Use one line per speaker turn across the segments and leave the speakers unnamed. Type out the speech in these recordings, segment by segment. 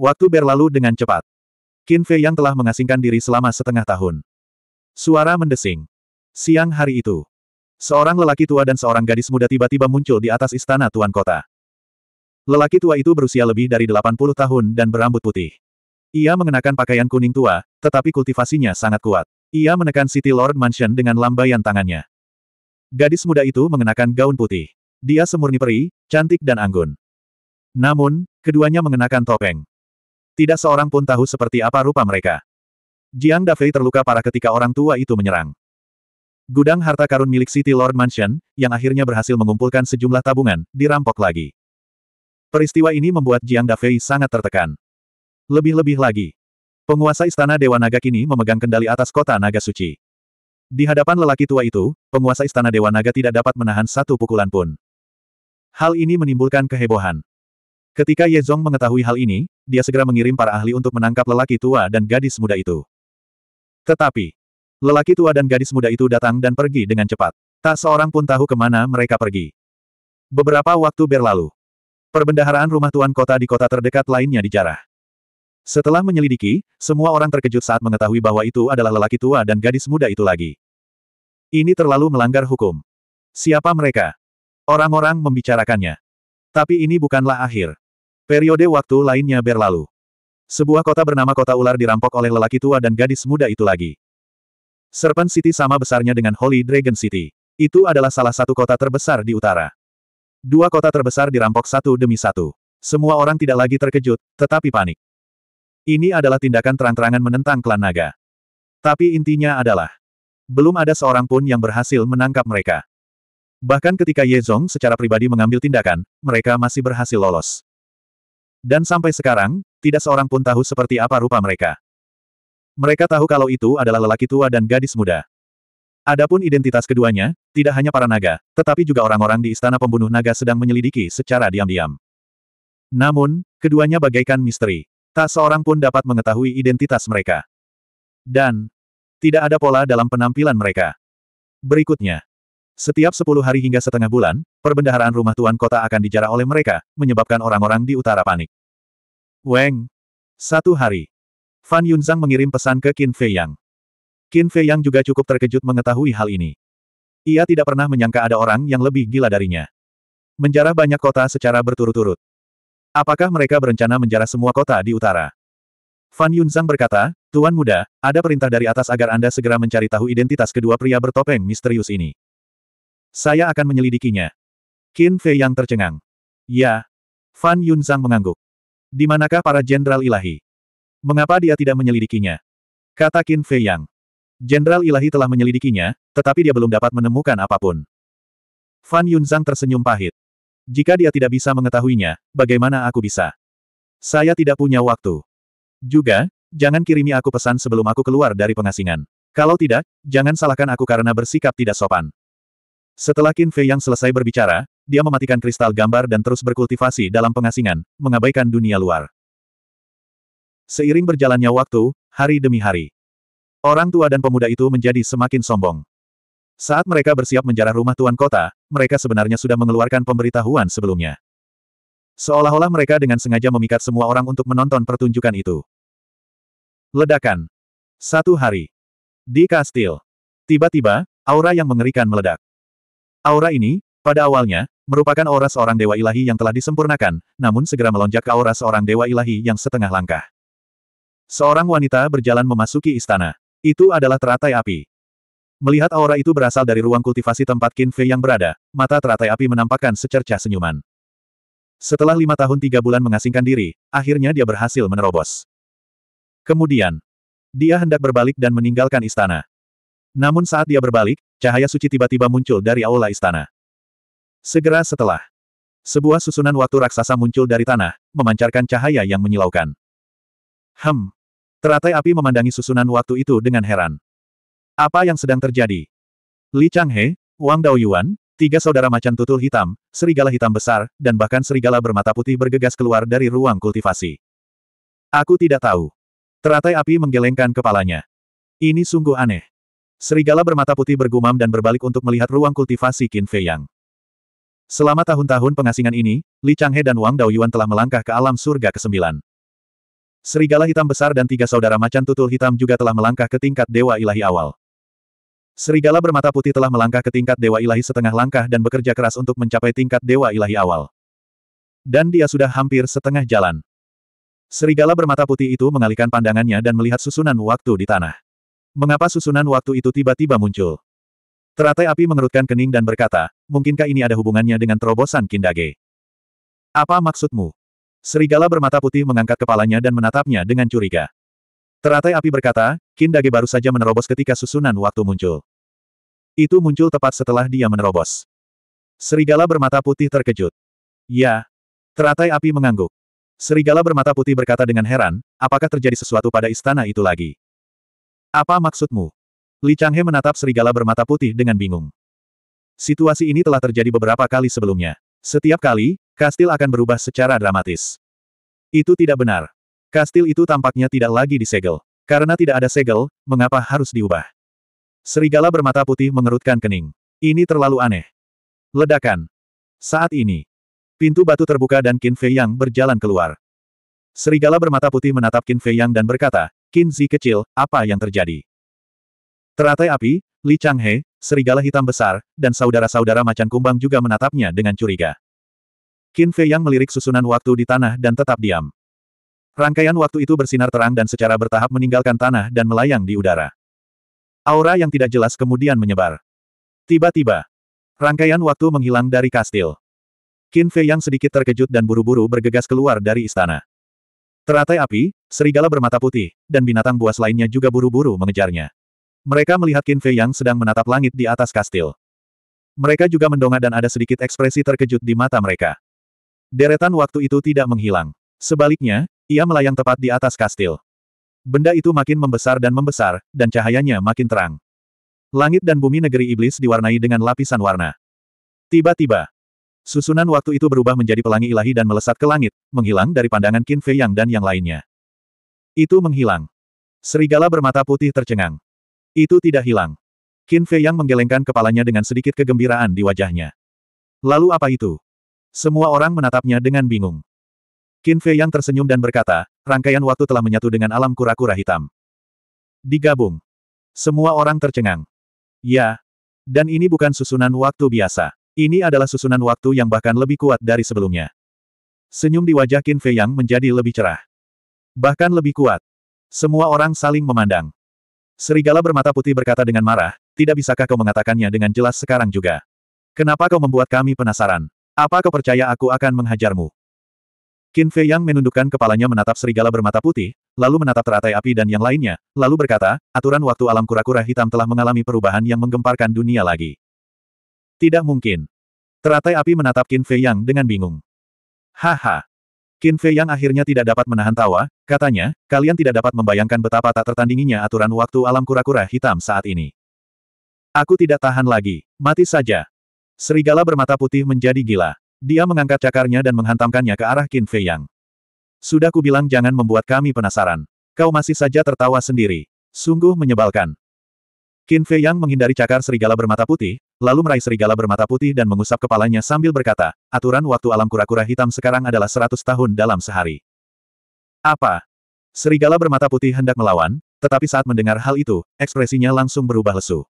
Waktu berlalu dengan cepat. Qin Fei yang telah mengasingkan diri selama setengah tahun. Suara mendesing. Siang hari itu. Seorang lelaki tua dan seorang gadis muda tiba-tiba muncul di atas istana Tuan Kota. Lelaki tua itu berusia lebih dari 80 tahun dan berambut putih. Ia mengenakan pakaian kuning tua, tetapi kultivasinya sangat kuat. Ia menekan City Lord Mansion dengan lambaian tangannya. Gadis muda itu mengenakan gaun putih. Dia semurni peri, cantik dan anggun. Namun, keduanya mengenakan topeng. Tidak seorang pun tahu seperti apa rupa mereka. Jiang Dafei terluka parah ketika orang tua itu menyerang. Gudang harta karun milik City Lord Mansion, yang akhirnya berhasil mengumpulkan sejumlah tabungan, dirampok lagi. Peristiwa ini membuat Jiang Dafei sangat tertekan. Lebih-lebih lagi. Penguasa Istana Dewa Naga kini memegang kendali atas kota Naga Suci. Di hadapan lelaki tua itu, penguasa Istana Dewa Naga tidak dapat menahan satu pukulan pun. Hal ini menimbulkan kehebohan. Ketika Ye Zong mengetahui hal ini, dia segera mengirim para ahli untuk menangkap lelaki tua dan gadis muda itu. Tetapi, lelaki tua dan gadis muda itu datang dan pergi dengan cepat. Tak seorang pun tahu kemana mereka pergi. Beberapa waktu berlalu. Perbendaharaan rumah tuan kota di kota terdekat lainnya dijarah. Setelah menyelidiki, semua orang terkejut saat mengetahui bahwa itu adalah lelaki tua dan gadis muda itu lagi. Ini terlalu melanggar hukum. Siapa mereka? Orang-orang membicarakannya. Tapi ini bukanlah akhir. Periode waktu lainnya berlalu. Sebuah kota bernama Kota Ular dirampok oleh lelaki tua dan gadis muda itu lagi. Serpent City sama besarnya dengan Holy Dragon City. Itu adalah salah satu kota terbesar di utara. Dua kota terbesar dirampok satu demi satu. Semua orang tidak lagi terkejut, tetapi panik. Ini adalah tindakan terang-terangan menentang klan naga. Tapi intinya adalah, belum ada seorang pun yang berhasil menangkap mereka. Bahkan ketika Ye Yezong secara pribadi mengambil tindakan, mereka masih berhasil lolos. Dan sampai sekarang, tidak seorang pun tahu seperti apa rupa mereka. Mereka tahu kalau itu adalah lelaki tua dan gadis muda. Adapun identitas keduanya, tidak hanya para naga, tetapi juga orang-orang di istana pembunuh naga sedang menyelidiki secara diam-diam. Namun, keduanya bagaikan misteri. Tak seorang pun dapat mengetahui identitas mereka. Dan, tidak ada pola dalam penampilan mereka. Berikutnya, setiap sepuluh hari hingga setengah bulan, perbendaharaan rumah tuan kota akan dijarah oleh mereka, menyebabkan orang-orang di utara panik. Weng. Satu hari. Fan Yunzang mengirim pesan ke Qin Fei Qin Fei juga cukup terkejut mengetahui hal ini. Ia tidak pernah menyangka ada orang yang lebih gila darinya. Menjarah banyak kota secara berturut-turut. Apakah mereka berencana menjarah semua kota di utara? Fan Yunzang berkata, Tuan muda, ada perintah dari atas agar Anda segera mencari tahu identitas kedua pria bertopeng misterius ini. Saya akan menyelidikinya. Qin Fei yang tercengang. Ya. Fan Yunzang mengangguk. Di manakah para jenderal ilahi? Mengapa dia tidak menyelidikinya? Kata Qin Fei Yang. Jenderal ilahi telah menyelidikinya, tetapi dia belum dapat menemukan apapun. Fan Yunzang tersenyum pahit. Jika dia tidak bisa mengetahuinya, bagaimana aku bisa? Saya tidak punya waktu. Juga, jangan kirimi aku pesan sebelum aku keluar dari pengasingan. Kalau tidak, jangan salahkan aku karena bersikap tidak sopan. Setelah Qin Fei yang selesai berbicara, dia mematikan kristal gambar dan terus berkultivasi dalam pengasingan, mengabaikan dunia luar. Seiring berjalannya waktu, hari demi hari, orang tua dan pemuda itu menjadi semakin sombong. Saat mereka bersiap menjarah rumah tuan kota, mereka sebenarnya sudah mengeluarkan pemberitahuan sebelumnya. Seolah-olah mereka dengan sengaja memikat semua orang untuk menonton pertunjukan itu. Ledakan. Satu hari. Di kastil. Tiba-tiba, aura yang mengerikan meledak. Aura ini, pada awalnya, merupakan aura seorang dewa ilahi yang telah disempurnakan, namun segera melonjak ke aura seorang dewa ilahi yang setengah langkah. Seorang wanita berjalan memasuki istana. Itu adalah teratai api. Melihat aura itu berasal dari ruang kultivasi tempat Qin Fei yang berada, mata teratai api menampakkan secerca senyuman. Setelah lima tahun tiga bulan mengasingkan diri, akhirnya dia berhasil menerobos. Kemudian, dia hendak berbalik dan meninggalkan istana. Namun saat dia berbalik, cahaya suci tiba-tiba muncul dari aula istana. Segera setelah, sebuah susunan waktu raksasa muncul dari tanah, memancarkan cahaya yang menyilaukan. Hem. Teratai api memandangi susunan waktu itu dengan heran. Apa yang sedang terjadi? Li Changhe, Wang Daoyuan, tiga saudara macan tutul hitam, serigala hitam besar, dan bahkan serigala bermata putih bergegas keluar dari ruang kultivasi. Aku tidak tahu. Teratai api menggelengkan kepalanya. Ini sungguh aneh. Serigala bermata putih bergumam dan berbalik untuk melihat ruang kultivasi Qin Fei Yang. Selama tahun-tahun pengasingan ini, Li Changhe dan Wang Daoyuan telah melangkah ke alam surga ke-9. Serigala hitam besar dan tiga saudara macan tutul hitam juga telah melangkah ke tingkat Dewa Ilahi awal. Serigala bermata putih telah melangkah ke tingkat Dewa Ilahi setengah langkah dan bekerja keras untuk mencapai tingkat Dewa Ilahi awal. Dan dia sudah hampir setengah jalan. Serigala bermata putih itu mengalihkan pandangannya dan melihat susunan waktu di tanah. Mengapa susunan waktu itu tiba-tiba muncul? Teratai api mengerutkan kening dan berkata, mungkinkah ini ada hubungannya dengan terobosan Kindage? Apa maksudmu? Serigala bermata putih mengangkat kepalanya dan menatapnya dengan curiga. Teratai api berkata, Kindage baru saja menerobos ketika susunan waktu muncul. Itu muncul tepat setelah dia menerobos. Serigala bermata putih terkejut. Ya. Teratai api mengangguk. Serigala bermata putih berkata dengan heran, apakah terjadi sesuatu pada istana itu lagi? Apa maksudmu? Li Changhe menatap serigala bermata putih dengan bingung. Situasi ini telah terjadi beberapa kali sebelumnya. Setiap kali, kastil akan berubah secara dramatis. Itu tidak benar. Kastil itu tampaknya tidak lagi disegel. Karena tidak ada segel, mengapa harus diubah? Serigala bermata putih mengerutkan kening. Ini terlalu aneh. Ledakan. Saat ini, pintu batu terbuka dan Qin Fei Yang berjalan keluar. Serigala bermata putih menatap Qin Fei Yang dan berkata, Kinzi kecil, apa yang terjadi? Teratai api, Li Changhe, serigala hitam besar, dan saudara-saudara macan kumbang juga menatapnya dengan curiga. Qin Fei yang melirik susunan waktu di tanah dan tetap diam. Rangkaian waktu itu bersinar terang dan secara bertahap meninggalkan tanah dan melayang di udara. Aura yang tidak jelas kemudian menyebar. Tiba-tiba, rangkaian waktu menghilang dari kastil. Qin Fei yang sedikit terkejut dan buru-buru bergegas keluar dari istana. Teratai api, serigala bermata putih, dan binatang buas lainnya juga buru-buru mengejarnya. Mereka melihat Qin Fei yang sedang menatap langit di atas kastil. Mereka juga mendongak dan ada sedikit ekspresi terkejut di mata mereka. Deretan waktu itu tidak menghilang. Sebaliknya, ia melayang tepat di atas kastil. Benda itu makin membesar dan membesar, dan cahayanya makin terang. Langit dan bumi negeri iblis diwarnai dengan lapisan warna. Tiba-tiba, Susunan waktu itu berubah menjadi pelangi ilahi dan melesat ke langit, menghilang dari pandangan Qin Fei Yang dan yang lainnya. Itu menghilang. Serigala bermata putih tercengang. Itu tidak hilang. Qin Fei Yang menggelengkan kepalanya dengan sedikit kegembiraan di wajahnya. Lalu apa itu? Semua orang menatapnya dengan bingung. Qin Fei Yang tersenyum dan berkata, rangkaian waktu telah menyatu dengan alam kura-kura hitam. Digabung. Semua orang tercengang. Ya. Dan ini bukan susunan waktu biasa. Ini adalah susunan waktu yang bahkan lebih kuat dari sebelumnya. Senyum di wajah Qin Fei Yang menjadi lebih cerah. Bahkan lebih kuat. Semua orang saling memandang. Serigala bermata putih berkata dengan marah, tidak bisakah kau mengatakannya dengan jelas sekarang juga? Kenapa kau membuat kami penasaran? Apa kau percaya aku akan menghajarmu? Qin Fei Yang menundukkan kepalanya menatap serigala bermata putih, lalu menatap teratai api dan yang lainnya, lalu berkata, aturan waktu alam kura-kura hitam telah mengalami perubahan yang menggemparkan dunia lagi. Tidak mungkin. Teratai api menatap Qin Fei Yang dengan bingung. Haha. Qin Fei Yang akhirnya tidak dapat menahan tawa, katanya, kalian tidak dapat membayangkan betapa tak tertandinginya aturan waktu alam kura-kura hitam saat ini. Aku tidak tahan lagi, mati saja. Serigala bermata putih menjadi gila. Dia mengangkat cakarnya dan menghantamkannya ke arah Qin Fei Yang. Sudah kubilang jangan membuat kami penasaran. Kau masih saja tertawa sendiri. Sungguh menyebalkan. Qin Fei Yang menghindari cakar serigala bermata putih, Lalu meraih serigala bermata putih dan mengusap kepalanya sambil berkata, aturan waktu alam kura-kura hitam sekarang adalah seratus tahun dalam sehari. Apa? Serigala bermata putih hendak melawan, tetapi saat mendengar hal itu, ekspresinya langsung berubah lesu.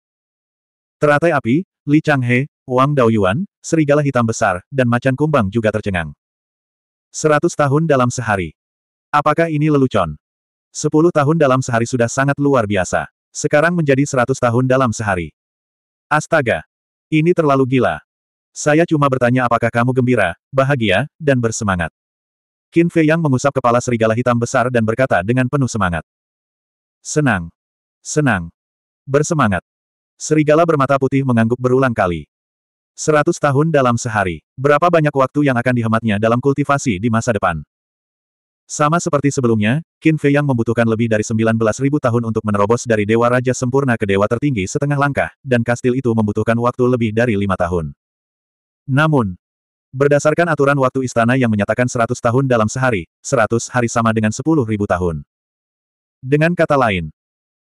Teratai api, Li Changhe, Wang Daoyuan, serigala hitam besar, dan macan kumbang juga tercengang. Seratus tahun dalam sehari. Apakah ini lelucon? Sepuluh tahun dalam sehari sudah sangat luar biasa. Sekarang menjadi seratus tahun dalam sehari. Astaga, ini terlalu gila. Saya cuma bertanya apakah kamu gembira, bahagia, dan bersemangat. Qin Fei Yang mengusap kepala serigala hitam besar dan berkata dengan penuh semangat. Senang. Senang. Bersemangat. Serigala bermata putih mengangguk berulang kali. Seratus tahun dalam sehari. Berapa banyak waktu yang akan dihematnya dalam kultivasi di masa depan? Sama seperti sebelumnya, Qin Fei yang membutuhkan lebih dari 19.000 tahun untuk menerobos dari Dewa Raja Sempurna ke Dewa Tertinggi setengah langkah, dan kastil itu membutuhkan waktu lebih dari lima tahun. Namun, berdasarkan aturan waktu istana yang menyatakan 100 tahun dalam sehari, 100 hari sama dengan 10.000 tahun. Dengan kata lain,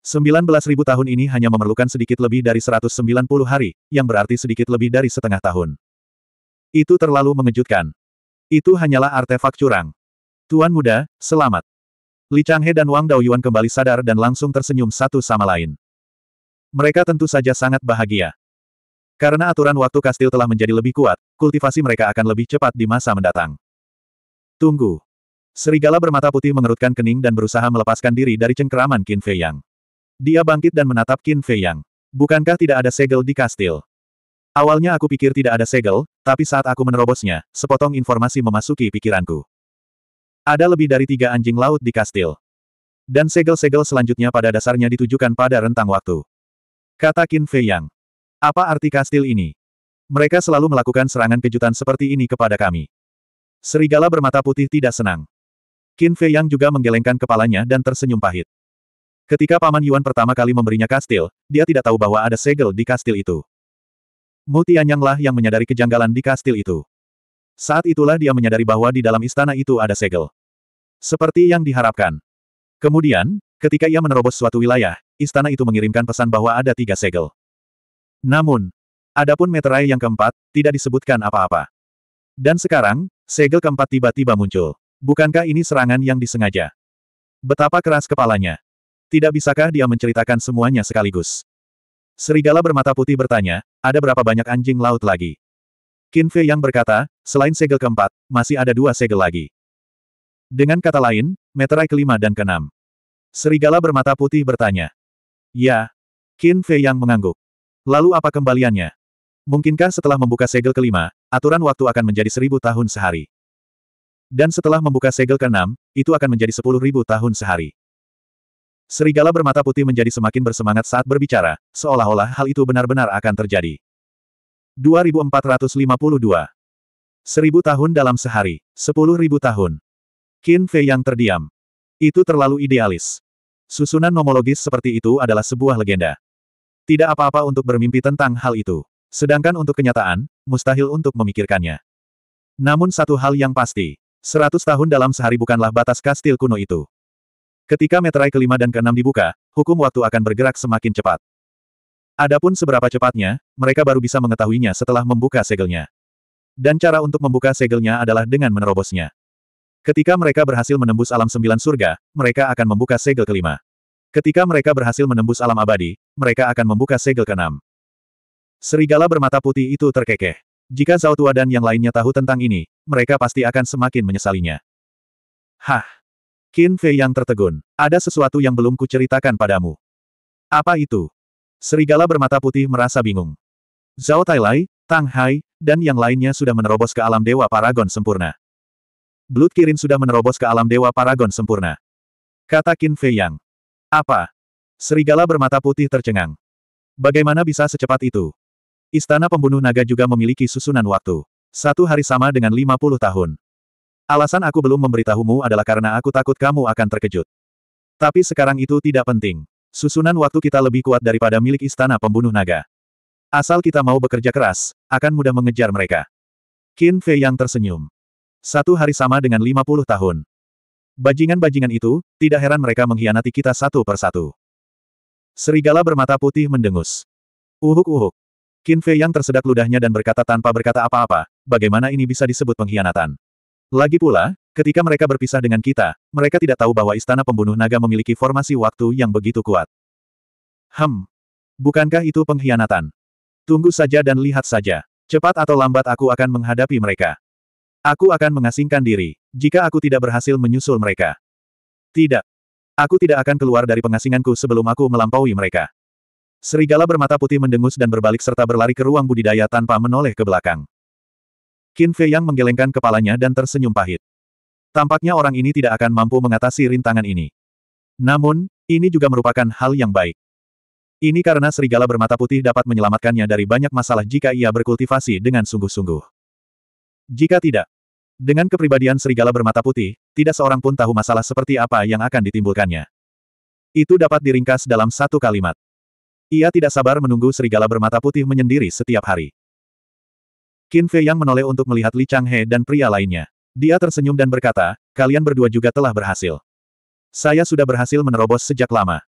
19.000 tahun ini hanya memerlukan sedikit lebih dari 190 hari, yang berarti sedikit lebih dari setengah tahun. Itu terlalu mengejutkan. Itu hanyalah artefak curang. Tuan muda, selamat. Li Changhe dan Wang Daoyuan kembali sadar dan langsung tersenyum satu sama lain. Mereka tentu saja sangat bahagia. Karena aturan waktu kastil telah menjadi lebih kuat, kultivasi mereka akan lebih cepat di masa mendatang. Tunggu. Serigala bermata putih mengerutkan kening dan berusaha melepaskan diri dari cengkeraman Qin Fei Yang. Dia bangkit dan menatap Qin Fei Yang. Bukankah tidak ada segel di kastil? Awalnya aku pikir tidak ada segel, tapi saat aku menerobosnya, sepotong informasi memasuki pikiranku. Ada lebih dari tiga anjing laut di kastil. Dan segel-segel selanjutnya pada dasarnya ditujukan pada rentang waktu. Kata Qin Fei Yang. Apa arti kastil ini? Mereka selalu melakukan serangan kejutan seperti ini kepada kami. Serigala bermata putih tidak senang. Qin Fei Yang juga menggelengkan kepalanya dan tersenyum pahit. Ketika Paman Yuan pertama kali memberinya kastil, dia tidak tahu bahwa ada segel di kastil itu. Mutianyanglah yang menyadari kejanggalan di kastil itu. Saat itulah dia menyadari bahwa di dalam istana itu ada segel. Seperti yang diharapkan. Kemudian, ketika ia menerobos suatu wilayah, istana itu mengirimkan pesan bahwa ada tiga segel. Namun, adapun meterai yang keempat, tidak disebutkan apa-apa. Dan sekarang, segel keempat tiba-tiba muncul. Bukankah ini serangan yang disengaja? Betapa keras kepalanya. Tidak bisakah dia menceritakan semuanya sekaligus? Serigala bermata putih bertanya, ada berapa banyak anjing laut lagi? Qin Fei yang berkata, selain segel keempat, masih ada dua segel lagi. Dengan kata lain, meterai kelima dan keenam. Serigala bermata putih bertanya. Ya. Qin Fei yang mengangguk. Lalu apa kembaliannya? Mungkinkah setelah membuka segel kelima, aturan waktu akan menjadi seribu tahun sehari? Dan setelah membuka segel keenam, itu akan menjadi sepuluh ribu tahun sehari. Serigala bermata putih menjadi semakin bersemangat saat berbicara, seolah-olah hal itu benar-benar akan terjadi. 2452. 1000 tahun dalam sehari, sepuluh ribu tahun. Qin Fei yang terdiam. Itu terlalu idealis. Susunan nomologis seperti itu adalah sebuah legenda. Tidak apa-apa untuk bermimpi tentang hal itu. Sedangkan untuk kenyataan, mustahil untuk memikirkannya. Namun satu hal yang pasti, seratus tahun dalam sehari bukanlah batas kastil kuno itu. Ketika meterai kelima dan keenam dibuka, hukum waktu akan bergerak semakin cepat. Adapun seberapa cepatnya, mereka baru bisa mengetahuinya setelah membuka segelnya. Dan cara untuk membuka segelnya adalah dengan menerobosnya. Ketika mereka berhasil menembus alam sembilan surga, mereka akan membuka segel kelima. Ketika mereka berhasil menembus alam abadi, mereka akan membuka segel keenam. Serigala bermata putih itu terkekeh. Jika Zhao Tua dan yang lainnya tahu tentang ini, mereka pasti akan semakin menyesalinya. Hah! Qin Fei yang tertegun. Ada sesuatu yang belum kuceritakan padamu. Apa itu? Serigala bermata putih merasa bingung. Zhao Tailai, Tang Hai, dan yang lainnya sudah menerobos ke alam Dewa Paragon sempurna. Blood Kirin sudah menerobos ke alam Dewa Paragon sempurna. Kata Qin Fei Yang. Apa? Serigala bermata putih tercengang. Bagaimana bisa secepat itu? Istana pembunuh naga juga memiliki susunan waktu. Satu hari sama dengan 50 tahun. Alasan aku belum memberitahumu adalah karena aku takut kamu akan terkejut. Tapi sekarang itu tidak penting. Susunan waktu kita lebih kuat daripada milik istana pembunuh naga. Asal kita mau bekerja keras, akan mudah mengejar mereka. Qin Fei yang tersenyum. Satu hari sama dengan 50 tahun. Bajingan-bajingan itu, tidak heran mereka mengkhianati kita satu persatu. Serigala bermata putih mendengus. Uhuk-uhuk. Qin Fei yang tersedak ludahnya dan berkata tanpa berkata apa-apa, bagaimana ini bisa disebut pengkhianatan? Lagi pula, Ketika mereka berpisah dengan kita, mereka tidak tahu bahwa Istana Pembunuh Naga memiliki formasi waktu yang begitu kuat. Hmm. Bukankah itu pengkhianatan? Tunggu saja dan lihat saja. Cepat atau lambat aku akan menghadapi mereka. Aku akan mengasingkan diri, jika aku tidak berhasil menyusul mereka. Tidak. Aku tidak akan keluar dari pengasinganku sebelum aku melampaui mereka. Serigala bermata putih mendengus dan berbalik serta berlari ke ruang budidaya tanpa menoleh ke belakang. Qin Fei Yang menggelengkan kepalanya dan tersenyum pahit. Tampaknya orang ini tidak akan mampu mengatasi rintangan ini. Namun, ini juga merupakan hal yang baik. Ini karena serigala bermata putih dapat menyelamatkannya dari banyak masalah jika ia berkultivasi dengan sungguh-sungguh. Jika tidak, dengan kepribadian serigala bermata putih, tidak seorang pun tahu masalah seperti apa yang akan ditimbulkannya. Itu dapat diringkas dalam satu kalimat. Ia tidak sabar menunggu serigala bermata putih menyendiri setiap hari. Qin Fei yang menoleh untuk melihat Li Changhe dan pria lainnya. Dia tersenyum dan berkata, kalian berdua juga telah berhasil. Saya sudah berhasil menerobos sejak lama.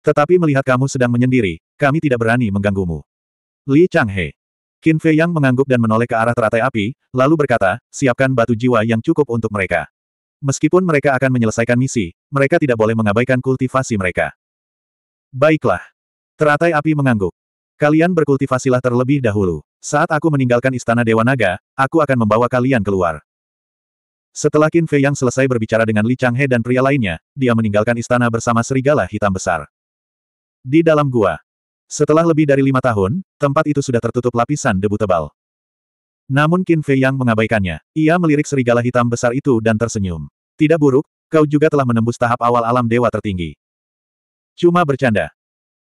Tetapi melihat kamu sedang menyendiri, kami tidak berani mengganggumu. Li Changhe. Qin Fei Yang mengangguk dan menoleh ke arah teratai api, lalu berkata, siapkan batu jiwa yang cukup untuk mereka. Meskipun mereka akan menyelesaikan misi, mereka tidak boleh mengabaikan kultivasi mereka. Baiklah. Teratai api mengangguk. Kalian berkultivasilah terlebih dahulu. Saat aku meninggalkan Istana Dewa Naga, aku akan membawa kalian keluar. Setelah Qin Fei Yang selesai berbicara dengan Li Changhe dan pria lainnya, dia meninggalkan istana bersama serigala hitam besar. Di dalam gua. Setelah lebih dari lima tahun, tempat itu sudah tertutup lapisan debu tebal. Namun Qin Fei Yang mengabaikannya. Ia melirik serigala hitam besar itu dan tersenyum. Tidak buruk, kau juga telah menembus tahap awal alam dewa tertinggi. Cuma bercanda.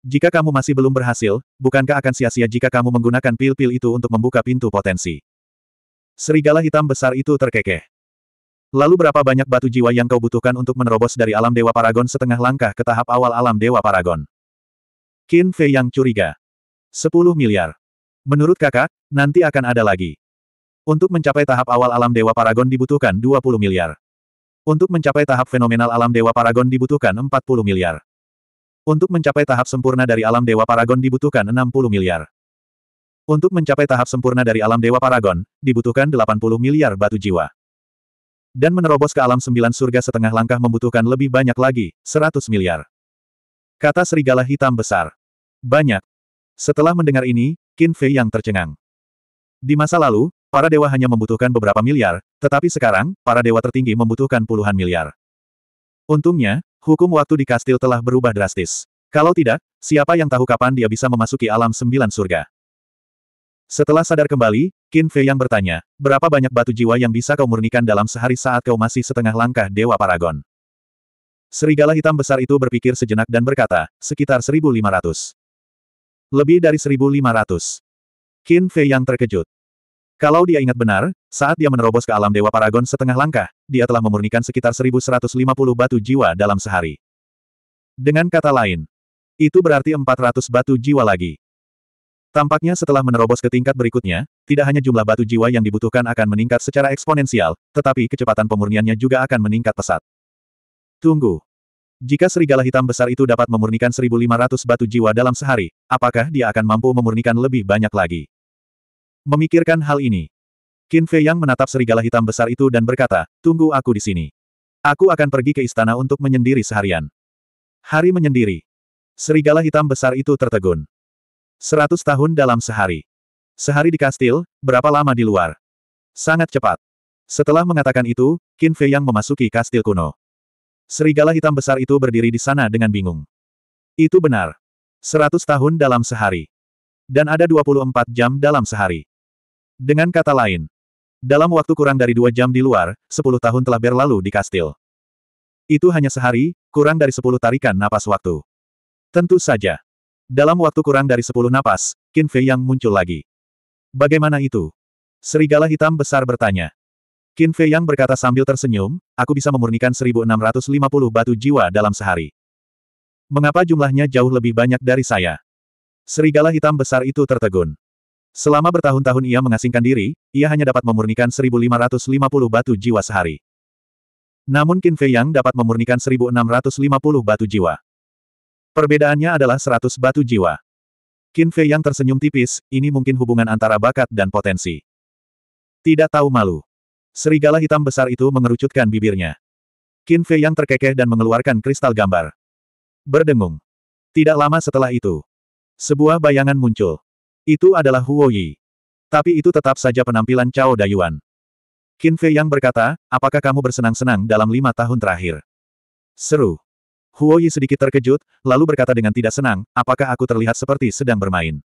Jika kamu masih belum berhasil, bukankah akan sia-sia jika kamu menggunakan pil-pil itu untuk membuka pintu potensi? Serigala hitam besar itu terkekeh. Lalu berapa banyak batu jiwa yang kau butuhkan untuk menerobos dari alam Dewa Paragon setengah langkah ke tahap awal alam Dewa Paragon? Qin Fei yang curiga. 10 miliar. Menurut kakak, nanti akan ada lagi. Untuk mencapai tahap awal alam Dewa Paragon dibutuhkan 20 miliar. Untuk mencapai tahap fenomenal alam Dewa Paragon dibutuhkan 40 miliar. Untuk mencapai tahap sempurna dari alam Dewa Paragon dibutuhkan 60 miliar. Untuk mencapai tahap sempurna dari alam Dewa Paragon, dibutuhkan 80 miliar batu jiwa. Dan menerobos ke alam sembilan surga setengah langkah membutuhkan lebih banyak lagi, seratus miliar. Kata serigala hitam besar. Banyak. Setelah mendengar ini, Qin Fei yang tercengang. Di masa lalu, para dewa hanya membutuhkan beberapa miliar, tetapi sekarang, para dewa tertinggi membutuhkan puluhan miliar. Untungnya, hukum waktu di kastil telah berubah drastis. Kalau tidak, siapa yang tahu kapan dia bisa memasuki alam sembilan surga? Setelah sadar kembali, Qin Fei yang bertanya, berapa banyak batu jiwa yang bisa kau murnikan dalam sehari saat kau masih setengah langkah Dewa Paragon? Serigala hitam besar itu berpikir sejenak dan berkata, sekitar 1.500. Lebih dari 1.500. Qin Fei yang terkejut. Kalau dia ingat benar, saat dia menerobos ke alam Dewa Paragon setengah langkah, dia telah memurnikan sekitar 1.150 batu jiwa dalam sehari. Dengan kata lain, itu berarti 400 batu jiwa lagi. Tampaknya setelah menerobos ke tingkat berikutnya, tidak hanya jumlah batu jiwa yang dibutuhkan akan meningkat secara eksponensial, tetapi kecepatan pemurniannya juga akan meningkat pesat. Tunggu. Jika serigala hitam besar itu dapat memurnikan 1.500 batu jiwa dalam sehari, apakah dia akan mampu memurnikan lebih banyak lagi? Memikirkan hal ini, Qin Fei Yang menatap serigala hitam besar itu dan berkata, tunggu aku di sini. Aku akan pergi ke istana untuk menyendiri seharian. Hari menyendiri. Serigala hitam besar itu tertegun. Seratus tahun dalam sehari. Sehari di kastil, berapa lama di luar? Sangat cepat. Setelah mengatakan itu, Qin Fei yang memasuki kastil kuno. Serigala hitam besar itu berdiri di sana dengan bingung. Itu benar. Seratus tahun dalam sehari. Dan ada 24 jam dalam sehari. Dengan kata lain, dalam waktu kurang dari dua jam di luar, sepuluh tahun telah berlalu di kastil. Itu hanya sehari, kurang dari sepuluh tarikan napas waktu. Tentu saja. Dalam waktu kurang dari sepuluh napas, Qin Fei Yang muncul lagi. Bagaimana itu? Serigala hitam besar bertanya. Qin Fei Yang berkata sambil tersenyum, aku bisa memurnikan 1650 batu jiwa dalam sehari. Mengapa jumlahnya jauh lebih banyak dari saya? Serigala hitam besar itu tertegun. Selama bertahun-tahun ia mengasingkan diri, ia hanya dapat memurnikan 1550 batu jiwa sehari. Namun Qin Fei Yang dapat memurnikan 1650 batu jiwa. Perbedaannya adalah seratus batu jiwa. Qin Fei yang tersenyum tipis, ini mungkin hubungan antara bakat dan potensi. Tidak tahu malu. Serigala hitam besar itu mengerucutkan bibirnya. Qin Fei yang terkekeh dan mengeluarkan kristal gambar. Berdengung. Tidak lama setelah itu, sebuah bayangan muncul. Itu adalah Huo Yi. Tapi itu tetap saja penampilan Cao Dayuan. Qin Fei yang berkata, apakah kamu bersenang-senang dalam lima tahun terakhir? Seru. Huo Yi sedikit terkejut, lalu berkata dengan tidak senang, apakah aku terlihat seperti sedang bermain?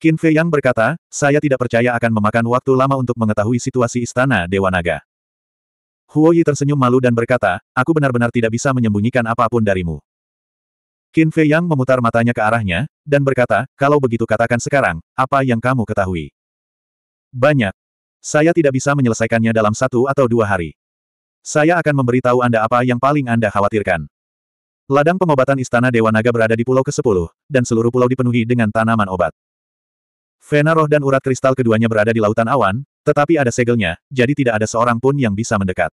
Qin Fei Yang berkata, saya tidak percaya akan memakan waktu lama untuk mengetahui situasi Istana Dewa Naga. Huo Yi tersenyum malu dan berkata, aku benar-benar tidak bisa menyembunyikan apapun darimu. Qin Fei Yang memutar matanya ke arahnya, dan berkata, kalau begitu katakan sekarang, apa yang kamu ketahui? Banyak. Saya tidak bisa menyelesaikannya dalam satu atau dua hari. Saya akan memberitahu Anda apa yang paling Anda khawatirkan. Ladang pengobatan Istana Dewa Naga berada di pulau ke-10, dan seluruh pulau dipenuhi dengan tanaman obat. Vena roh dan urat kristal keduanya berada di lautan awan, tetapi ada segelnya, jadi tidak ada seorang pun yang bisa mendekat.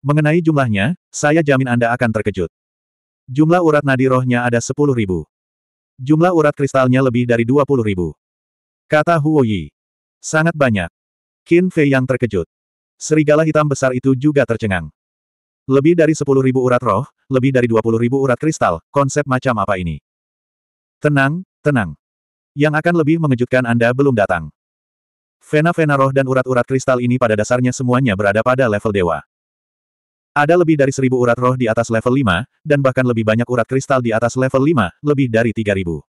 Mengenai jumlahnya, saya jamin Anda akan terkejut. Jumlah urat nadi rohnya ada 10.000. Jumlah urat kristalnya lebih dari 20.000. Kata Huo Yi. Sangat banyak. Qin Fei yang terkejut. Serigala hitam besar itu juga tercengang. Lebih dari 10.000 urat roh, lebih dari 20 ribu urat kristal, konsep macam apa ini? Tenang, tenang. Yang akan lebih mengejutkan Anda belum datang. Vena-vena roh dan urat-urat kristal ini pada dasarnya semuanya berada pada level dewa. Ada lebih dari seribu urat roh di atas level 5, dan bahkan lebih banyak urat kristal di atas level 5, lebih dari 3000.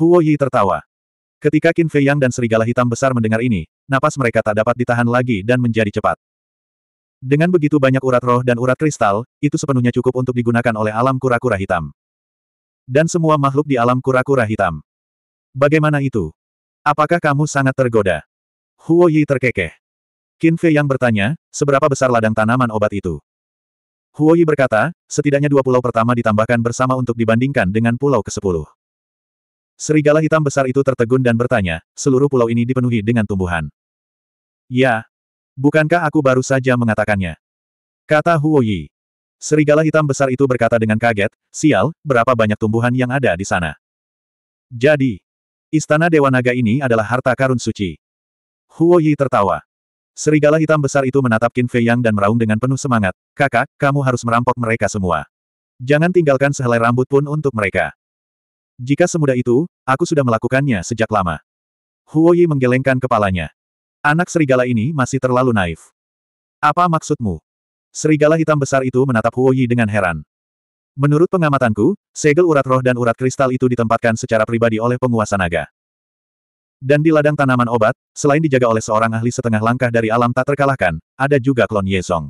Huo Yi tertawa. Ketika Qin Fei Yang dan Serigala Hitam besar mendengar ini, napas mereka tak dapat ditahan lagi dan menjadi cepat. Dengan begitu banyak urat roh dan urat kristal, itu sepenuhnya cukup untuk digunakan oleh alam kura-kura hitam. Dan semua makhluk di alam kura-kura hitam. Bagaimana itu? Apakah kamu sangat tergoda? Huo Yi terkekeh. Qin Fei yang bertanya, seberapa besar ladang tanaman obat itu? Huo Yi berkata, setidaknya dua pulau pertama ditambahkan bersama untuk dibandingkan dengan pulau ke-10. Serigala hitam besar itu tertegun dan bertanya, seluruh pulau ini dipenuhi dengan tumbuhan. Ya, Bukankah aku baru saja mengatakannya? Kata Huo Yi. Serigala hitam besar itu berkata dengan kaget, sial, berapa banyak tumbuhan yang ada di sana. Jadi, istana Dewa Naga ini adalah harta karun suci. Huo Yi tertawa. Serigala hitam besar itu menatap Qin Fei Yang dan meraung dengan penuh semangat, kakak, kamu harus merampok mereka semua. Jangan tinggalkan sehelai rambut pun untuk mereka. Jika semudah itu, aku sudah melakukannya sejak lama. Huo Yi menggelengkan kepalanya. Anak serigala ini masih terlalu naif. Apa maksudmu? Serigala hitam besar itu menatap Huoyi dengan heran. Menurut pengamatanku, segel urat roh dan urat kristal itu ditempatkan secara pribadi oleh penguasa naga. Dan di ladang tanaman obat, selain dijaga oleh seorang ahli setengah langkah dari alam tak terkalahkan, ada juga klon Ye Song.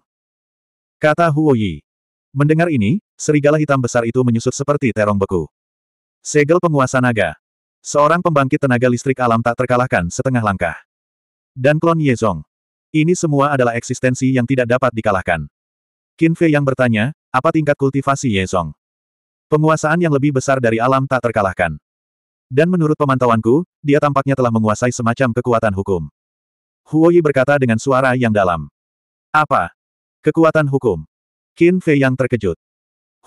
Kata Huoyi. Mendengar ini, serigala hitam besar itu menyusut seperti terong beku. Segel penguasa naga. Seorang pembangkit tenaga listrik alam tak terkalahkan setengah langkah. Dan klon Ye Zong. Ini semua adalah eksistensi yang tidak dapat dikalahkan. Qin Fei yang bertanya, apa tingkat kultivasi Ye Zong? Penguasaan yang lebih besar dari alam tak terkalahkan. Dan menurut pemantauanku, dia tampaknya telah menguasai semacam kekuatan hukum. Huoyi berkata dengan suara yang dalam. Apa? Kekuatan hukum. Qin Fei yang terkejut.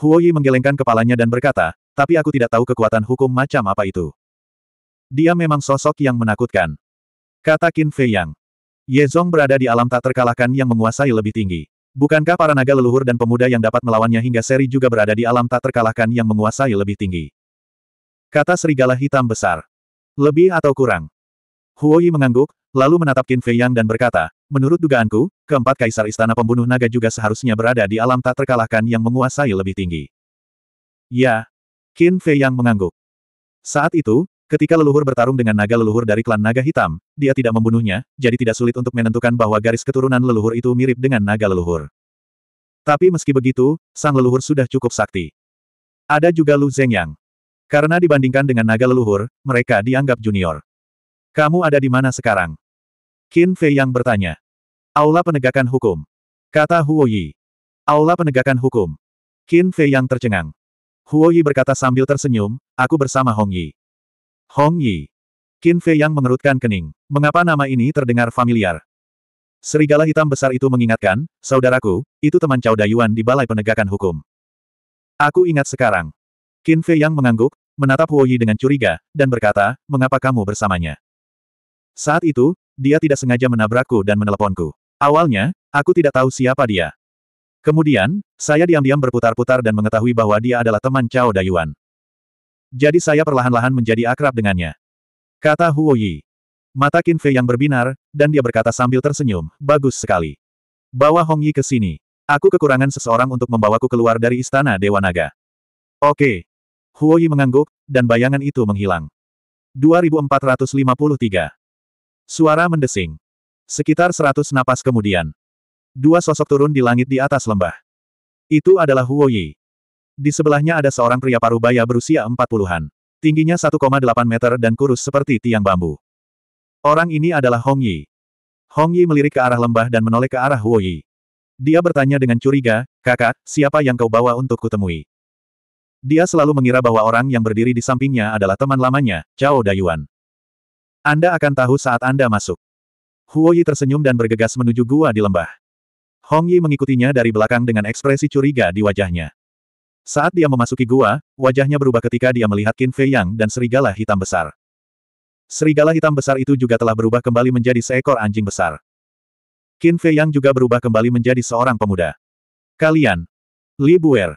Huoyi menggelengkan kepalanya dan berkata, tapi aku tidak tahu kekuatan hukum macam apa itu. Dia memang sosok yang menakutkan. Kata Qin Fei Yang. Ye Zong berada di alam tak terkalahkan yang menguasai lebih tinggi. Bukankah para naga leluhur dan pemuda yang dapat melawannya hingga seri juga berada di alam tak terkalahkan yang menguasai lebih tinggi? Kata serigala hitam besar. Lebih atau kurang? Huoyi mengangguk, lalu menatap Qin Fei Yang dan berkata, menurut dugaanku, keempat kaisar istana pembunuh naga juga seharusnya berada di alam tak terkalahkan yang menguasai lebih tinggi. Ya. Qin Fei Yang mengangguk. Saat itu, Ketika leluhur bertarung dengan naga leluhur dari klan naga hitam, dia tidak membunuhnya, jadi tidak sulit untuk menentukan bahwa garis keturunan leluhur itu mirip dengan naga leluhur. Tapi meski begitu, sang leluhur sudah cukup sakti. Ada juga Lu Zhengyang. Karena dibandingkan dengan naga leluhur, mereka dianggap junior. Kamu ada di mana sekarang? Qin Fei yang bertanya. Aula penegakan hukum. Kata Huo Yi. Aula penegakan hukum. Qin Fei yang tercengang. Huo Yi berkata sambil tersenyum, aku bersama Hong Yi. Hong Yi. Qin Fei yang mengerutkan kening. Mengapa nama ini terdengar familiar? Serigala hitam besar itu mengingatkan, saudaraku, itu teman Cao Dayuan di Balai Penegakan Hukum. Aku ingat sekarang. Qin Fei yang mengangguk, menatap Huo Yi dengan curiga, dan berkata, mengapa kamu bersamanya? Saat itu, dia tidak sengaja menabrakku dan meneleponku. Awalnya, aku tidak tahu siapa dia. Kemudian, saya diam-diam berputar-putar dan mengetahui bahwa dia adalah teman Cao Dayuan. Jadi saya perlahan-lahan menjadi akrab dengannya. Kata Huo Yi. Mata Qin Fei yang berbinar, dan dia berkata sambil tersenyum, bagus sekali. Bawa Hong Yi ke sini. Aku kekurangan seseorang untuk membawaku keluar dari istana Dewa Naga. Oke. Huo Yi mengangguk, dan bayangan itu menghilang. 2453. Suara mendesing. Sekitar 100 napas kemudian. Dua sosok turun di langit di atas lembah. Itu adalah Huo Yi. Di sebelahnya ada seorang pria parubaya berusia empat puluhan, Tingginya 1,8 meter dan kurus seperti tiang bambu. Orang ini adalah Hong Yi. Hong Yi melirik ke arah lembah dan menoleh ke arah Huo Yi. Dia bertanya dengan curiga, kakak, siapa yang kau bawa untuk kutemui? Dia selalu mengira bahwa orang yang berdiri di sampingnya adalah teman lamanya, Cao Dayuan. Anda akan tahu saat Anda masuk. Huo Yi tersenyum dan bergegas menuju gua di lembah. Hong Yi mengikutinya dari belakang dengan ekspresi curiga di wajahnya. Saat dia memasuki gua, wajahnya berubah ketika dia melihat Qin Fei Yang dan serigala hitam besar. Serigala hitam besar itu juga telah berubah kembali menjadi seekor anjing besar. Qin Fei Yang juga berubah kembali menjadi seorang pemuda. Kalian. Li Buer.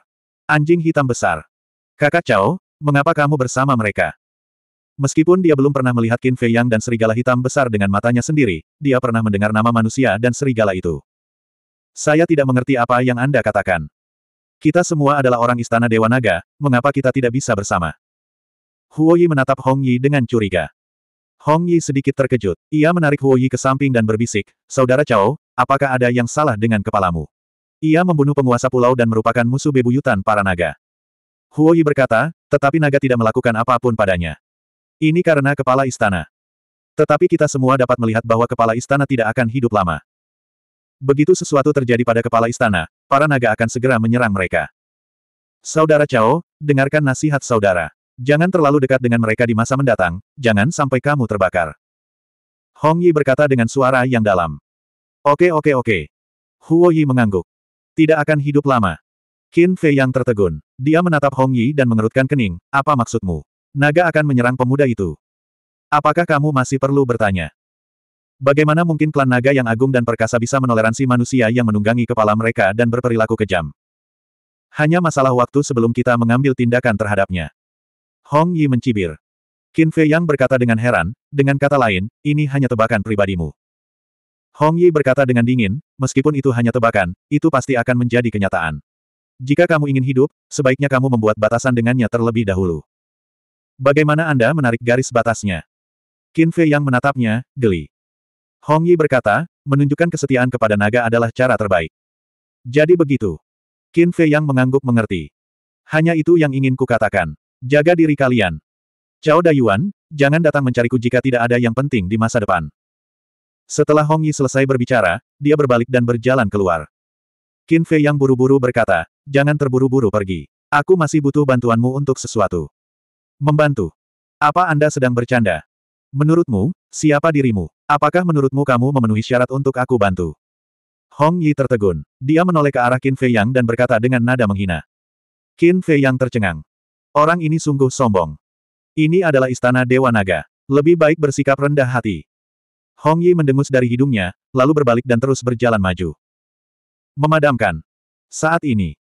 Anjing hitam besar. Kakak Cao, mengapa kamu bersama mereka? Meskipun dia belum pernah melihat Qin Fei Yang dan serigala hitam besar dengan matanya sendiri, dia pernah mendengar nama manusia dan serigala itu. Saya tidak mengerti apa yang Anda katakan. Kita semua adalah orang istana Dewa Naga, mengapa kita tidak bisa bersama? Huo Yi menatap Hong Yi dengan curiga. Hong Yi sedikit terkejut. Ia menarik Huo Yi ke samping dan berbisik, Saudara Chao, apakah ada yang salah dengan kepalamu? Ia membunuh penguasa pulau dan merupakan musuh bebuyutan para naga. Huo Yi berkata, tetapi naga tidak melakukan apapun padanya. Ini karena kepala istana. Tetapi kita semua dapat melihat bahwa kepala istana tidak akan hidup lama. Begitu sesuatu terjadi pada kepala istana, para naga akan segera menyerang mereka. Saudara Chao, dengarkan nasihat saudara. Jangan terlalu dekat dengan mereka di masa mendatang, jangan sampai kamu terbakar. Hong Yi berkata dengan suara yang dalam. Oke oke oke. Huo Yi mengangguk. Tidak akan hidup lama. Qin Fei yang tertegun. Dia menatap Hong Yi dan mengerutkan kening, apa maksudmu? Naga akan menyerang pemuda itu. Apakah kamu masih perlu bertanya? Bagaimana mungkin klan naga yang agung dan perkasa bisa menoleransi manusia yang menunggangi kepala mereka dan berperilaku kejam? Hanya masalah waktu sebelum kita mengambil tindakan terhadapnya. Hong Yi mencibir. Qin Fei Yang berkata dengan heran, dengan kata lain, ini hanya tebakan pribadimu. Hong Yi berkata dengan dingin, meskipun itu hanya tebakan, itu pasti akan menjadi kenyataan. Jika kamu ingin hidup, sebaiknya kamu membuat batasan dengannya terlebih dahulu. Bagaimana Anda menarik garis batasnya? Qin Fei Yang menatapnya, geli. Hong Yi berkata, menunjukkan kesetiaan kepada naga adalah cara terbaik. Jadi begitu. Qin Fei yang mengangguk mengerti. Hanya itu yang ingin kukatakan. Jaga diri kalian. Cao Dayuan, jangan datang mencariku jika tidak ada yang penting di masa depan. Setelah Hong Yi selesai berbicara, dia berbalik dan berjalan keluar. Qin Fei yang buru-buru berkata, jangan terburu-buru pergi. Aku masih butuh bantuanmu untuk sesuatu. Membantu. Apa Anda sedang bercanda? Menurutmu, siapa dirimu? Apakah menurutmu kamu memenuhi syarat untuk aku bantu? Hong Yi tertegun. Dia menoleh ke arah Qin Fei Yang dan berkata dengan nada menghina. Qin Fei Yang tercengang. Orang ini sungguh sombong. Ini adalah istana Dewa Naga. Lebih baik bersikap rendah hati. Hong Yi mendengus dari hidungnya, lalu berbalik dan terus berjalan maju. Memadamkan. Saat ini,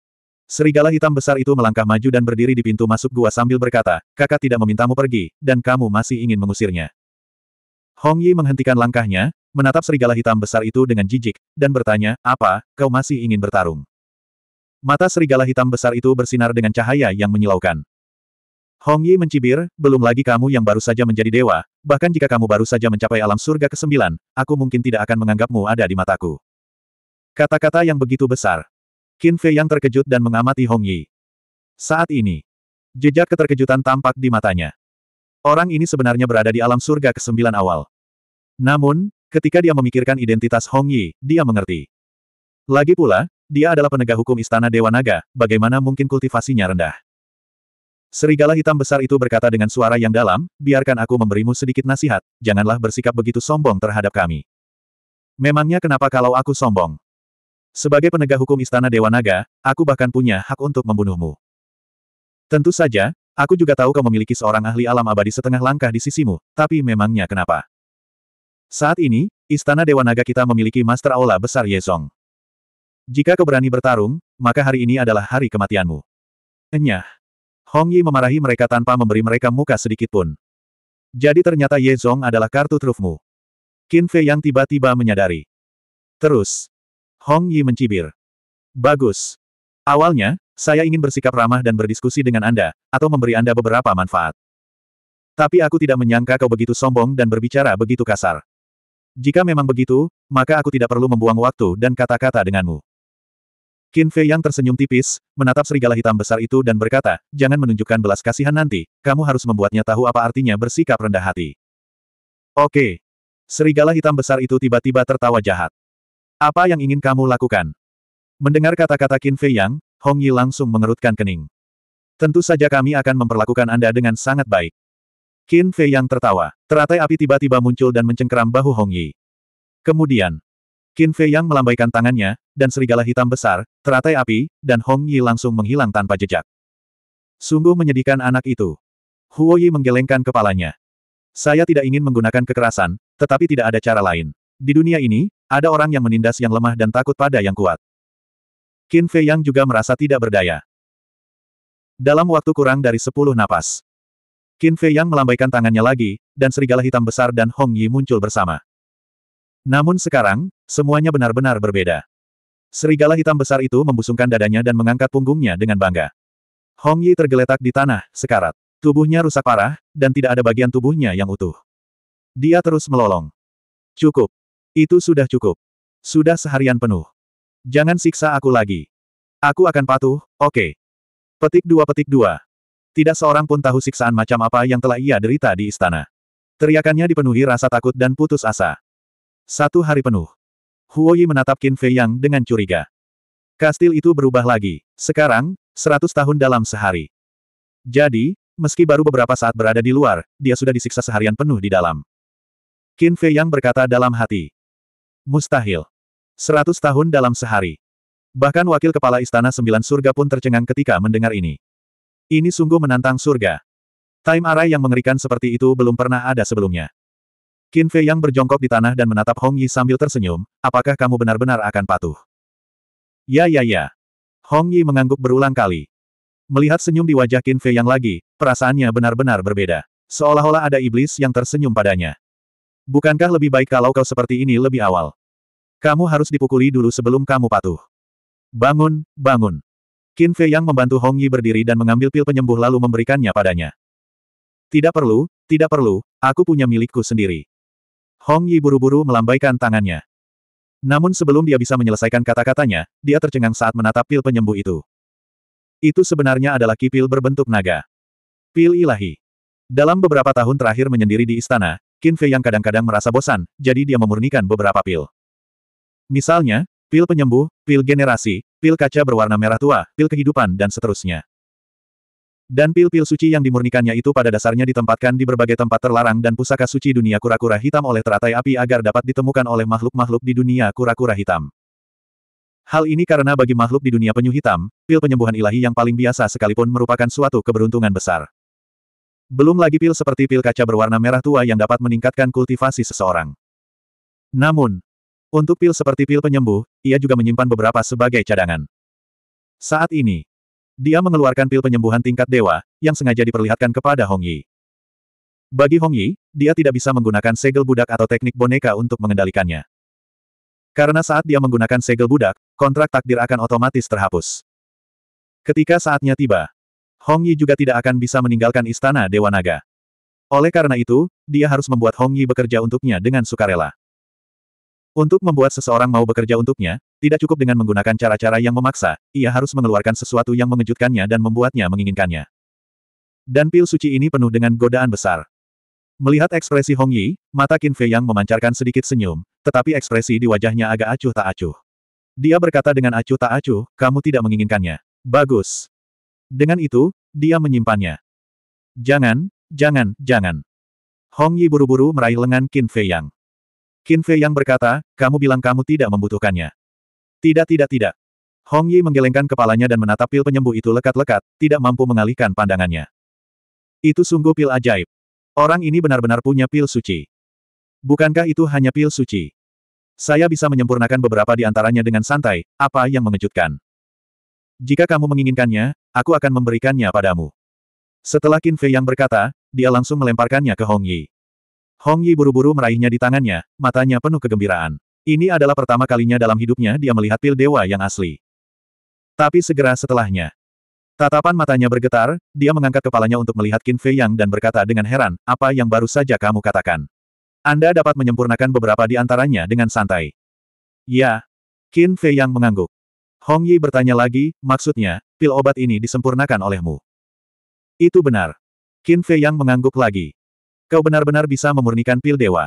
serigala hitam besar itu melangkah maju dan berdiri di pintu masuk gua sambil berkata, kakak tidak memintamu pergi, dan kamu masih ingin mengusirnya. Hong Yi menghentikan langkahnya, menatap serigala hitam besar itu dengan jijik, dan bertanya, apa, kau masih ingin bertarung? Mata serigala hitam besar itu bersinar dengan cahaya yang menyilaukan. Hong Yi mencibir, belum lagi kamu yang baru saja menjadi dewa, bahkan jika kamu baru saja mencapai alam surga ke-9, aku mungkin tidak akan menganggapmu ada di mataku. Kata-kata yang begitu besar. Qin Fei yang terkejut dan mengamati Hong Yi. Saat ini, jejak keterkejutan tampak di matanya. Orang ini sebenarnya berada di alam surga kesembilan awal. Namun, ketika dia memikirkan identitas Hong Yi, dia mengerti. Lagi pula, dia adalah penegak hukum Istana Dewa Naga, bagaimana mungkin kultivasinya rendah. Serigala hitam besar itu berkata dengan suara yang dalam, biarkan aku memberimu sedikit nasihat, janganlah bersikap begitu sombong terhadap kami. Memangnya kenapa kalau aku sombong? Sebagai penegak hukum Istana Dewa Naga, aku bahkan punya hak untuk membunuhmu. Tentu saja, Aku juga tahu kau memiliki seorang ahli alam abadi setengah langkah di sisimu, tapi memangnya kenapa? Saat ini, Istana Dewa Naga kita memiliki Master Aula Besar Ye Yezong. Jika kau berani bertarung, maka hari ini adalah hari kematianmu. Enyah. Hong Yi memarahi mereka tanpa memberi mereka muka sedikitpun. Jadi ternyata Ye Yezong adalah kartu trufmu. Qin Fei yang tiba-tiba menyadari. Terus. Hong Yi mencibir. Bagus. Awalnya, saya ingin bersikap ramah dan berdiskusi dengan Anda, atau memberi Anda beberapa manfaat. Tapi aku tidak menyangka kau begitu sombong dan berbicara begitu kasar. Jika memang begitu, maka aku tidak perlu membuang waktu dan kata-kata denganmu. Qin Fei yang tersenyum tipis, menatap serigala hitam besar itu dan berkata, jangan menunjukkan belas kasihan nanti, kamu harus membuatnya tahu apa artinya bersikap rendah hati. Oke. Serigala hitam besar itu tiba-tiba tertawa jahat. Apa yang ingin kamu lakukan? Mendengar kata-kata Qin Fei Yang, Hong Yi langsung mengerutkan kening. Tentu saja kami akan memperlakukan Anda dengan sangat baik. Qin Fei yang tertawa. Teratai api tiba-tiba muncul dan mencengkeram bahu Hong Yi. Kemudian, Qin Fei yang melambaikan tangannya, dan serigala hitam besar, teratai api, dan Hong Yi langsung menghilang tanpa jejak. Sungguh menyedihkan anak itu. Huo Yi menggelengkan kepalanya. Saya tidak ingin menggunakan kekerasan, tetapi tidak ada cara lain. Di dunia ini, ada orang yang menindas yang lemah dan takut pada yang kuat. Qin Fei Yang juga merasa tidak berdaya. Dalam waktu kurang dari sepuluh napas, Qin Fei Yang melambaikan tangannya lagi, dan serigala hitam besar dan Hong Yi muncul bersama. Namun sekarang, semuanya benar-benar berbeda. Serigala hitam besar itu membusungkan dadanya dan mengangkat punggungnya dengan bangga. Hong Yi tergeletak di tanah, sekarat. Tubuhnya rusak parah, dan tidak ada bagian tubuhnya yang utuh. Dia terus melolong. Cukup. Itu sudah cukup. Sudah seharian penuh. Jangan siksa aku lagi. Aku akan patuh, oke. Okay. Petik dua petik dua. Tidak seorang pun tahu siksaan macam apa yang telah ia derita di istana. Teriakannya dipenuhi rasa takut dan putus asa. Satu hari penuh. Huoyi menatap Qin Fei Yang dengan curiga. Kastil itu berubah lagi. Sekarang, seratus tahun dalam sehari. Jadi, meski baru beberapa saat berada di luar, dia sudah disiksa seharian penuh di dalam. Qin Fei Yang berkata dalam hati. Mustahil. Seratus tahun dalam sehari. Bahkan wakil kepala istana sembilan surga pun tercengang ketika mendengar ini. Ini sungguh menantang surga. Time array yang mengerikan seperti itu belum pernah ada sebelumnya. Qin Fei yang berjongkok di tanah dan menatap Hong Yi sambil tersenyum, apakah kamu benar-benar akan patuh? Ya ya ya. Hong Yi mengangguk berulang kali. Melihat senyum di wajah Qin Fei yang lagi, perasaannya benar-benar berbeda. Seolah-olah ada iblis yang tersenyum padanya. Bukankah lebih baik kalau kau seperti ini lebih awal? Kamu harus dipukuli dulu sebelum kamu patuh. Bangun, bangun. Qin Fei yang membantu Hong Yi berdiri dan mengambil pil penyembuh lalu memberikannya padanya. Tidak perlu, tidak perlu, aku punya milikku sendiri. Hong Yi buru-buru melambaikan tangannya. Namun sebelum dia bisa menyelesaikan kata-katanya, dia tercengang saat menatap pil penyembuh itu. Itu sebenarnya adalah kipil berbentuk naga. Pil ilahi. Dalam beberapa tahun terakhir menyendiri di istana, Qin Fei yang kadang-kadang merasa bosan, jadi dia memurnikan beberapa pil. Misalnya, pil penyembuh, pil generasi, pil kaca berwarna merah tua, pil kehidupan dan seterusnya. Dan pil-pil suci yang dimurnikannya itu pada dasarnya ditempatkan di berbagai tempat terlarang dan pusaka suci dunia kura-kura hitam oleh teratai api agar dapat ditemukan oleh makhluk-makhluk di dunia kura-kura hitam. Hal ini karena bagi makhluk di dunia penyu hitam, pil penyembuhan ilahi yang paling biasa sekalipun merupakan suatu keberuntungan besar. Belum lagi pil seperti pil kaca berwarna merah tua yang dapat meningkatkan kultivasi seseorang. Namun, untuk pil seperti pil penyembuh, ia juga menyimpan beberapa sebagai cadangan. Saat ini, dia mengeluarkan pil penyembuhan tingkat dewa, yang sengaja diperlihatkan kepada Hong Yi. Bagi Hong Yi, dia tidak bisa menggunakan segel budak atau teknik boneka untuk mengendalikannya. Karena saat dia menggunakan segel budak, kontrak takdir akan otomatis terhapus. Ketika saatnya tiba, Hong Yi juga tidak akan bisa meninggalkan istana Dewa Naga. Oleh karena itu, dia harus membuat Hong Yi bekerja untuknya dengan sukarela. Untuk membuat seseorang mau bekerja untuknya, tidak cukup dengan menggunakan cara-cara yang memaksa, ia harus mengeluarkan sesuatu yang mengejutkannya dan membuatnya menginginkannya. Dan pil suci ini penuh dengan godaan besar. Melihat ekspresi Hong Yi, mata Qin Fei yang memancarkan sedikit senyum, tetapi ekspresi di wajahnya agak acuh tak acuh. Dia berkata dengan acuh tak acuh, kamu tidak menginginkannya. Bagus. Dengan itu, dia menyimpannya. Jangan, jangan, jangan. Hong Yi buru-buru meraih lengan Qin Fei Yang. Qin Fei yang berkata, kamu bilang kamu tidak membutuhkannya. Tidak tidak tidak. Hong Yi menggelengkan kepalanya dan menatap pil penyembuh itu lekat-lekat, tidak mampu mengalihkan pandangannya. Itu sungguh pil ajaib. Orang ini benar-benar punya pil suci. Bukankah itu hanya pil suci? Saya bisa menyempurnakan beberapa di antaranya dengan santai, apa yang mengejutkan. Jika kamu menginginkannya, aku akan memberikannya padamu. Setelah Qin Fei yang berkata, dia langsung melemparkannya ke Hong Yi. Hong Yi buru-buru meraihnya di tangannya, matanya penuh kegembiraan. Ini adalah pertama kalinya dalam hidupnya dia melihat pil dewa yang asli. Tapi segera setelahnya, tatapan matanya bergetar, dia mengangkat kepalanya untuk melihat Qin Fei Yang dan berkata dengan heran, apa yang baru saja kamu katakan. Anda dapat menyempurnakan beberapa di antaranya dengan santai. Ya. Qin Fei Yang mengangguk. Hong Yi bertanya lagi, maksudnya, pil obat ini disempurnakan olehmu. Itu benar. Qin Fei Yang mengangguk lagi. Kau benar-benar bisa memurnikan pil dewa.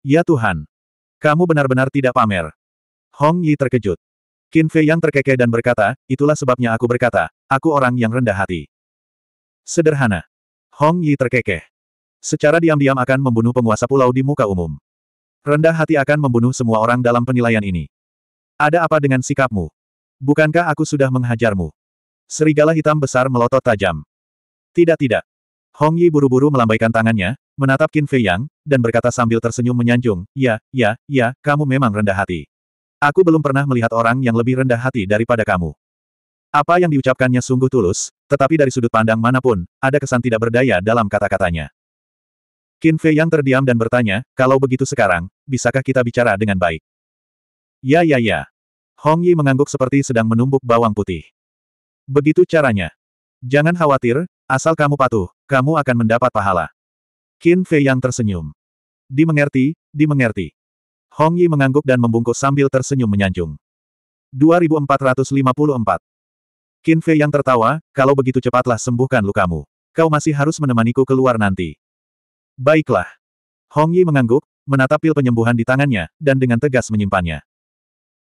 Ya Tuhan. Kamu benar-benar tidak pamer. Hong Yi terkejut. Qin Fei yang terkekeh dan berkata, itulah sebabnya aku berkata, aku orang yang rendah hati. Sederhana. Hong Yi terkekeh. Secara diam-diam akan membunuh penguasa pulau di muka umum. Rendah hati akan membunuh semua orang dalam penilaian ini. Ada apa dengan sikapmu? Bukankah aku sudah menghajarmu? Serigala hitam besar melotot tajam. Tidak tidak. Hong Yi buru-buru melambaikan tangannya, menatap Qin Fei Yang, dan berkata sambil tersenyum menyanjung, ya, ya, ya, kamu memang rendah hati. Aku belum pernah melihat orang yang lebih rendah hati daripada kamu. Apa yang diucapkannya sungguh tulus, tetapi dari sudut pandang manapun, ada kesan tidak berdaya dalam kata-katanya. Qin Fei Yang terdiam dan bertanya, kalau begitu sekarang, bisakah kita bicara dengan baik? Ya ya ya. Hong Yi mengangguk seperti sedang menumbuk bawang putih. Begitu caranya. Jangan khawatir, asal kamu patuh, kamu akan mendapat pahala. Qin Fei yang tersenyum. Dimengerti, dimengerti. Hong Yi mengangguk dan membungkuk sambil tersenyum menyanjung. 2454. Qin Fei yang tertawa, kalau begitu cepatlah sembuhkan lukamu. Kau masih harus menemaniku keluar nanti. Baiklah. Hong Yi mengangguk, menatap pil penyembuhan di tangannya, dan dengan tegas menyimpannya.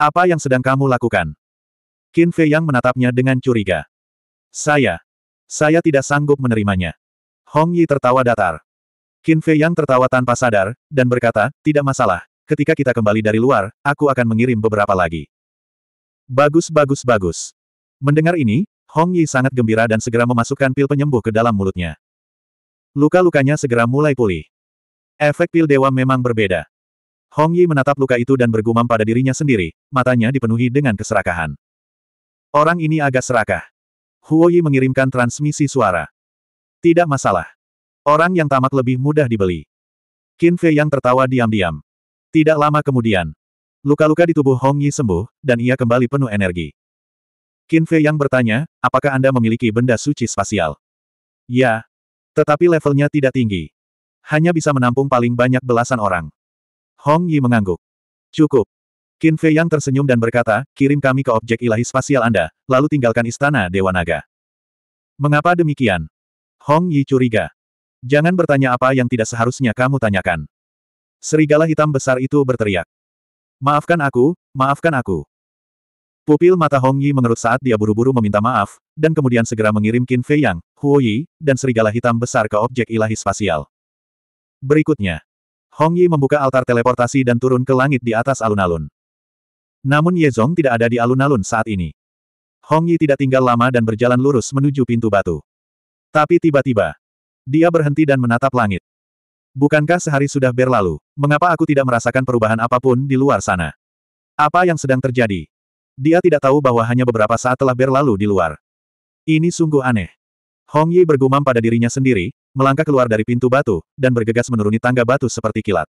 Apa yang sedang kamu lakukan? Qin Fei yang menatapnya dengan curiga. Saya. Saya tidak sanggup menerimanya. Hong Yi tertawa datar. Qin Fei Yang tertawa tanpa sadar, dan berkata, tidak masalah, ketika kita kembali dari luar, aku akan mengirim beberapa lagi. Bagus bagus bagus. Mendengar ini, Hong Yi sangat gembira dan segera memasukkan pil penyembuh ke dalam mulutnya. Luka-lukanya segera mulai pulih. Efek pil dewa memang berbeda. Hong Yi menatap luka itu dan bergumam pada dirinya sendiri, matanya dipenuhi dengan keserakahan. Orang ini agak serakah. Huo Yi mengirimkan transmisi suara. Tidak masalah. Orang yang tamat lebih mudah dibeli. Qin Fei yang tertawa diam-diam. Tidak lama kemudian, luka-luka di tubuh Hong Yi sembuh, dan ia kembali penuh energi. Qin Fei yang bertanya, apakah Anda memiliki benda suci spasial? Ya. Tetapi levelnya tidak tinggi. Hanya bisa menampung paling banyak belasan orang. Hong Yi mengangguk. Cukup. Qin Fei yang tersenyum dan berkata, kirim kami ke objek ilahi spasial Anda, lalu tinggalkan istana Dewa Naga. Mengapa demikian? Hong Yi curiga. Jangan bertanya apa yang tidak seharusnya kamu tanyakan. Serigala hitam besar itu berteriak. Maafkan aku, maafkan aku. Pupil mata Hong Yi mengerut saat dia buru-buru meminta maaf, dan kemudian segera mengirim Qin Fei Yang, Huo Yi, dan serigala hitam besar ke objek ilahi spasial. Berikutnya, Hong Yi membuka altar teleportasi dan turun ke langit di atas alun-alun. Namun Ye Zong tidak ada di alun-alun saat ini. Hong Yi tidak tinggal lama dan berjalan lurus menuju pintu batu. Tapi tiba-tiba, dia berhenti dan menatap langit. Bukankah sehari sudah berlalu? Mengapa aku tidak merasakan perubahan apapun di luar sana? Apa yang sedang terjadi? Dia tidak tahu bahwa hanya beberapa saat telah berlalu di luar. Ini sungguh aneh. Hong Yi bergumam pada dirinya sendiri, melangkah keluar dari pintu batu, dan bergegas menuruni tangga batu seperti kilat.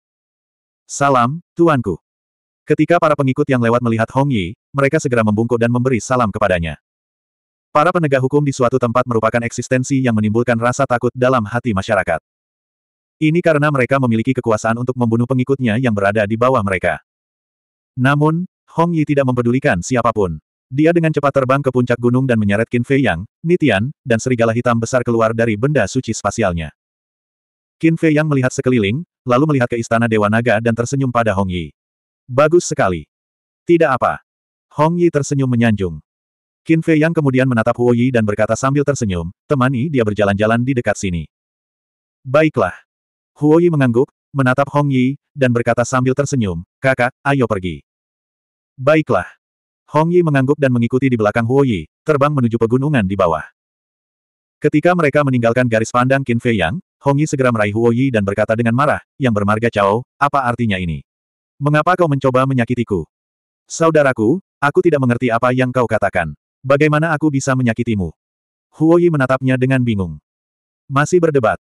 Salam, tuanku. Ketika para pengikut yang lewat melihat Hong Yi, mereka segera membungkuk dan memberi salam kepadanya. Para penegak hukum di suatu tempat merupakan eksistensi yang menimbulkan rasa takut dalam hati masyarakat. Ini karena mereka memiliki kekuasaan untuk membunuh pengikutnya yang berada di bawah mereka. Namun, Hong Yi tidak mempedulikan siapapun. Dia dengan cepat terbang ke puncak gunung dan menyeret Qin Fei Yang, Nitian, dan serigala hitam besar keluar dari benda suci spasialnya. Qin Fei Yang melihat sekeliling, lalu melihat ke istana Dewa Naga dan tersenyum pada Hong Yi. Bagus sekali. Tidak apa. Hong Yi tersenyum menyanjung. Qin Fei Yang kemudian menatap Huo Yi dan berkata sambil tersenyum, temani dia berjalan-jalan di dekat sini. Baiklah. Huo Yi mengangguk, menatap Hong Yi, dan berkata sambil tersenyum, kakak, ayo pergi. Baiklah. Hong Yi mengangguk dan mengikuti di belakang Huo Yi, terbang menuju pegunungan di bawah. Ketika mereka meninggalkan garis pandang Qin Fei Yang, Hong Yi segera meraih Huo Yi dan berkata dengan marah, yang bermarga Cao, apa artinya ini? Mengapa kau mencoba menyakitiku? Saudaraku, aku tidak mengerti apa yang kau katakan. Bagaimana aku bisa menyakitimu? Huoyi menatapnya dengan bingung. Masih berdebat.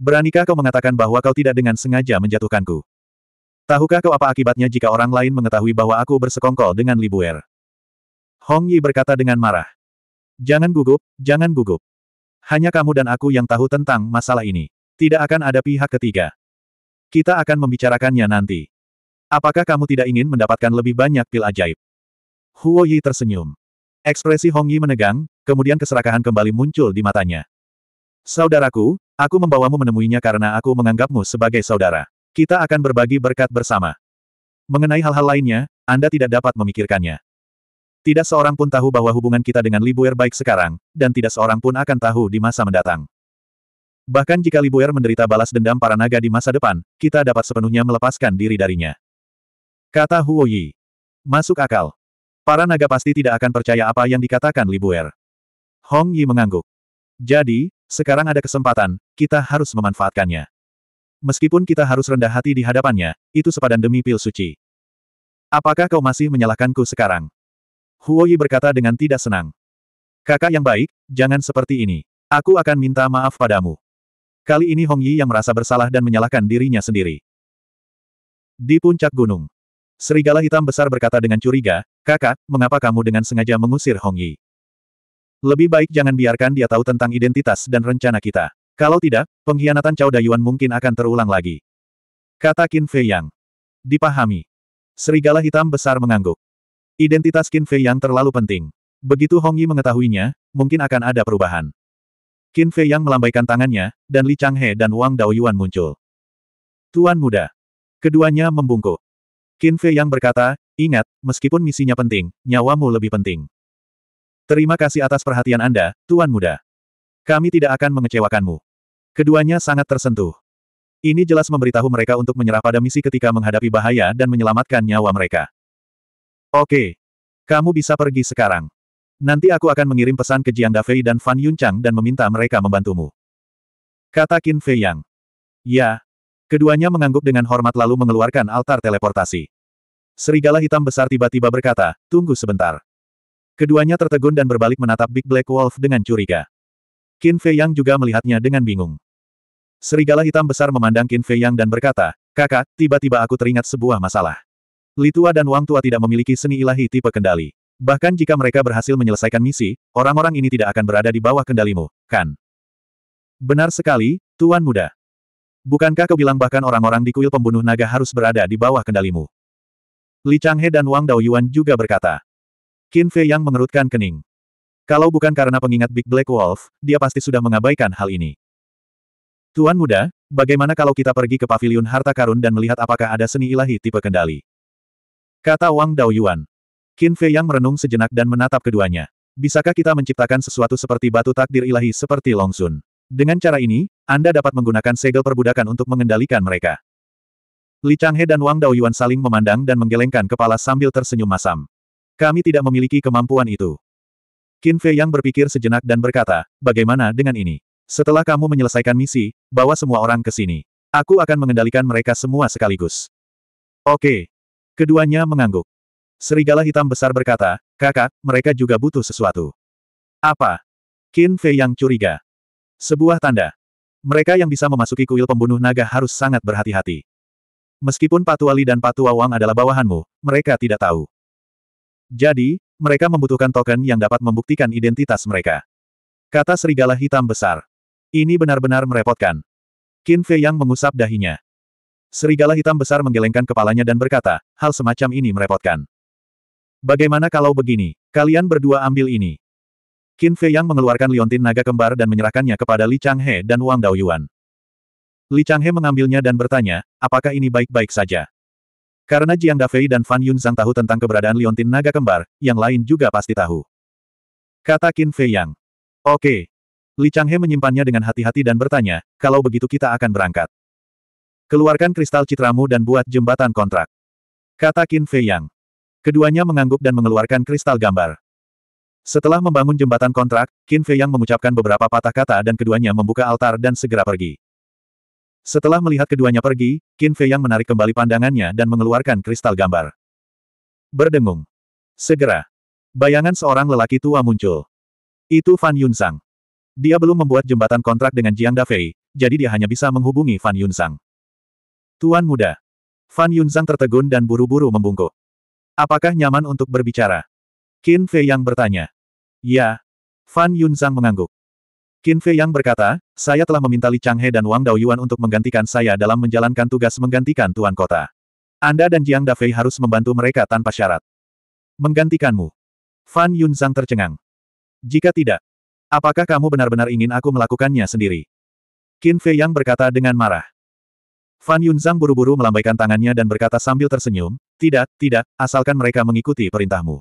Beranikah kau mengatakan bahwa kau tidak dengan sengaja menjatuhkanku? Tahukah kau apa akibatnya jika orang lain mengetahui bahwa aku bersekongkol dengan Libuer? Hong Yi berkata dengan marah. Jangan gugup, jangan gugup. Hanya kamu dan aku yang tahu tentang masalah ini. Tidak akan ada pihak ketiga. Kita akan membicarakannya nanti. Apakah kamu tidak ingin mendapatkan lebih banyak pil ajaib? Huo Yi tersenyum. Ekspresi Hong Yi menegang, kemudian keserakahan kembali muncul di matanya. Saudaraku, aku membawamu menemuinya karena aku menganggapmu sebagai saudara. Kita akan berbagi berkat bersama. Mengenai hal-hal lainnya, Anda tidak dapat memikirkannya. Tidak seorang pun tahu bahwa hubungan kita dengan Libuer baik sekarang, dan tidak seorang pun akan tahu di masa mendatang. Bahkan jika Libuer menderita balas dendam para naga di masa depan, kita dapat sepenuhnya melepaskan diri darinya. Kata Huo Yi. Masuk akal. Para naga pasti tidak akan percaya apa yang dikatakan Libuer. Hong Yi mengangguk. Jadi, sekarang ada kesempatan, kita harus memanfaatkannya. Meskipun kita harus rendah hati di hadapannya, itu sepadan demi pil suci. Apakah kau masih menyalahkanku sekarang? Huo Yi berkata dengan tidak senang. Kakak yang baik, jangan seperti ini. Aku akan minta maaf padamu. Kali ini Hong Yi yang merasa bersalah dan menyalahkan dirinya sendiri. Di puncak gunung. Serigala hitam besar berkata dengan curiga, kakak, mengapa kamu dengan sengaja mengusir Hong Yi? Lebih baik jangan biarkan dia tahu tentang identitas dan rencana kita. Kalau tidak, pengkhianatan Cao Dayuan mungkin akan terulang lagi. Kata Qin Fei Yang. Dipahami. Serigala hitam besar mengangguk. Identitas Qin Fei Yang terlalu penting. Begitu Hong Yi mengetahuinya, mungkin akan ada perubahan. Qin Fei Yang melambaikan tangannya, dan Li Changhe dan Wang Daoyuan muncul. Tuan muda. Keduanya membungkuk. Qin Fei yang berkata, ingat, meskipun misinya penting, nyawamu lebih penting. Terima kasih atas perhatian Anda, Tuan Muda. Kami tidak akan mengecewakanmu. Keduanya sangat tersentuh. Ini jelas memberitahu mereka untuk menyerah pada misi ketika menghadapi bahaya dan menyelamatkan nyawa mereka. Oke. Kamu bisa pergi sekarang. Nanti aku akan mengirim pesan ke Jiang Dafei dan Fan Yunchang dan meminta mereka membantumu. Kata Qin Fei Yang. Ya, Keduanya mengangguk dengan hormat lalu mengeluarkan altar teleportasi. Serigala hitam besar tiba-tiba berkata, tunggu sebentar. Keduanya tertegun dan berbalik menatap Big Black Wolf dengan curiga. Qin Fei Yang juga melihatnya dengan bingung. Serigala hitam besar memandang Qin Fei Yang dan berkata, kakak, tiba-tiba aku teringat sebuah masalah. Litua dan Wang Tua tidak memiliki seni ilahi tipe kendali. Bahkan jika mereka berhasil menyelesaikan misi, orang-orang ini tidak akan berada di bawah kendalimu, kan? Benar sekali, Tuan Muda. Bukankah kau bilang bahkan orang-orang di kuil pembunuh naga harus berada di bawah kendalimu? Li Changhe dan Wang Daoyuan juga berkata. Qin Fei yang mengerutkan kening. Kalau bukan karena pengingat Big Black Wolf, dia pasti sudah mengabaikan hal ini. Tuan muda, bagaimana kalau kita pergi ke paviliun harta karun dan melihat apakah ada seni ilahi tipe kendali? Kata Wang Daoyuan. Qin Fei yang merenung sejenak dan menatap keduanya. Bisakah kita menciptakan sesuatu seperti batu takdir ilahi seperti Long Sun? Dengan cara ini, anda dapat menggunakan segel perbudakan untuk mengendalikan mereka. Li Changhe dan Wang Daoyuan saling memandang dan menggelengkan kepala sambil tersenyum masam. Kami tidak memiliki kemampuan itu. Qin Fei yang berpikir sejenak dan berkata, bagaimana dengan ini? Setelah kamu menyelesaikan misi, bawa semua orang ke sini. Aku akan mengendalikan mereka semua sekaligus. Oke. Keduanya mengangguk. Serigala hitam besar berkata, kakak, mereka juga butuh sesuatu. Apa? Qin Fei yang curiga. Sebuah tanda. Mereka yang bisa memasuki kuil pembunuh naga harus sangat berhati-hati. Meskipun Patuali dan Patua Wang adalah bawahanmu, mereka tidak tahu. Jadi, mereka membutuhkan token yang dapat membuktikan identitas mereka. Kata serigala hitam besar. Ini benar-benar merepotkan. Qin Fei yang mengusap dahinya. Serigala hitam besar menggelengkan kepalanya dan berkata, hal semacam ini merepotkan. Bagaimana kalau begini, kalian berdua ambil ini. Qin Fei Yang mengeluarkan liontin naga kembar dan menyerahkannya kepada Li Chang He dan Wang Daoyuan. Li Chang He mengambilnya dan bertanya, apakah ini baik-baik saja? Karena Jiang Dafei dan Fan Yun Zhang tahu tentang keberadaan liontin naga kembar, yang lain juga pasti tahu. Kata Qin Fei Yang. Oke. Li Chang He menyimpannya dengan hati-hati dan bertanya, kalau begitu kita akan berangkat. Keluarkan kristal citramu dan buat jembatan kontrak. Kata Qin Fei Yang. Keduanya mengangguk dan mengeluarkan kristal gambar. Setelah membangun jembatan kontrak, Qin Fei Yang mengucapkan beberapa patah kata dan keduanya membuka altar dan segera pergi. Setelah melihat keduanya pergi, Qin Fei Yang menarik kembali pandangannya dan mengeluarkan kristal gambar. Berdengung. Segera. Bayangan seorang lelaki tua muncul. Itu Fan Yunzang. Dia belum membuat jembatan kontrak dengan Jiang Dafei, jadi dia hanya bisa menghubungi Fan Yunzang. Tuan muda. Fan Yunzang tertegun dan buru-buru membungkuk. Apakah nyaman untuk berbicara? Qin Fei yang bertanya. Ya. Fan Yunzang mengangguk. Qin Fei Yang berkata, saya telah meminta Li Changhe dan Wang Daoyuan untuk menggantikan saya dalam menjalankan tugas menggantikan Tuan Kota. Anda dan Jiang Dafei harus membantu mereka tanpa syarat. Menggantikanmu. Fan Yunzang tercengang. Jika tidak, apakah kamu benar-benar ingin aku melakukannya sendiri? Qin Fei Yang berkata dengan marah. Fan Yunzang buru-buru melambaikan tangannya dan berkata sambil tersenyum, tidak, tidak, asalkan mereka mengikuti perintahmu.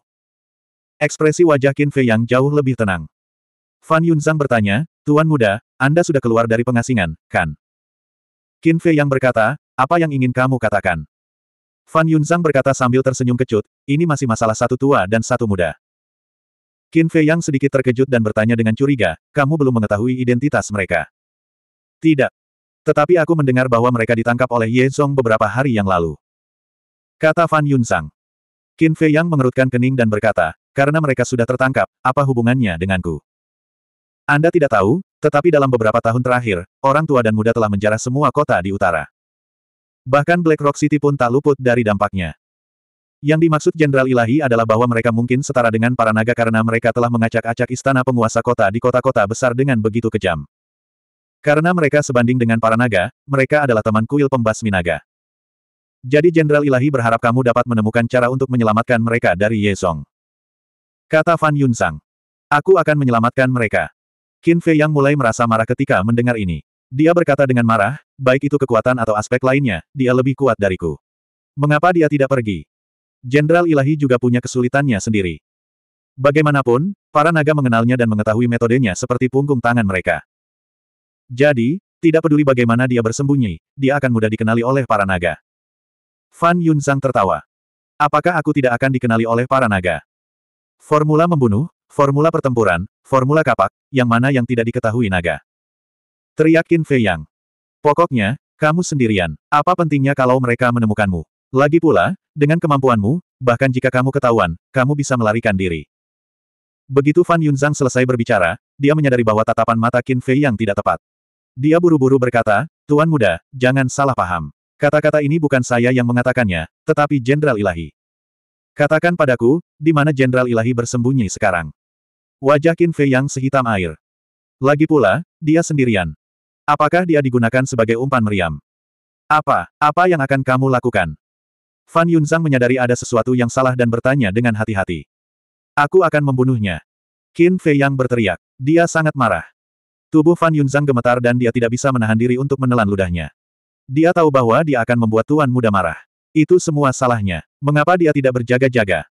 Ekspresi wajah Qin Fei yang jauh lebih tenang. Fan Yunzang bertanya, Tuan Muda, Anda sudah keluar dari pengasingan, kan? Qin Fei yang berkata, apa yang ingin kamu katakan? Fan Yunzang berkata sambil tersenyum kecut, ini masih masalah satu tua dan satu muda. Qin Fei yang sedikit terkejut dan bertanya dengan curiga, kamu belum mengetahui identitas mereka. Tidak. Tetapi aku mendengar bahwa mereka ditangkap oleh Ye Song beberapa hari yang lalu. Kata Fan Yunzhang. Qin Fei Yang mengerutkan kening dan berkata, karena mereka sudah tertangkap, apa hubungannya denganku? Anda tidak tahu, tetapi dalam beberapa tahun terakhir, orang tua dan muda telah menjarah semua kota di utara. Bahkan Black Rock City pun tak luput dari dampaknya. Yang dimaksud Jenderal Ilahi adalah bahwa mereka mungkin setara dengan para naga karena mereka telah mengacak-acak istana penguasa kota di kota-kota besar dengan begitu kejam. Karena mereka sebanding dengan para naga, mereka adalah teman kuil pembasmi naga. Jadi Jenderal Ilahi berharap kamu dapat menemukan cara untuk menyelamatkan mereka dari Yezong. Kata Fan Yunsang. Aku akan menyelamatkan mereka. Qin Fei yang mulai merasa marah ketika mendengar ini. Dia berkata dengan marah, baik itu kekuatan atau aspek lainnya, dia lebih kuat dariku. Mengapa dia tidak pergi? Jenderal Ilahi juga punya kesulitannya sendiri. Bagaimanapun, para naga mengenalnya dan mengetahui metodenya seperti punggung tangan mereka. Jadi, tidak peduli bagaimana dia bersembunyi, dia akan mudah dikenali oleh para naga. Fan Yunsang tertawa. Apakah aku tidak akan dikenali oleh para naga? Formula membunuh, formula pertempuran, formula kapak, yang mana yang tidak diketahui naga. Teriak Qin Fei Yang. Pokoknya, kamu sendirian. Apa pentingnya kalau mereka menemukanmu? Lagi pula, dengan kemampuanmu, bahkan jika kamu ketahuan, kamu bisa melarikan diri. Begitu Fan Yunzang selesai berbicara, dia menyadari bahwa tatapan mata Qin Fei yang tidak tepat. Dia buru-buru berkata, Tuan muda, jangan salah paham. Kata-kata ini bukan saya yang mengatakannya, tetapi Jenderal Ilahi. Katakan padaku, di mana Jenderal Ilahi bersembunyi sekarang? Wajah Qin Fei yang sehitam air. Lagi pula, dia sendirian. Apakah dia digunakan sebagai umpan meriam? Apa, apa yang akan kamu lakukan? Fan Yunzang menyadari ada sesuatu yang salah dan bertanya dengan hati-hati. Aku akan membunuhnya. Qin Fei yang berteriak. Dia sangat marah. Tubuh Fan Yunzang gemetar dan dia tidak bisa menahan diri untuk menelan ludahnya. Dia tahu bahwa dia akan membuat tuan muda marah. Itu semua salahnya. Mengapa dia tidak berjaga-jaga?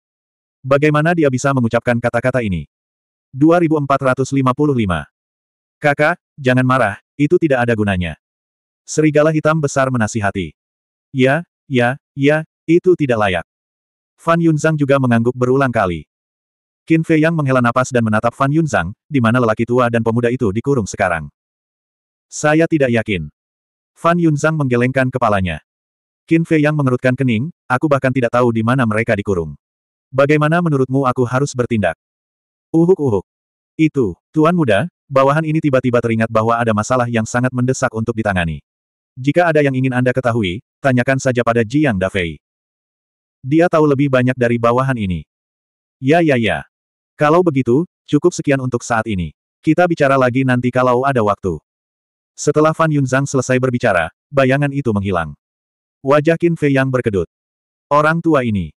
Bagaimana dia bisa mengucapkan kata-kata ini? 2455 Kakak, jangan marah, itu tidak ada gunanya. Serigala hitam besar menasihati. Ya, ya, ya, itu tidak layak. Fan Yunzang juga mengangguk berulang kali. Qin Fei Yang menghela napas dan menatap Fan Yunzang, di mana lelaki tua dan pemuda itu dikurung sekarang. Saya tidak yakin. Fan Yunzang menggelengkan kepalanya. Qin Fei yang mengerutkan kening, aku bahkan tidak tahu di mana mereka dikurung. Bagaimana menurutmu aku harus bertindak? Uhuk-uhuk. Itu, Tuan Muda, bawahan ini tiba-tiba teringat bahwa ada masalah yang sangat mendesak untuk ditangani. Jika ada yang ingin Anda ketahui, tanyakan saja pada Jiang Dafei. Dia tahu lebih banyak dari bawahan ini. Ya ya ya. Kalau begitu, cukup sekian untuk saat ini. Kita bicara lagi nanti kalau ada waktu. Setelah Fan Yunzang selesai berbicara, bayangan itu menghilang. Wajah Qin Fei yang berkedut. Orang tua ini.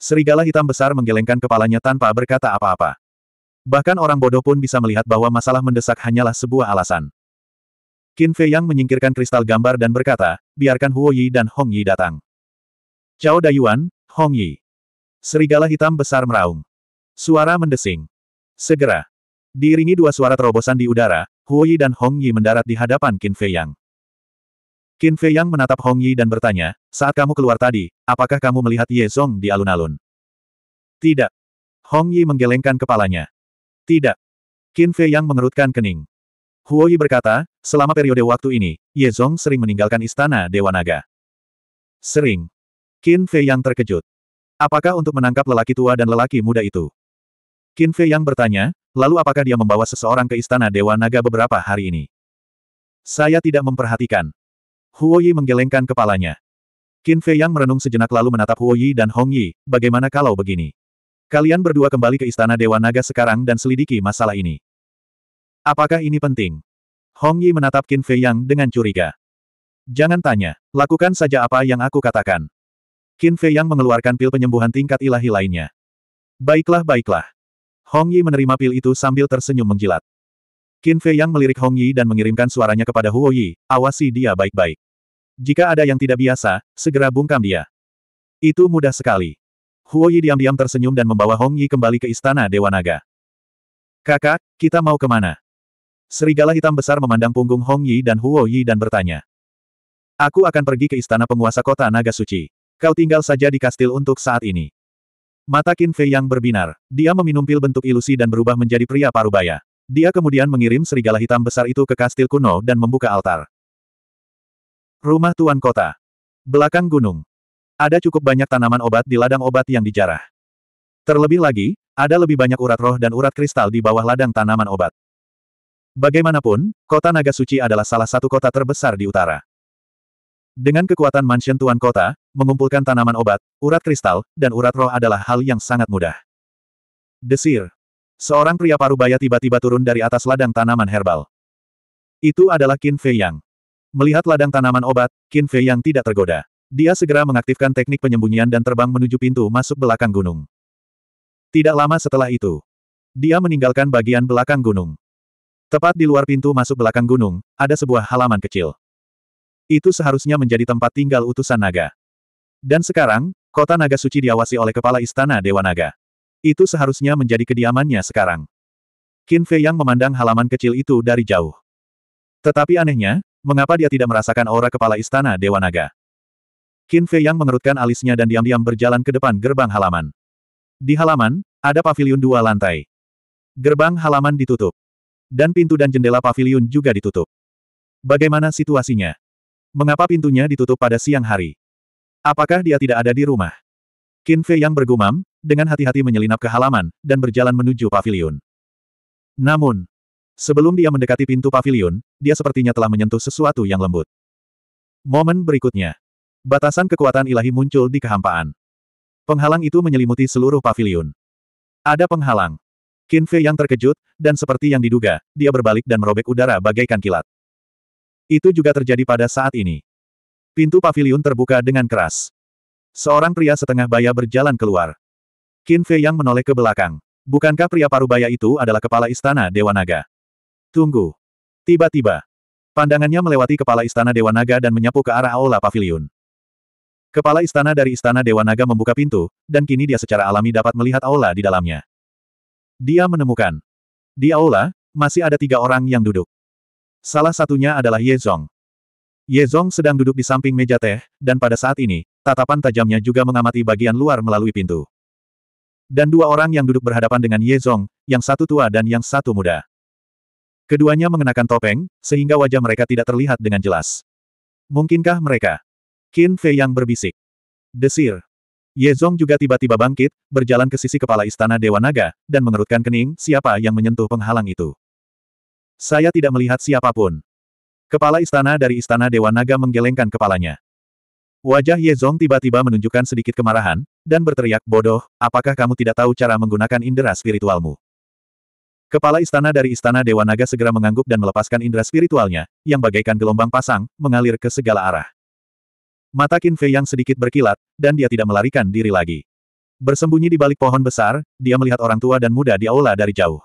Serigala hitam besar menggelengkan kepalanya tanpa berkata apa-apa. Bahkan orang bodoh pun bisa melihat bahwa masalah mendesak hanyalah sebuah alasan. Qin Fei yang menyingkirkan kristal gambar dan berkata, biarkan Huo Yi dan Hong Yi datang. Cao Dayuan, Hong Yi. Serigala hitam besar meraung. Suara mendesing. Segera. Diiringi dua suara terobosan di udara, Huo Yi dan Hong Yi mendarat di hadapan Qin Fei Yang. Qin Fei Yang menatap Hong Yi dan bertanya, saat kamu keluar tadi, apakah kamu melihat Ye Zong di alun-alun? Tidak. Hong Yi menggelengkan kepalanya. Tidak. Qin Fei Yang mengerutkan kening. Huo Yi berkata, selama periode waktu ini, Ye Zong sering meninggalkan istana Dewa Naga. Sering. Qin Fei Yang terkejut. Apakah untuk menangkap lelaki tua dan lelaki muda itu? Qin Fei Yang bertanya, lalu apakah dia membawa seseorang ke istana Dewa Naga beberapa hari ini? Saya tidak memperhatikan. Huoyi menggelengkan kepalanya. Qin Fei Yang merenung sejenak lalu menatap Huoyi dan Hong Yi, bagaimana kalau begini? Kalian berdua kembali ke Istana Dewa Naga sekarang dan selidiki masalah ini. Apakah ini penting? Hong Yi menatap Qin Fei Yang dengan curiga. Jangan tanya, lakukan saja apa yang aku katakan. Qin Fei Yang mengeluarkan pil penyembuhan tingkat ilahi lainnya. Baiklah baiklah. Hong Yi menerima pil itu sambil tersenyum menjilat. Qin Fei Yang melirik Hong Yi dan mengirimkan suaranya kepada Huo Yi, awasi dia baik-baik. Jika ada yang tidak biasa, segera bungkam dia. Itu mudah sekali. Huo Yi diam-diam tersenyum dan membawa Hong Yi kembali ke istana Dewa Naga. Kakak, kita mau kemana? Serigala hitam besar memandang punggung Hong Yi dan Huo Yi dan bertanya. Aku akan pergi ke istana penguasa kota Naga Suci. Kau tinggal saja di kastil untuk saat ini. Mata Qin Fei yang berbinar. Dia meminum pil bentuk ilusi dan berubah menjadi pria parubaya. Dia kemudian mengirim serigala hitam besar itu ke kastil kuno dan membuka altar. Rumah Tuan Kota. Belakang gunung. Ada cukup banyak tanaman obat di ladang obat yang dijarah. Terlebih lagi, ada lebih banyak urat roh dan urat kristal di bawah ladang tanaman obat. Bagaimanapun, kota naga suci adalah salah satu kota terbesar di utara. Dengan kekuatan mansion Tuan Kota, mengumpulkan tanaman obat, urat kristal, dan urat roh adalah hal yang sangat mudah. Desir. Seorang pria parubaya tiba-tiba turun dari atas ladang tanaman herbal. Itu adalah Qin Fei Yang. Melihat ladang tanaman obat, Qin Fei Yang tidak tergoda. Dia segera mengaktifkan teknik penyembunyian dan terbang menuju pintu masuk belakang gunung. Tidak lama setelah itu, dia meninggalkan bagian belakang gunung. Tepat di luar pintu masuk belakang gunung, ada sebuah halaman kecil. Itu seharusnya menjadi tempat tinggal utusan naga. Dan sekarang, kota naga suci diawasi oleh kepala istana Dewa Naga. Itu seharusnya menjadi kediamannya sekarang. Qin Fei yang memandang halaman kecil itu dari jauh. Tetapi anehnya, mengapa dia tidak merasakan aura kepala istana Dewa Naga? Qin Fei yang mengerutkan alisnya dan diam-diam berjalan ke depan gerbang halaman. Di halaman, ada pavilion dua lantai. Gerbang halaman ditutup. Dan pintu dan jendela pavilion juga ditutup. Bagaimana situasinya? Mengapa pintunya ditutup pada siang hari? Apakah dia tidak ada di rumah? Qin Fei yang bergumam, dengan hati-hati menyelinap ke halaman, dan berjalan menuju pavilion. Namun, sebelum dia mendekati pintu pavilion, dia sepertinya telah menyentuh sesuatu yang lembut. Momen berikutnya, batasan kekuatan ilahi muncul di kehampaan. Penghalang itu menyelimuti seluruh pavilion. Ada penghalang. Qin Fei yang terkejut, dan seperti yang diduga, dia berbalik dan merobek udara bagaikan kilat. Itu juga terjadi pada saat ini. Pintu pavilion terbuka dengan keras. Seorang pria setengah baya berjalan keluar. Qin Fei yang menoleh ke belakang. Bukankah pria paruh parubaya itu adalah kepala istana Dewa Naga? Tunggu. Tiba-tiba. Pandangannya melewati kepala istana Dewa Naga dan menyapu ke arah aula pavilion. Kepala istana dari istana Dewa Naga membuka pintu, dan kini dia secara alami dapat melihat aula di dalamnya. Dia menemukan. Di aula, masih ada tiga orang yang duduk. Salah satunya adalah Ye Zong. Ye Zong sedang duduk di samping meja teh, dan pada saat ini, Tatapan tajamnya juga mengamati bagian luar melalui pintu. Dan dua orang yang duduk berhadapan dengan Ye Zong, yang satu tua dan yang satu muda. Keduanya mengenakan topeng, sehingga wajah mereka tidak terlihat dengan jelas. Mungkinkah mereka? Qin Fei yang berbisik. Desir. Ye Zong juga tiba-tiba bangkit, berjalan ke sisi kepala istana Dewa Naga, dan mengerutkan kening siapa yang menyentuh penghalang itu. Saya tidak melihat siapapun. Kepala istana dari istana Dewa Naga menggelengkan kepalanya. Wajah Ye Zong tiba-tiba menunjukkan sedikit kemarahan, dan berteriak, bodoh, apakah kamu tidak tahu cara menggunakan indera spiritualmu? Kepala istana dari istana Dewa Naga segera mengangguk dan melepaskan indera spiritualnya, yang bagaikan gelombang pasang, mengalir ke segala arah. Mata Qin Fei yang sedikit berkilat, dan dia tidak melarikan diri lagi. Bersembunyi di balik pohon besar, dia melihat orang tua dan muda di aula dari jauh.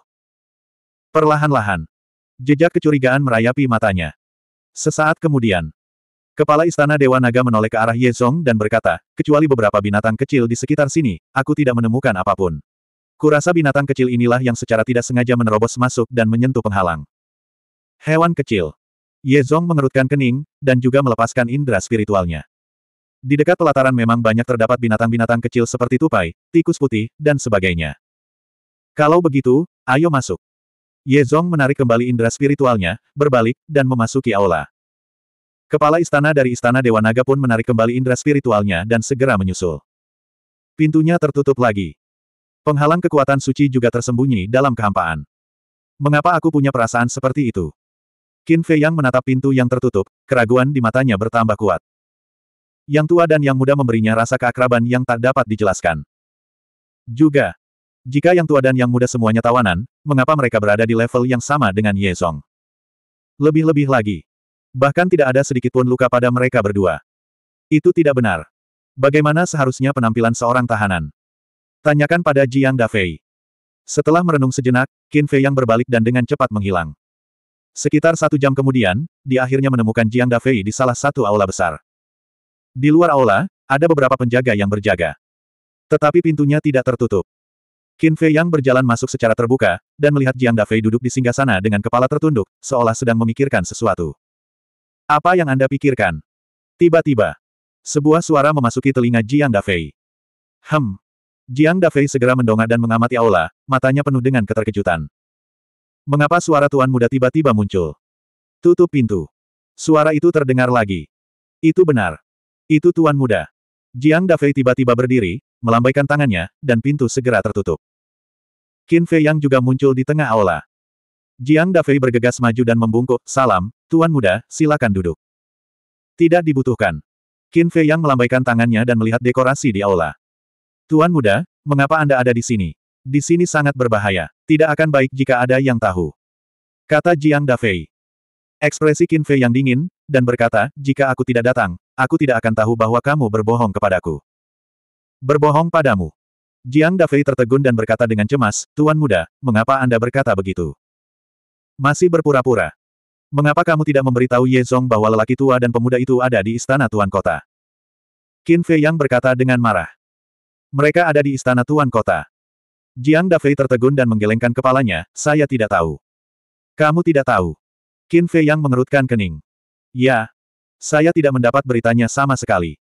Perlahan-lahan. Jejak kecurigaan merayapi matanya. Sesaat kemudian, Kepala Istana Dewa Naga menoleh ke arah Ye Yezong dan berkata, kecuali beberapa binatang kecil di sekitar sini, aku tidak menemukan apapun. Kurasa binatang kecil inilah yang secara tidak sengaja menerobos masuk dan menyentuh penghalang. Hewan kecil. Ye Yezong mengerutkan kening, dan juga melepaskan indera spiritualnya. Di dekat pelataran memang banyak terdapat binatang-binatang kecil seperti tupai, tikus putih, dan sebagainya. Kalau begitu, ayo masuk. Ye Yezong menarik kembali indera spiritualnya, berbalik, dan memasuki aula. Kepala istana dari istana Dewa Naga pun menarik kembali indera spiritualnya dan segera menyusul. Pintunya tertutup lagi. Penghalang kekuatan suci juga tersembunyi dalam kehampaan. Mengapa aku punya perasaan seperti itu? Qin Fei yang menatap pintu yang tertutup, keraguan di matanya bertambah kuat. Yang tua dan yang muda memberinya rasa keakraban yang tak dapat dijelaskan. Juga, jika yang tua dan yang muda semuanya tawanan, mengapa mereka berada di level yang sama dengan Ye Song? Lebih-lebih lagi, Bahkan tidak ada sedikitpun luka pada mereka berdua. Itu tidak benar. Bagaimana seharusnya penampilan seorang tahanan? Tanyakan pada Jiang Dafei. Setelah merenung sejenak, Qin Fei yang berbalik dan dengan cepat menghilang. Sekitar satu jam kemudian, dia akhirnya menemukan Jiang Dafei di salah satu aula besar. Di luar aula, ada beberapa penjaga yang berjaga. Tetapi pintunya tidak tertutup. Qin Fei yang berjalan masuk secara terbuka, dan melihat Jiang Dafei duduk di singgasana dengan kepala tertunduk, seolah sedang memikirkan sesuatu. Apa yang Anda pikirkan? Tiba-tiba, sebuah suara memasuki telinga Jiang Dafei. Hem. Jiang Dafei segera mendongak dan mengamati aula, matanya penuh dengan keterkejutan. Mengapa suara tuan muda tiba-tiba muncul? Tutup pintu. Suara itu terdengar lagi. Itu benar. Itu tuan muda. Jiang Dafei tiba-tiba berdiri, melambaikan tangannya, dan pintu segera tertutup. Qin Fei Yang juga muncul di tengah aula. Jiang Dafei bergegas maju dan membungkuk, salam, Tuan muda, silakan duduk. Tidak dibutuhkan. Qin Fei yang melambaikan tangannya dan melihat dekorasi di aula. Tuan muda, mengapa Anda ada di sini? Di sini sangat berbahaya. Tidak akan baik jika ada yang tahu. Kata Jiang Dafei. Ekspresi Qin Fei yang dingin, dan berkata, jika aku tidak datang, aku tidak akan tahu bahwa kamu berbohong kepadaku. Berbohong padamu. Jiang Dafei tertegun dan berkata dengan cemas, Tuan muda, mengapa Anda berkata begitu? Masih berpura-pura. Mengapa kamu tidak memberitahu Ye Zong bahwa lelaki tua dan pemuda itu ada di istana tuan kota? Qin Fei Yang berkata dengan marah. Mereka ada di istana tuan kota. Jiang Dafei tertegun dan menggelengkan kepalanya, saya tidak tahu. Kamu tidak tahu. Qin Fei Yang mengerutkan kening. Ya. Saya tidak mendapat beritanya sama sekali.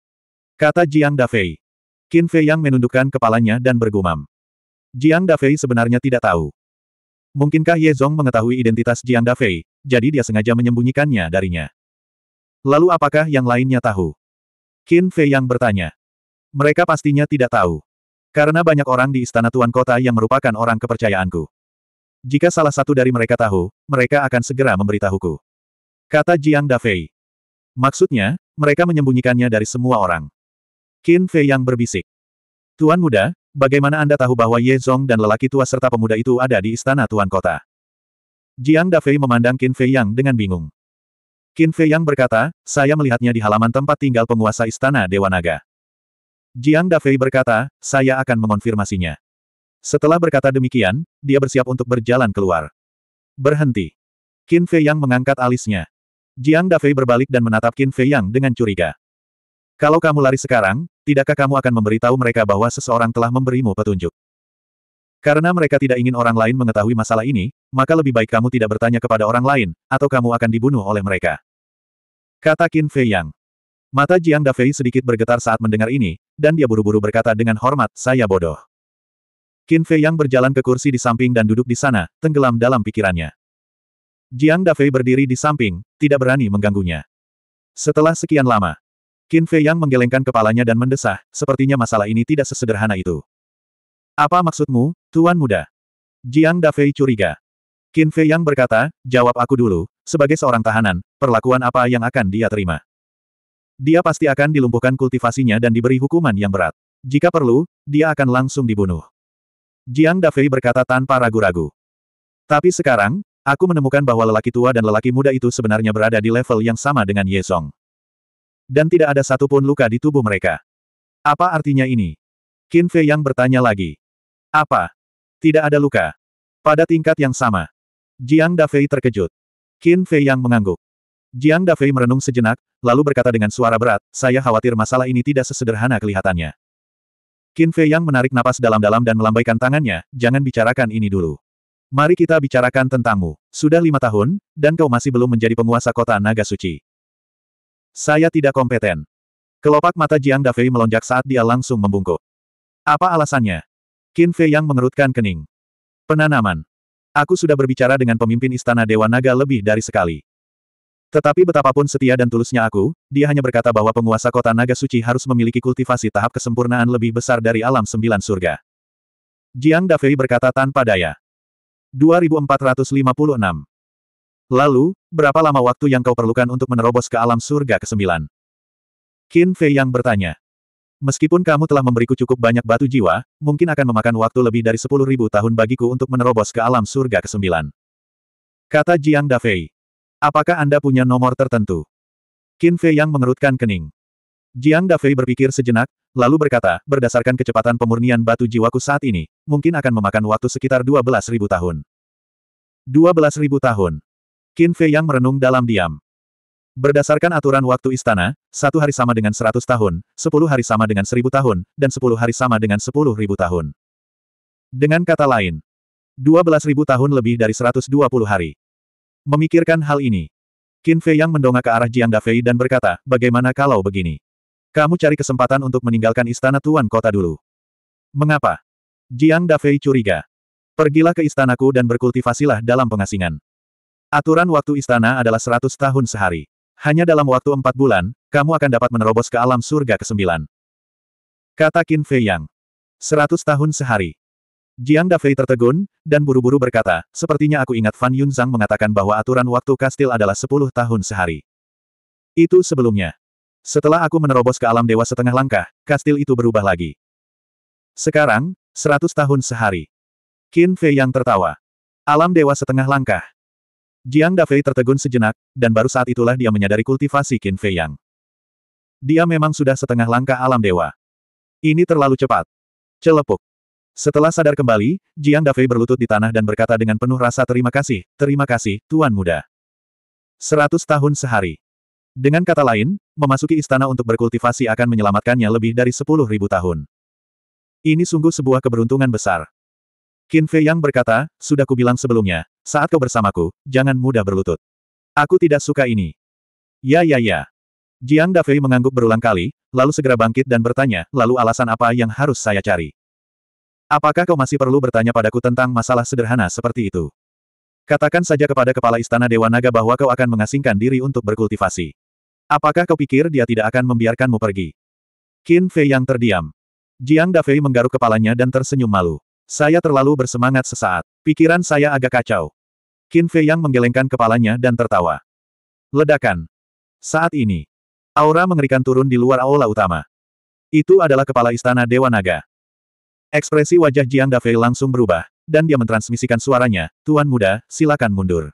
Kata Jiang Dafei. Qin Fei Yang menundukkan kepalanya dan bergumam. Jiang Dafei sebenarnya tidak tahu. Mungkinkah Ye Zong mengetahui identitas Jiang Dafei, jadi dia sengaja menyembunyikannya darinya. Lalu apakah yang lainnya tahu? Qin Fei yang bertanya. Mereka pastinya tidak tahu. Karena banyak orang di istana tuan kota yang merupakan orang kepercayaanku. Jika salah satu dari mereka tahu, mereka akan segera memberitahuku. Kata Jiang Dafei. Maksudnya, mereka menyembunyikannya dari semua orang. Qin Fei yang berbisik. Tuan muda, Bagaimana Anda tahu bahwa Ye Zong dan lelaki tua serta pemuda itu ada di istana Tuan Kota? Jiang Dafei memandang Qin Fei Yang dengan bingung. Qin Fei Yang berkata, saya melihatnya di halaman tempat tinggal penguasa istana Dewa Naga. Jiang Dafei berkata, saya akan mengonfirmasinya. Setelah berkata demikian, dia bersiap untuk berjalan keluar. Berhenti. Qin Fei Yang mengangkat alisnya. Jiang Dafei berbalik dan menatap Qin Fei Yang dengan curiga. Kalau kamu lari sekarang, tidakkah kamu akan memberitahu mereka bahwa seseorang telah memberimu petunjuk? Karena mereka tidak ingin orang lain mengetahui masalah ini, maka lebih baik kamu tidak bertanya kepada orang lain, atau kamu akan dibunuh oleh mereka. Kata Qin Fei Yang. Mata Jiang Dafei sedikit bergetar saat mendengar ini, dan dia buru-buru berkata dengan hormat, saya bodoh. Qin Fei Yang berjalan ke kursi di samping dan duduk di sana, tenggelam dalam pikirannya. Jiang Dafei berdiri di samping, tidak berani mengganggunya. Setelah sekian lama, Qin Fei Yang menggelengkan kepalanya dan mendesah, sepertinya masalah ini tidak sesederhana itu. Apa maksudmu, Tuan Muda? Jiang Dafei curiga. Qin Fei Yang berkata, jawab aku dulu, sebagai seorang tahanan, perlakuan apa yang akan dia terima? Dia pasti akan dilumpuhkan kultivasinya dan diberi hukuman yang berat. Jika perlu, dia akan langsung dibunuh. Jiang Dafei berkata tanpa ragu-ragu. Tapi sekarang, aku menemukan bahwa lelaki tua dan lelaki muda itu sebenarnya berada di level yang sama dengan Ye Song dan tidak ada satupun luka di tubuh mereka. Apa artinya ini? Qin Fei yang bertanya lagi. Apa? Tidak ada luka. Pada tingkat yang sama. Jiang Dafei terkejut. Qin Fei yang mengangguk. Jiang Dafei merenung sejenak, lalu berkata dengan suara berat, saya khawatir masalah ini tidak sesederhana kelihatannya. Qin Fei yang menarik napas dalam-dalam dan melambaikan tangannya, jangan bicarakan ini dulu. Mari kita bicarakan tentangmu. Sudah lima tahun, dan kau masih belum menjadi penguasa kota naga suci. Saya tidak kompeten. Kelopak mata Jiang Dafei melonjak saat dia langsung membungkuk. Apa alasannya? Qin Fei yang mengerutkan kening. Penanaman. Aku sudah berbicara dengan pemimpin istana Dewa Naga lebih dari sekali. Tetapi betapapun setia dan tulusnya aku, dia hanya berkata bahwa penguasa kota Naga Suci harus memiliki kultivasi tahap kesempurnaan lebih besar dari alam sembilan surga. Jiang Dafei berkata tanpa daya. 2456 Lalu, berapa lama waktu yang kau perlukan untuk menerobos ke alam surga ke-9? Qin Fei yang bertanya. Meskipun kamu telah memberiku cukup banyak batu jiwa, mungkin akan memakan waktu lebih dari sepuluh ribu tahun bagiku untuk menerobos ke alam surga ke-9. Kata Jiang Dafei. Apakah Anda punya nomor tertentu? Qin Fei yang mengerutkan kening. Jiang Dafei berpikir sejenak, lalu berkata, berdasarkan kecepatan pemurnian batu jiwaku saat ini, mungkin akan memakan waktu sekitar 12.000 tahun. ribu tahun. Qin Fei yang merenung dalam diam. Berdasarkan aturan waktu istana, satu hari sama dengan seratus tahun, sepuluh hari sama dengan seribu tahun, dan sepuluh hari sama dengan sepuluh ribu tahun. Dengan kata lain, dua belas ribu tahun lebih dari seratus dua puluh hari. Memikirkan hal ini, Qin Fei yang mendongak ke arah Jiang Dafei dan berkata, bagaimana kalau begini? Kamu cari kesempatan untuk meninggalkan istana Tuan Kota dulu. Mengapa? Jiang Dafei curiga. Pergilah ke istanaku dan berkultivasilah dalam pengasingan. Aturan waktu istana adalah 100 tahun sehari. Hanya dalam waktu empat bulan, kamu akan dapat menerobos ke alam surga ke-9. Kata Qin Fei Yang. 100 tahun sehari. Jiang Dafei tertegun, dan buru-buru berkata, sepertinya aku ingat Fan Yun Zhang mengatakan bahwa aturan waktu kastil adalah 10 tahun sehari. Itu sebelumnya. Setelah aku menerobos ke alam dewa setengah langkah, kastil itu berubah lagi. Sekarang, 100 tahun sehari. Qin Fei Yang tertawa. Alam dewa setengah langkah. Jiang Dafei tertegun sejenak, dan baru saat itulah dia menyadari kultivasi Qin Fei Yang. Dia memang sudah setengah langkah alam dewa. Ini terlalu cepat. Celepuk. Setelah sadar kembali, Jiang Dafei berlutut di tanah dan berkata dengan penuh rasa terima kasih, terima kasih, Tuan Muda. Seratus tahun sehari. Dengan kata lain, memasuki istana untuk berkultivasi akan menyelamatkannya lebih dari sepuluh ribu tahun. Ini sungguh sebuah keberuntungan besar. Qin Fei Yang berkata, sudah kubilang sebelumnya, saat kau bersamaku, jangan mudah berlutut. Aku tidak suka ini. Ya ya ya. Jiang Dafei mengangguk berulang kali, lalu segera bangkit dan bertanya, lalu alasan apa yang harus saya cari? Apakah kau masih perlu bertanya padaku tentang masalah sederhana seperti itu? Katakan saja kepada kepala istana Dewa Naga bahwa kau akan mengasingkan diri untuk berkultivasi. Apakah kau pikir dia tidak akan membiarkanmu pergi? Qin Fei yang terdiam. Jiang Dafei menggaruk kepalanya dan tersenyum malu. Saya terlalu bersemangat sesaat. Pikiran saya agak kacau. Qin Fei Yang menggelengkan kepalanya dan tertawa. Ledakan. Saat ini. Aura mengerikan turun di luar aula utama. Itu adalah kepala istana Dewa Naga. Ekspresi wajah Jiang Dafei langsung berubah, dan dia mentransmisikan suaranya, Tuan Muda, silakan mundur.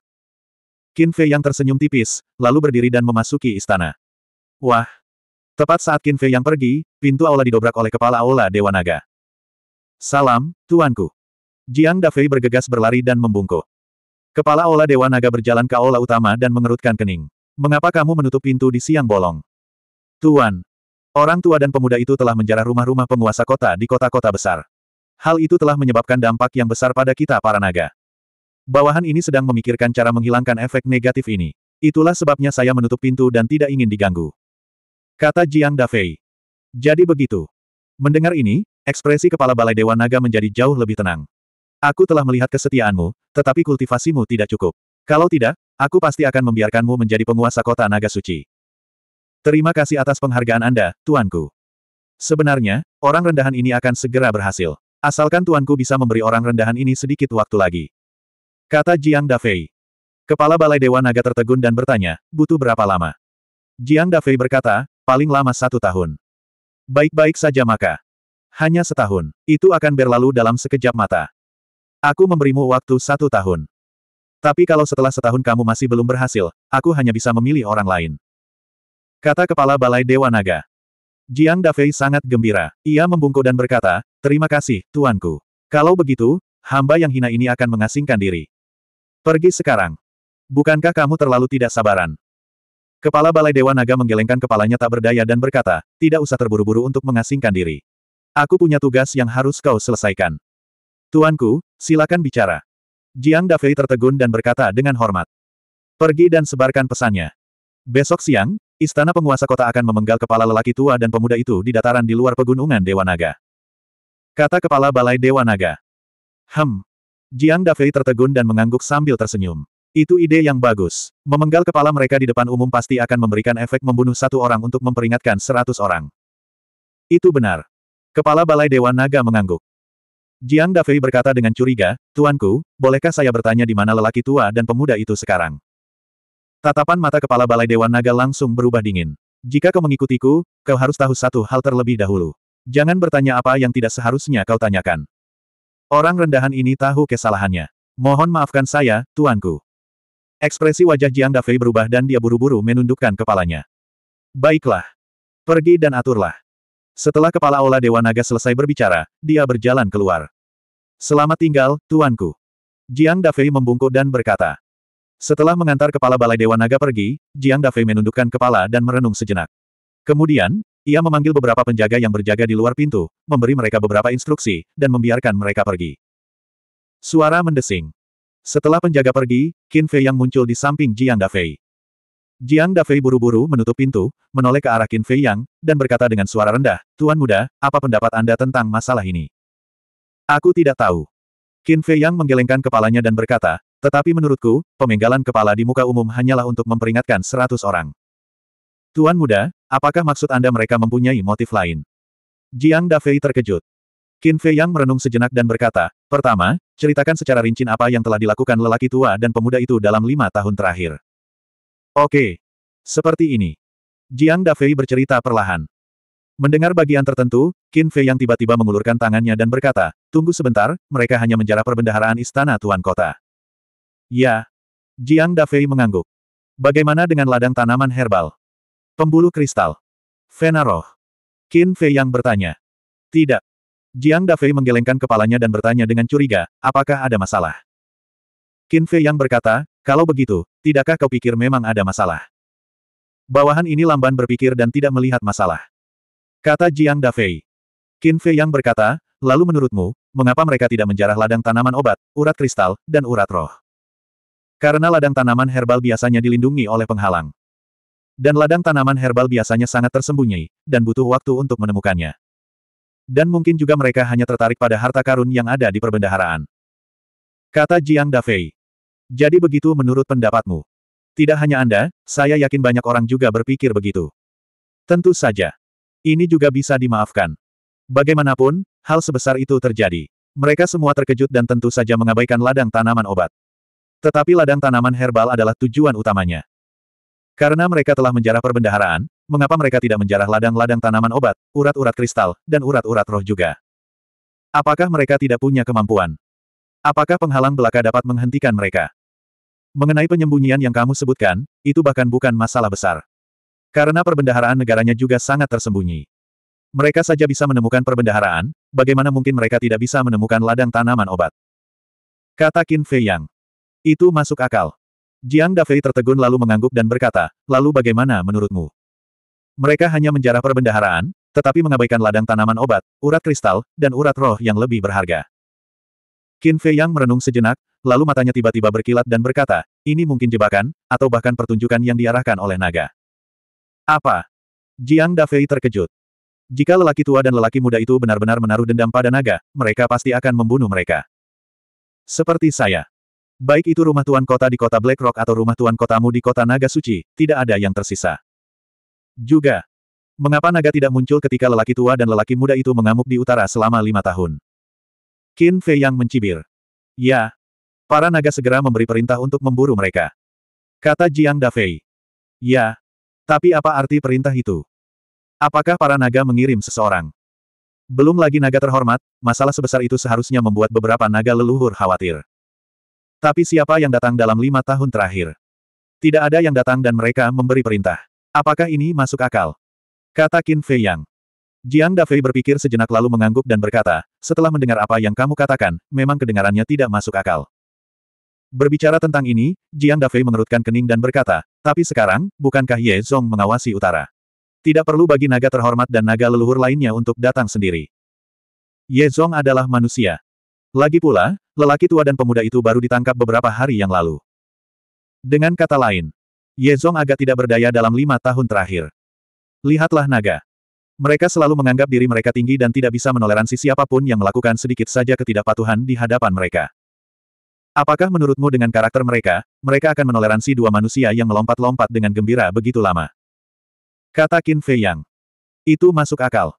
Qin Fei Yang tersenyum tipis, lalu berdiri dan memasuki istana. Wah! Tepat saat Qin Fei Yang pergi, pintu aula didobrak oleh kepala aula Dewa Naga. Salam, tuanku. Jiang Dafei bergegas berlari dan membungkuk. Kepala Ola Dewa Naga berjalan ke Ola Utama dan mengerutkan kening. Mengapa kamu menutup pintu di siang bolong? Tuan. Orang tua dan pemuda itu telah menjarah rumah-rumah penguasa kota di kota-kota besar. Hal itu telah menyebabkan dampak yang besar pada kita para naga. Bawahan ini sedang memikirkan cara menghilangkan efek negatif ini. Itulah sebabnya saya menutup pintu dan tidak ingin diganggu. Kata Jiang Dafei. Jadi begitu. Mendengar ini, Ekspresi kepala Balai Dewa Naga menjadi jauh lebih tenang. Aku telah melihat kesetiaanmu, tetapi kultivasimu tidak cukup. Kalau tidak, aku pasti akan membiarkanmu menjadi penguasa kota Naga Suci. Terima kasih atas penghargaan Anda, Tuanku. Sebenarnya, orang rendahan ini akan segera berhasil. Asalkan Tuanku bisa memberi orang rendahan ini sedikit waktu lagi. Kata Jiang Dafei. Kepala Balai Dewa Naga tertegun dan bertanya, butuh berapa lama? Jiang Dafei berkata, paling lama satu tahun. Baik-baik saja maka. Hanya setahun. Itu akan berlalu dalam sekejap mata. Aku memberimu waktu satu tahun. Tapi kalau setelah setahun kamu masih belum berhasil, aku hanya bisa memilih orang lain. Kata Kepala Balai Dewa Naga. Jiang Dafei sangat gembira. Ia membungkuk dan berkata, Terima kasih, tuanku. Kalau begitu, hamba yang hina ini akan mengasingkan diri. Pergi sekarang. Bukankah kamu terlalu tidak sabaran? Kepala Balai Dewa Naga menggelengkan kepalanya tak berdaya dan berkata, Tidak usah terburu-buru untuk mengasingkan diri. Aku punya tugas yang harus kau selesaikan. Tuanku, silakan bicara. Jiang Dafei tertegun dan berkata dengan hormat. Pergi dan sebarkan pesannya. Besok siang, istana penguasa kota akan memenggal kepala lelaki tua dan pemuda itu di dataran di luar pegunungan Dewa Naga. Kata kepala balai Dewa Naga. Hem. Jiang Dafei tertegun dan mengangguk sambil tersenyum. Itu ide yang bagus. Memenggal kepala mereka di depan umum pasti akan memberikan efek membunuh satu orang untuk memperingatkan seratus orang. Itu benar. Kepala Balai Dewa Naga mengangguk. Jiang Dafei berkata dengan curiga, Tuanku, bolehkah saya bertanya di mana lelaki tua dan pemuda itu sekarang? Tatapan mata Kepala Balai Dewa Naga langsung berubah dingin. Jika kau mengikutiku, kau harus tahu satu hal terlebih dahulu. Jangan bertanya apa yang tidak seharusnya kau tanyakan. Orang rendahan ini tahu kesalahannya. Mohon maafkan saya, Tuanku. Ekspresi wajah Jiang Dafei berubah dan dia buru-buru menundukkan kepalanya. Baiklah. Pergi dan aturlah. Setelah kepala Ola Dewa Naga selesai berbicara, dia berjalan keluar. Selamat tinggal, tuanku. Jiang Dafei membungkuk dan berkata. Setelah mengantar kepala Balai Dewa Naga pergi, Jiang Dafei menundukkan kepala dan merenung sejenak. Kemudian, ia memanggil beberapa penjaga yang berjaga di luar pintu, memberi mereka beberapa instruksi, dan membiarkan mereka pergi. Suara mendesing. Setelah penjaga pergi, Qin Fei yang muncul di samping Jiang Dafei. Jiang Dafei buru-buru menutup pintu, menoleh ke arah Qin Fei Yang, dan berkata dengan suara rendah, Tuan muda, apa pendapat Anda tentang masalah ini? Aku tidak tahu. Qin Fei Yang menggelengkan kepalanya dan berkata, tetapi menurutku, pemenggalan kepala di muka umum hanyalah untuk memperingatkan seratus orang. Tuan muda, apakah maksud Anda mereka mempunyai motif lain? Jiang Dafei terkejut. Qin Fei Yang merenung sejenak dan berkata, pertama, ceritakan secara rinci apa yang telah dilakukan lelaki tua dan pemuda itu dalam lima tahun terakhir. Oke. Seperti ini. Jiang Dafei bercerita perlahan. Mendengar bagian tertentu, Qin Fei yang tiba-tiba mengulurkan tangannya dan berkata, tunggu sebentar, mereka hanya menjara perbendaharaan istana Tuan Kota. Ya. Jiang Dafei mengangguk. Bagaimana dengan ladang tanaman herbal? Pembuluh kristal. fenaroh? Qin Fei yang bertanya. Tidak. Jiang Dafei menggelengkan kepalanya dan bertanya dengan curiga, apakah ada masalah? Qin Fei yang berkata, kalau begitu, tidakkah kau pikir memang ada masalah? Bawahan ini lamban berpikir dan tidak melihat masalah. Kata Jiang Dafei. Qin Fei yang berkata, lalu menurutmu, mengapa mereka tidak menjarah ladang tanaman obat, urat kristal, dan urat roh? Karena ladang tanaman herbal biasanya dilindungi oleh penghalang. Dan ladang tanaman herbal biasanya sangat tersembunyi, dan butuh waktu untuk menemukannya. Dan mungkin juga mereka hanya tertarik pada harta karun yang ada di perbendaharaan. Kata Jiang Dafei. Jadi begitu menurut pendapatmu. Tidak hanya Anda, saya yakin banyak orang juga berpikir begitu. Tentu saja. Ini juga bisa dimaafkan. Bagaimanapun, hal sebesar itu terjadi. Mereka semua terkejut dan tentu saja mengabaikan ladang tanaman obat. Tetapi ladang tanaman herbal adalah tujuan utamanya. Karena mereka telah menjarah perbendaharaan, mengapa mereka tidak menjarah ladang-ladang tanaman obat, urat-urat kristal, dan urat-urat roh juga? Apakah mereka tidak punya kemampuan? Apakah penghalang belaka dapat menghentikan mereka? Mengenai penyembunyian yang kamu sebutkan, itu bahkan bukan masalah besar. Karena perbendaharaan negaranya juga sangat tersembunyi. Mereka saja bisa menemukan perbendaharaan, bagaimana mungkin mereka tidak bisa menemukan ladang tanaman obat? Kata Qin Fei Yang. Itu masuk akal. Jiang Dafei tertegun lalu mengangguk dan berkata, lalu bagaimana menurutmu? Mereka hanya menjarah perbendaharaan, tetapi mengabaikan ladang tanaman obat, urat kristal, dan urat roh yang lebih berharga. Qin Fei Yang merenung sejenak, lalu matanya tiba-tiba berkilat dan berkata, ini mungkin jebakan, atau bahkan pertunjukan yang diarahkan oleh naga. Apa? Jiang Dafei terkejut. Jika lelaki tua dan lelaki muda itu benar-benar menaruh dendam pada naga, mereka pasti akan membunuh mereka. Seperti saya. Baik itu rumah tuan kota di kota Black Rock atau rumah tuan kotamu di kota Naga Suci, tidak ada yang tersisa. Juga, mengapa naga tidak muncul ketika lelaki tua dan lelaki muda itu mengamuk di utara selama lima tahun? Qin Fei yang mencibir. Ya, Para naga segera memberi perintah untuk memburu mereka. Kata Jiang Dafei. Ya. Tapi apa arti perintah itu? Apakah para naga mengirim seseorang? Belum lagi naga terhormat, masalah sebesar itu seharusnya membuat beberapa naga leluhur khawatir. Tapi siapa yang datang dalam lima tahun terakhir? Tidak ada yang datang dan mereka memberi perintah. Apakah ini masuk akal? Kata Qin Fei Yang. Jiang Dafei berpikir sejenak lalu mengangguk dan berkata, setelah mendengar apa yang kamu katakan, memang kedengarannya tidak masuk akal. Berbicara tentang ini, Jiang Dafei mengerutkan kening dan berkata, tapi sekarang, bukankah Ye Zong mengawasi utara? Tidak perlu bagi naga terhormat dan naga leluhur lainnya untuk datang sendiri. Ye Zong adalah manusia. Lagi pula, lelaki tua dan pemuda itu baru ditangkap beberapa hari yang lalu. Dengan kata lain, Ye Zong agak tidak berdaya dalam lima tahun terakhir. Lihatlah naga. Mereka selalu menganggap diri mereka tinggi dan tidak bisa menoleransi siapapun yang melakukan sedikit saja ketidakpatuhan di hadapan mereka. Apakah menurutmu dengan karakter mereka, mereka akan menoleransi dua manusia yang melompat-lompat dengan gembira begitu lama? Kata Qin Fei Yang. Itu masuk akal.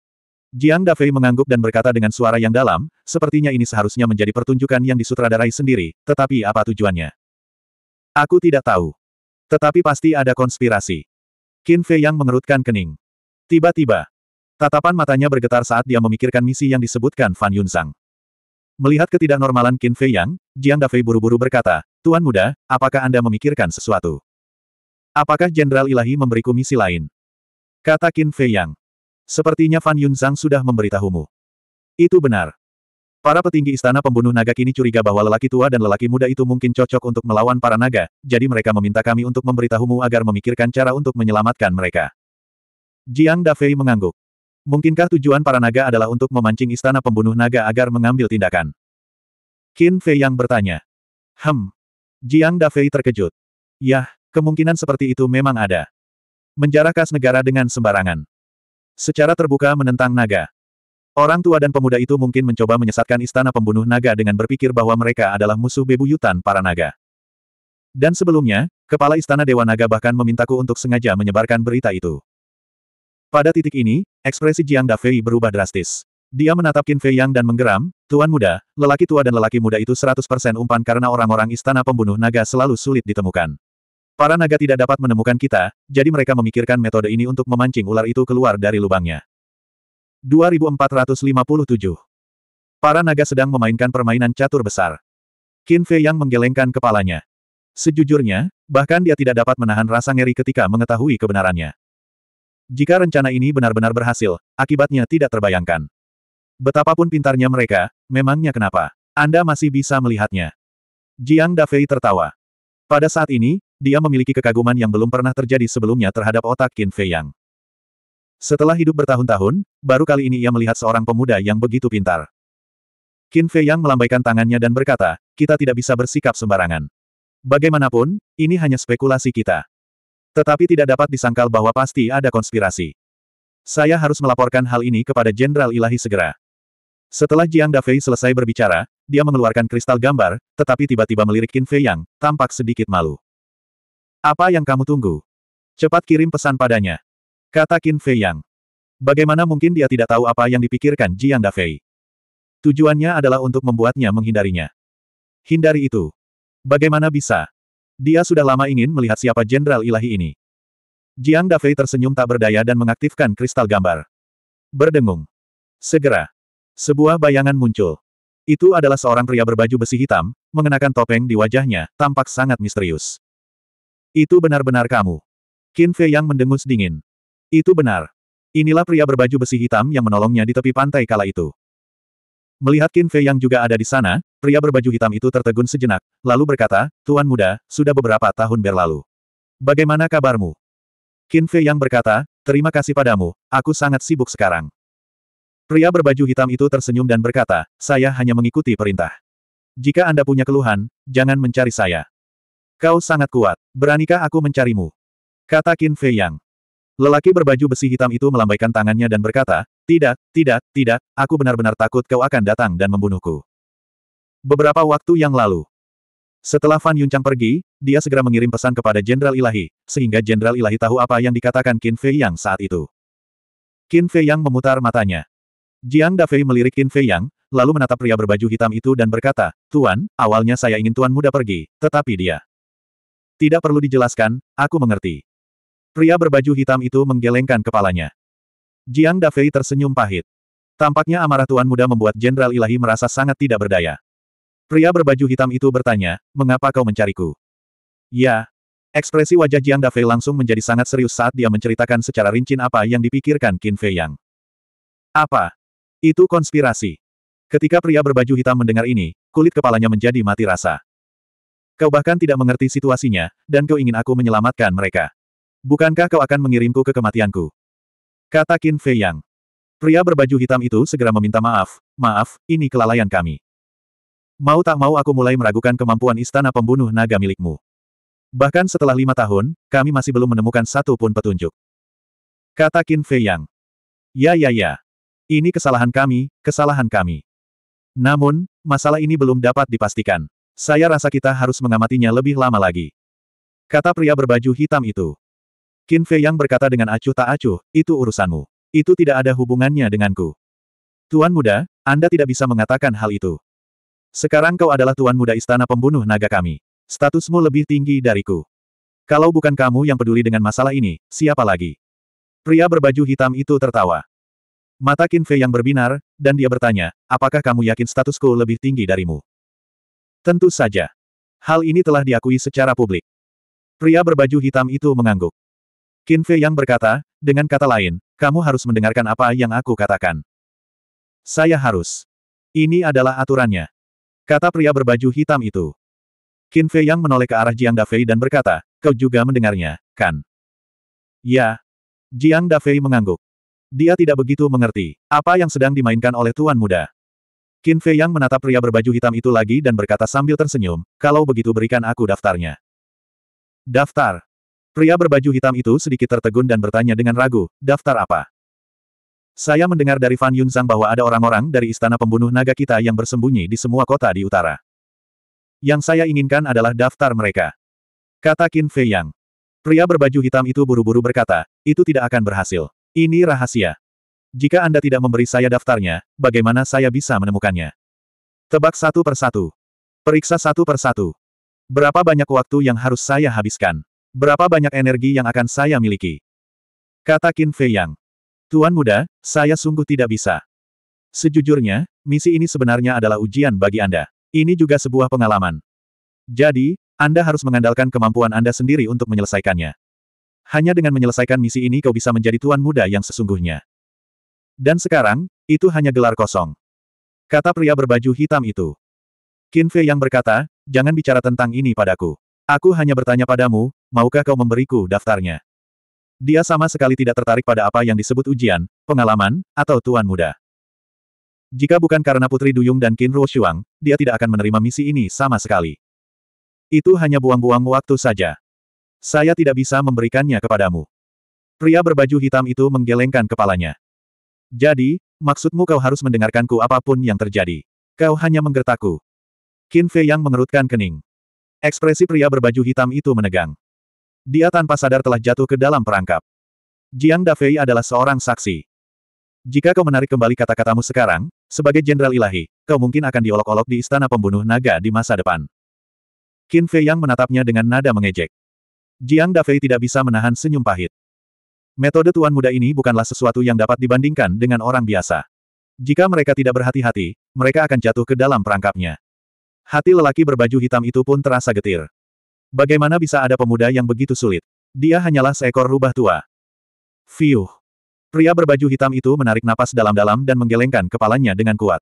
Jiang Dafei mengangguk dan berkata dengan suara yang dalam, sepertinya ini seharusnya menjadi pertunjukan yang disutradarai sendiri, tetapi apa tujuannya? Aku tidak tahu. Tetapi pasti ada konspirasi. Qin Fei Yang mengerutkan kening. Tiba-tiba, tatapan matanya bergetar saat dia memikirkan misi yang disebutkan Fan Yunsang. Melihat ketidaknormalan Qin Fei Yang, Jiang Dafei buru-buru berkata, Tuan muda, apakah Anda memikirkan sesuatu? Apakah Jenderal Ilahi memberiku misi lain? Kata Qin Fei Yang. Sepertinya Fan Yun Zhang sudah memberitahumu. Itu benar. Para petinggi istana pembunuh naga kini curiga bahwa lelaki tua dan lelaki muda itu mungkin cocok untuk melawan para naga, jadi mereka meminta kami untuk memberitahumu agar memikirkan cara untuk menyelamatkan mereka. Jiang Dafei mengangguk. Mungkinkah tujuan para naga adalah untuk memancing istana pembunuh naga agar mengambil tindakan? Qin Fei yang bertanya. Hem. Jiang Da Fei terkejut. Yah, kemungkinan seperti itu memang ada. Menjarah khas negara dengan sembarangan. Secara terbuka menentang naga. Orang tua dan pemuda itu mungkin mencoba menyesatkan istana pembunuh naga dengan berpikir bahwa mereka adalah musuh bebuyutan para naga. Dan sebelumnya, kepala istana Dewa Naga bahkan memintaku untuk sengaja menyebarkan berita itu. Pada titik ini, ekspresi Jiang Dafei berubah drastis. Dia menatap Qin Fei Yang dan menggeram, Tuan muda, lelaki tua dan lelaki muda itu 100% umpan karena orang-orang istana pembunuh naga selalu sulit ditemukan. Para naga tidak dapat menemukan kita, jadi mereka memikirkan metode ini untuk memancing ular itu keluar dari lubangnya. 2457 Para naga sedang memainkan permainan catur besar. Qin Fei Yang menggelengkan kepalanya. Sejujurnya, bahkan dia tidak dapat menahan rasa ngeri ketika mengetahui kebenarannya. Jika rencana ini benar-benar berhasil, akibatnya tidak terbayangkan. Betapapun pintarnya mereka, memangnya kenapa? Anda masih bisa melihatnya. Jiang Dafei tertawa. Pada saat ini, dia memiliki kekaguman yang belum pernah terjadi sebelumnya terhadap otak Qin Fei Yang. Setelah hidup bertahun-tahun, baru kali ini ia melihat seorang pemuda yang begitu pintar. Qin Fei Yang melambaikan tangannya dan berkata, kita tidak bisa bersikap sembarangan. Bagaimanapun, ini hanya spekulasi kita. Tetapi tidak dapat disangkal bahwa pasti ada konspirasi. Saya harus melaporkan hal ini kepada Jenderal Ilahi segera. Setelah Jiang Dafei selesai berbicara, dia mengeluarkan kristal gambar, tetapi tiba-tiba melirik Qin Fei Yang, tampak sedikit malu. Apa yang kamu tunggu? Cepat kirim pesan padanya. Kata Qin Fei Yang. Bagaimana mungkin dia tidak tahu apa yang dipikirkan Jiang Dafei? Tujuannya adalah untuk membuatnya menghindarinya. Hindari itu. Bagaimana bisa? Dia sudah lama ingin melihat siapa jenderal ilahi ini. Jiang Dafei tersenyum tak berdaya dan mengaktifkan kristal gambar. Berdengung. Segera. Sebuah bayangan muncul. Itu adalah seorang pria berbaju besi hitam, mengenakan topeng di wajahnya, tampak sangat misterius. Itu benar-benar kamu. Qin Fei yang mendengus dingin. Itu benar. Inilah pria berbaju besi hitam yang menolongnya di tepi pantai kala itu. Melihat Qin Fei yang juga ada di sana, Pria berbaju hitam itu tertegun sejenak, lalu berkata, Tuan muda, sudah beberapa tahun berlalu. Bagaimana kabarmu? Qin Fei yang berkata, terima kasih padamu, aku sangat sibuk sekarang. Pria berbaju hitam itu tersenyum dan berkata, saya hanya mengikuti perintah. Jika Anda punya keluhan, jangan mencari saya. Kau sangat kuat, beranikah aku mencarimu? Kata Qin Fei Yang. Lelaki berbaju besi hitam itu melambaikan tangannya dan berkata, tidak, tidak, tidak, aku benar-benar takut kau akan datang dan membunuhku beberapa waktu yang lalu. Setelah Fan Yuncang pergi, dia segera mengirim pesan kepada Jenderal Ilahi, sehingga Jenderal Ilahi tahu apa yang dikatakan Qin Fei Yang saat itu. Qin Fei Yang memutar matanya. Jiang Dafei melirik Qin Fei Yang, lalu menatap pria berbaju hitam itu dan berkata, Tuan, awalnya saya ingin Tuan muda pergi, tetapi dia. Tidak perlu dijelaskan, aku mengerti. Pria berbaju hitam itu menggelengkan kepalanya. Jiang Dafei tersenyum pahit. Tampaknya amarah Tuan muda membuat Jenderal Ilahi merasa sangat tidak berdaya. Pria berbaju hitam itu bertanya, mengapa kau mencariku? Ya. Ekspresi wajah Jiang Dafei langsung menjadi sangat serius saat dia menceritakan secara rinci apa yang dipikirkan Qin Fei Yang. Apa? Itu konspirasi. Ketika pria berbaju hitam mendengar ini, kulit kepalanya menjadi mati rasa. Kau bahkan tidak mengerti situasinya, dan kau ingin aku menyelamatkan mereka. Bukankah kau akan mengirimku ke kematianku? Kata Qin Fei Yang. Pria berbaju hitam itu segera meminta maaf, maaf, ini kelalaian kami. Mau tak mau aku mulai meragukan kemampuan istana pembunuh naga milikmu. Bahkan setelah lima tahun, kami masih belum menemukan satu pun petunjuk. Kata Qin Fei Yang. Ya ya ya. Ini kesalahan kami, kesalahan kami. Namun, masalah ini belum dapat dipastikan. Saya rasa kita harus mengamatinya lebih lama lagi. Kata pria berbaju hitam itu. Qin Fei Yang berkata dengan acuh tak acuh, itu urusanmu. Itu tidak ada hubungannya denganku. Tuan muda, Anda tidak bisa mengatakan hal itu. Sekarang kau adalah tuan muda istana pembunuh naga kami. Statusmu lebih tinggi dariku. Kalau bukan kamu yang peduli dengan masalah ini, siapa lagi? Pria berbaju hitam itu tertawa. Mata Kinfe yang berbinar, dan dia bertanya, apakah kamu yakin statusku lebih tinggi darimu? Tentu saja. Hal ini telah diakui secara publik. Pria berbaju hitam itu mengangguk. Kinfe yang berkata, dengan kata lain, kamu harus mendengarkan apa yang aku katakan. Saya harus. Ini adalah aturannya. Kata pria berbaju hitam itu. Qin Fei Yang menoleh ke arah Jiang Dafei dan berkata, kau juga mendengarnya, kan? Ya. Jiang Dafei mengangguk. Dia tidak begitu mengerti apa yang sedang dimainkan oleh tuan muda. Qin Fei Yang menatap pria berbaju hitam itu lagi dan berkata sambil tersenyum, kalau begitu berikan aku daftarnya. Daftar. Pria berbaju hitam itu sedikit tertegun dan bertanya dengan ragu, daftar apa? Saya mendengar dari Fan Yunzang bahwa ada orang-orang dari istana pembunuh naga kita yang bersembunyi di semua kota di utara. Yang saya inginkan adalah daftar mereka. Kata Qin Fei Yang. Pria berbaju hitam itu buru-buru berkata, itu tidak akan berhasil. Ini rahasia. Jika Anda tidak memberi saya daftarnya, bagaimana saya bisa menemukannya? Tebak satu persatu. Periksa satu persatu. Berapa banyak waktu yang harus saya habiskan? Berapa banyak energi yang akan saya miliki? Kata Qin Fei Yang. Tuan muda, saya sungguh tidak bisa. Sejujurnya, misi ini sebenarnya adalah ujian bagi Anda. Ini juga sebuah pengalaman. Jadi, Anda harus mengandalkan kemampuan Anda sendiri untuk menyelesaikannya. Hanya dengan menyelesaikan misi ini kau bisa menjadi tuan muda yang sesungguhnya. Dan sekarang, itu hanya gelar kosong. Kata pria berbaju hitam itu. Qin Fei yang berkata, jangan bicara tentang ini padaku. Aku hanya bertanya padamu, maukah kau memberiku daftarnya? Dia sama sekali tidak tertarik pada apa yang disebut ujian, pengalaman, atau tuan muda. Jika bukan karena Putri Duyung dan Qin Shuang, dia tidak akan menerima misi ini sama sekali. Itu hanya buang-buang waktu saja. Saya tidak bisa memberikannya kepadamu. Pria berbaju hitam itu menggelengkan kepalanya. Jadi, maksudmu kau harus mendengarkanku apapun yang terjadi. Kau hanya menggertakku. Qin Fei yang mengerutkan kening. Ekspresi pria berbaju hitam itu menegang. Dia tanpa sadar telah jatuh ke dalam perangkap. Jiang Dafei adalah seorang saksi. Jika kau menarik kembali kata-katamu sekarang, sebagai jenderal ilahi, kau mungkin akan diolok-olok di istana pembunuh naga di masa depan. Qin Fei Yang menatapnya dengan nada mengejek. Jiang Dafei tidak bisa menahan senyum pahit. Metode tuan muda ini bukanlah sesuatu yang dapat dibandingkan dengan orang biasa. Jika mereka tidak berhati-hati, mereka akan jatuh ke dalam perangkapnya. Hati lelaki berbaju hitam itu pun terasa getir. Bagaimana bisa ada pemuda yang begitu sulit? Dia hanyalah seekor rubah tua. Fiuh. Pria berbaju hitam itu menarik napas dalam-dalam dan menggelengkan kepalanya dengan kuat.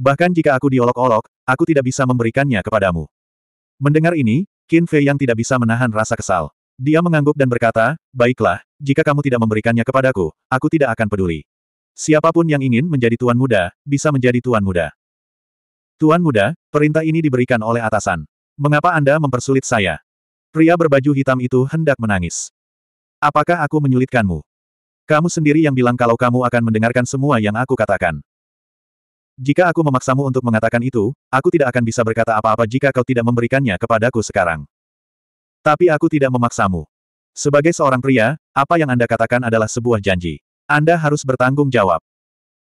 Bahkan jika aku diolok-olok, aku tidak bisa memberikannya kepadamu. Mendengar ini, Qin Fei yang tidak bisa menahan rasa kesal. Dia mengangguk dan berkata, baiklah, jika kamu tidak memberikannya kepadaku, aku tidak akan peduli. Siapapun yang ingin menjadi tuan muda, bisa menjadi tuan muda. Tuan muda, perintah ini diberikan oleh atasan. Mengapa Anda mempersulit saya? Pria berbaju hitam itu hendak menangis. Apakah aku menyulitkanmu? Kamu sendiri yang bilang kalau kamu akan mendengarkan semua yang aku katakan. Jika aku memaksamu untuk mengatakan itu, aku tidak akan bisa berkata apa-apa jika kau tidak memberikannya kepadaku sekarang. Tapi aku tidak memaksamu. Sebagai seorang pria, apa yang Anda katakan adalah sebuah janji. Anda harus bertanggung jawab.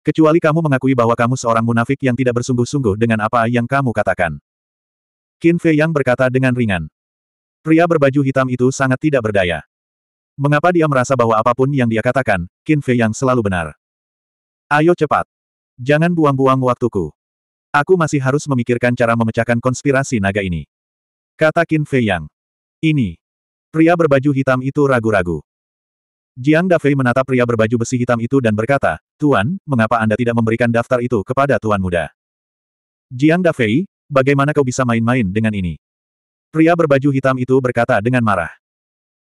Kecuali kamu mengakui bahwa kamu seorang munafik yang tidak bersungguh-sungguh dengan apa yang kamu katakan. Qin Fei Yang berkata dengan ringan. Pria berbaju hitam itu sangat tidak berdaya. Mengapa dia merasa bahwa apapun yang dia katakan, Qin Fei Yang selalu benar. Ayo cepat. Jangan buang-buang waktuku. Aku masih harus memikirkan cara memecahkan konspirasi naga ini. Kata Qin Fei Yang. Ini. Pria berbaju hitam itu ragu-ragu. Jiang Dafei menatap pria berbaju besi hitam itu dan berkata, Tuan, mengapa Anda tidak memberikan daftar itu kepada Tuan Muda? Jiang Dafei, Bagaimana kau bisa main-main dengan ini? Pria berbaju hitam itu berkata dengan marah.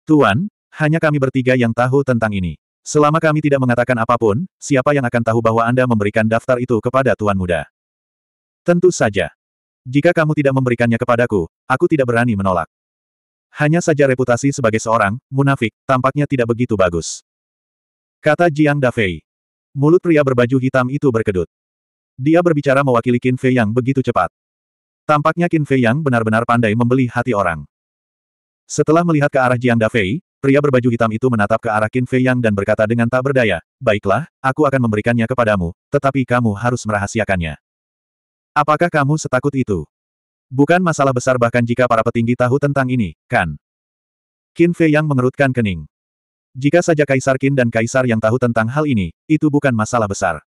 Tuan, hanya kami bertiga yang tahu tentang ini. Selama kami tidak mengatakan apapun, siapa yang akan tahu bahwa Anda memberikan daftar itu kepada Tuan Muda? Tentu saja. Jika kamu tidak memberikannya kepadaku, aku tidak berani menolak. Hanya saja reputasi sebagai seorang, munafik, tampaknya tidak begitu bagus. Kata Jiang Dafei. Mulut pria berbaju hitam itu berkedut. Dia berbicara mewakili Qin Fei yang begitu cepat. Tampaknya Qin Fei yang benar-benar pandai membeli hati orang. Setelah melihat ke arah Jiang Dafei, pria berbaju hitam itu menatap ke arah Qin Fei yang dan berkata dengan tak berdaya, Baiklah, aku akan memberikannya kepadamu, tetapi kamu harus merahasiakannya. Apakah kamu setakut itu? Bukan masalah besar bahkan jika para petinggi tahu tentang ini, kan? Qin Fei yang mengerutkan kening. Jika saja Kaisar Qin dan Kaisar yang tahu tentang hal ini, itu bukan masalah besar.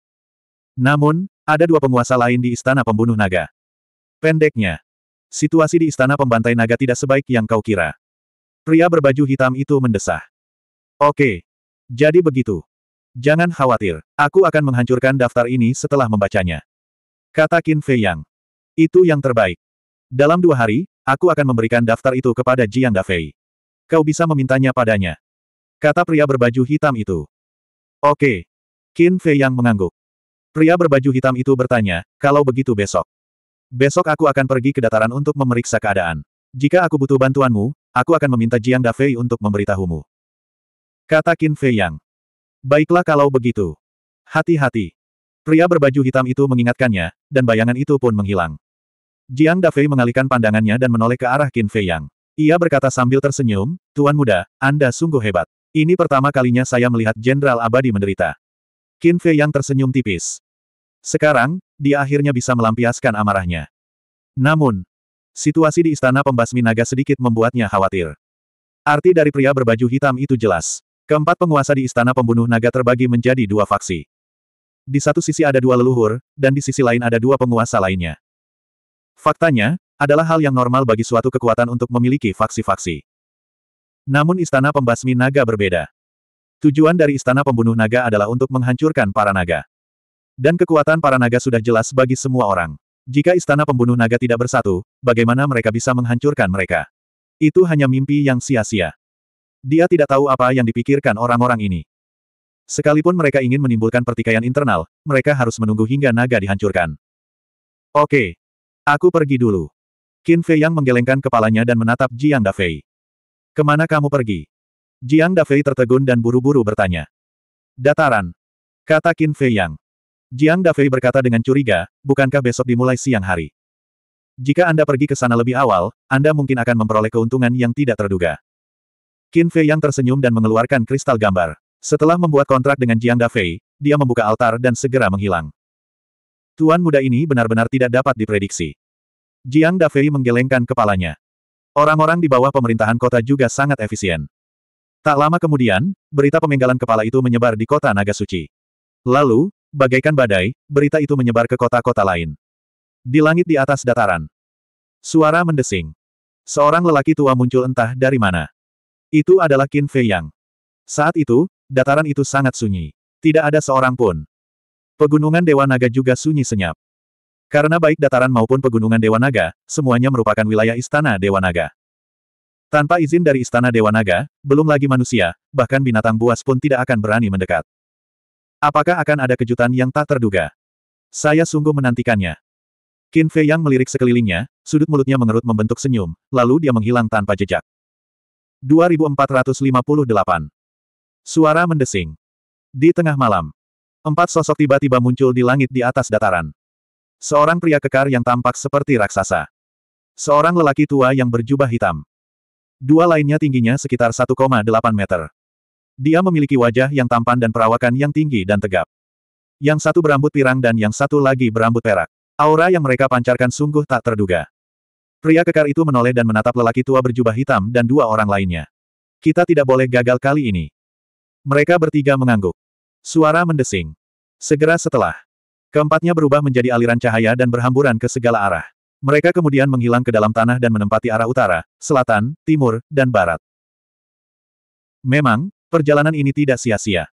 Namun, ada dua penguasa lain di Istana Pembunuh Naga. Pendeknya. Situasi di istana pembantai naga tidak sebaik yang kau kira. Pria berbaju hitam itu mendesah. Oke. Jadi begitu. Jangan khawatir, aku akan menghancurkan daftar ini setelah membacanya. Kata Qin Fei Yang. Itu yang terbaik. Dalam dua hari, aku akan memberikan daftar itu kepada Jiang Dafei. Kau bisa memintanya padanya. Kata pria berbaju hitam itu. Oke. Qin Fei Yang mengangguk. Pria berbaju hitam itu bertanya, kalau begitu besok. Besok aku akan pergi ke dataran untuk memeriksa keadaan. Jika aku butuh bantuanmu, aku akan meminta Jiang Dafei untuk memberitahumu. Kata Qin Fei Yang. Baiklah kalau begitu. Hati-hati. Pria berbaju hitam itu mengingatkannya, dan bayangan itu pun menghilang. Jiang Dafei mengalihkan pandangannya dan menoleh ke arah Qin Fei Yang. Ia berkata sambil tersenyum, Tuan muda, Anda sungguh hebat. Ini pertama kalinya saya melihat Jenderal Abadi menderita. Qin Fei Yang tersenyum tipis. Sekarang, dia akhirnya bisa melampiaskan amarahnya. Namun, situasi di istana pembasmi naga sedikit membuatnya khawatir. Arti dari pria berbaju hitam itu jelas. Keempat penguasa di istana pembunuh naga terbagi menjadi dua faksi. Di satu sisi ada dua leluhur, dan di sisi lain ada dua penguasa lainnya. Faktanya, adalah hal yang normal bagi suatu kekuatan untuk memiliki faksi-faksi. Namun istana pembasmi naga berbeda. Tujuan dari istana pembunuh naga adalah untuk menghancurkan para naga. Dan kekuatan para naga sudah jelas bagi semua orang. Jika istana pembunuh naga tidak bersatu, bagaimana mereka bisa menghancurkan mereka? Itu hanya mimpi yang sia-sia. Dia tidak tahu apa yang dipikirkan orang-orang ini. Sekalipun mereka ingin menimbulkan pertikaian internal, mereka harus menunggu hingga naga dihancurkan. Oke. Aku pergi dulu. Qin Fei yang menggelengkan kepalanya dan menatap Jiang Dafei. Kemana kamu pergi? Jiang Dafei tertegun dan buru-buru bertanya. Dataran. Kata Qin Fei yang. Jiang Dafei berkata dengan curiga, bukankah besok dimulai siang hari? Jika Anda pergi ke sana lebih awal, Anda mungkin akan memperoleh keuntungan yang tidak terduga. Qin Fei yang tersenyum dan mengeluarkan kristal gambar. Setelah membuat kontrak dengan Jiang Dafei, dia membuka altar dan segera menghilang. Tuan muda ini benar-benar tidak dapat diprediksi. Jiang Dafei menggelengkan kepalanya. Orang-orang di bawah pemerintahan kota juga sangat efisien. Tak lama kemudian, berita pemenggalan kepala itu menyebar di kota Naga Suci. Lalu, Bagaikan badai, berita itu menyebar ke kota-kota lain. Di langit di atas dataran. Suara mendesing. Seorang lelaki tua muncul entah dari mana. Itu adalah Qin Fei Yang. Saat itu, dataran itu sangat sunyi. Tidak ada seorang pun. Pegunungan Dewa Naga juga sunyi senyap. Karena baik dataran maupun pegunungan Dewa Naga, semuanya merupakan wilayah istana Dewa Naga. Tanpa izin dari istana Dewa Naga, belum lagi manusia, bahkan binatang buas pun tidak akan berani mendekat. Apakah akan ada kejutan yang tak terduga? Saya sungguh menantikannya. Qin Fei Yang melirik sekelilingnya, sudut mulutnya mengerut membentuk senyum, lalu dia menghilang tanpa jejak. 2458 Suara mendesing. Di tengah malam, empat sosok tiba-tiba muncul di langit di atas dataran. Seorang pria kekar yang tampak seperti raksasa. Seorang lelaki tua yang berjubah hitam. Dua lainnya tingginya sekitar 1,8 meter. Dia memiliki wajah yang tampan dan perawakan yang tinggi dan tegap. Yang satu berambut pirang dan yang satu lagi berambut perak. Aura yang mereka pancarkan sungguh tak terduga. Pria kekar itu menoleh dan menatap lelaki tua berjubah hitam dan dua orang lainnya. Kita tidak boleh gagal kali ini. Mereka bertiga mengangguk. Suara mendesing. Segera setelah. Keempatnya berubah menjadi aliran cahaya dan berhamburan ke segala arah. Mereka kemudian menghilang ke dalam tanah dan menempati arah utara, selatan, timur, dan barat. Memang, Perjalanan ini tidak sia-sia.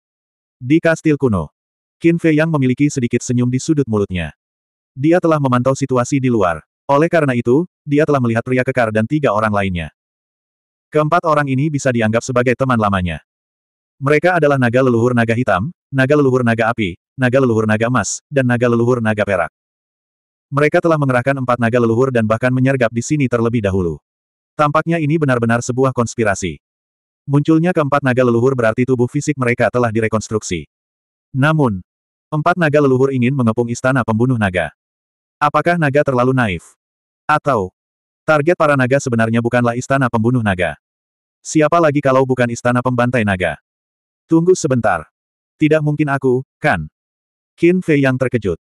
Di kastil kuno, Qin Fei yang memiliki sedikit senyum di sudut mulutnya. Dia telah memantau situasi di luar. Oleh karena itu, dia telah melihat pria kekar dan tiga orang lainnya. Keempat orang ini bisa dianggap sebagai teman lamanya. Mereka adalah naga leluhur naga hitam, naga leluhur naga api, naga leluhur naga emas, dan naga leluhur naga perak. Mereka telah mengerahkan empat naga leluhur dan bahkan menyergap di sini terlebih dahulu. Tampaknya ini benar-benar sebuah konspirasi. Munculnya keempat naga leluhur berarti tubuh fisik mereka telah direkonstruksi. Namun, empat naga leluhur ingin mengepung istana pembunuh naga. Apakah naga terlalu naif? Atau, target para naga sebenarnya bukanlah istana pembunuh naga? Siapa lagi kalau bukan istana pembantai naga? Tunggu sebentar. Tidak mungkin aku, kan? Qin Fei yang terkejut.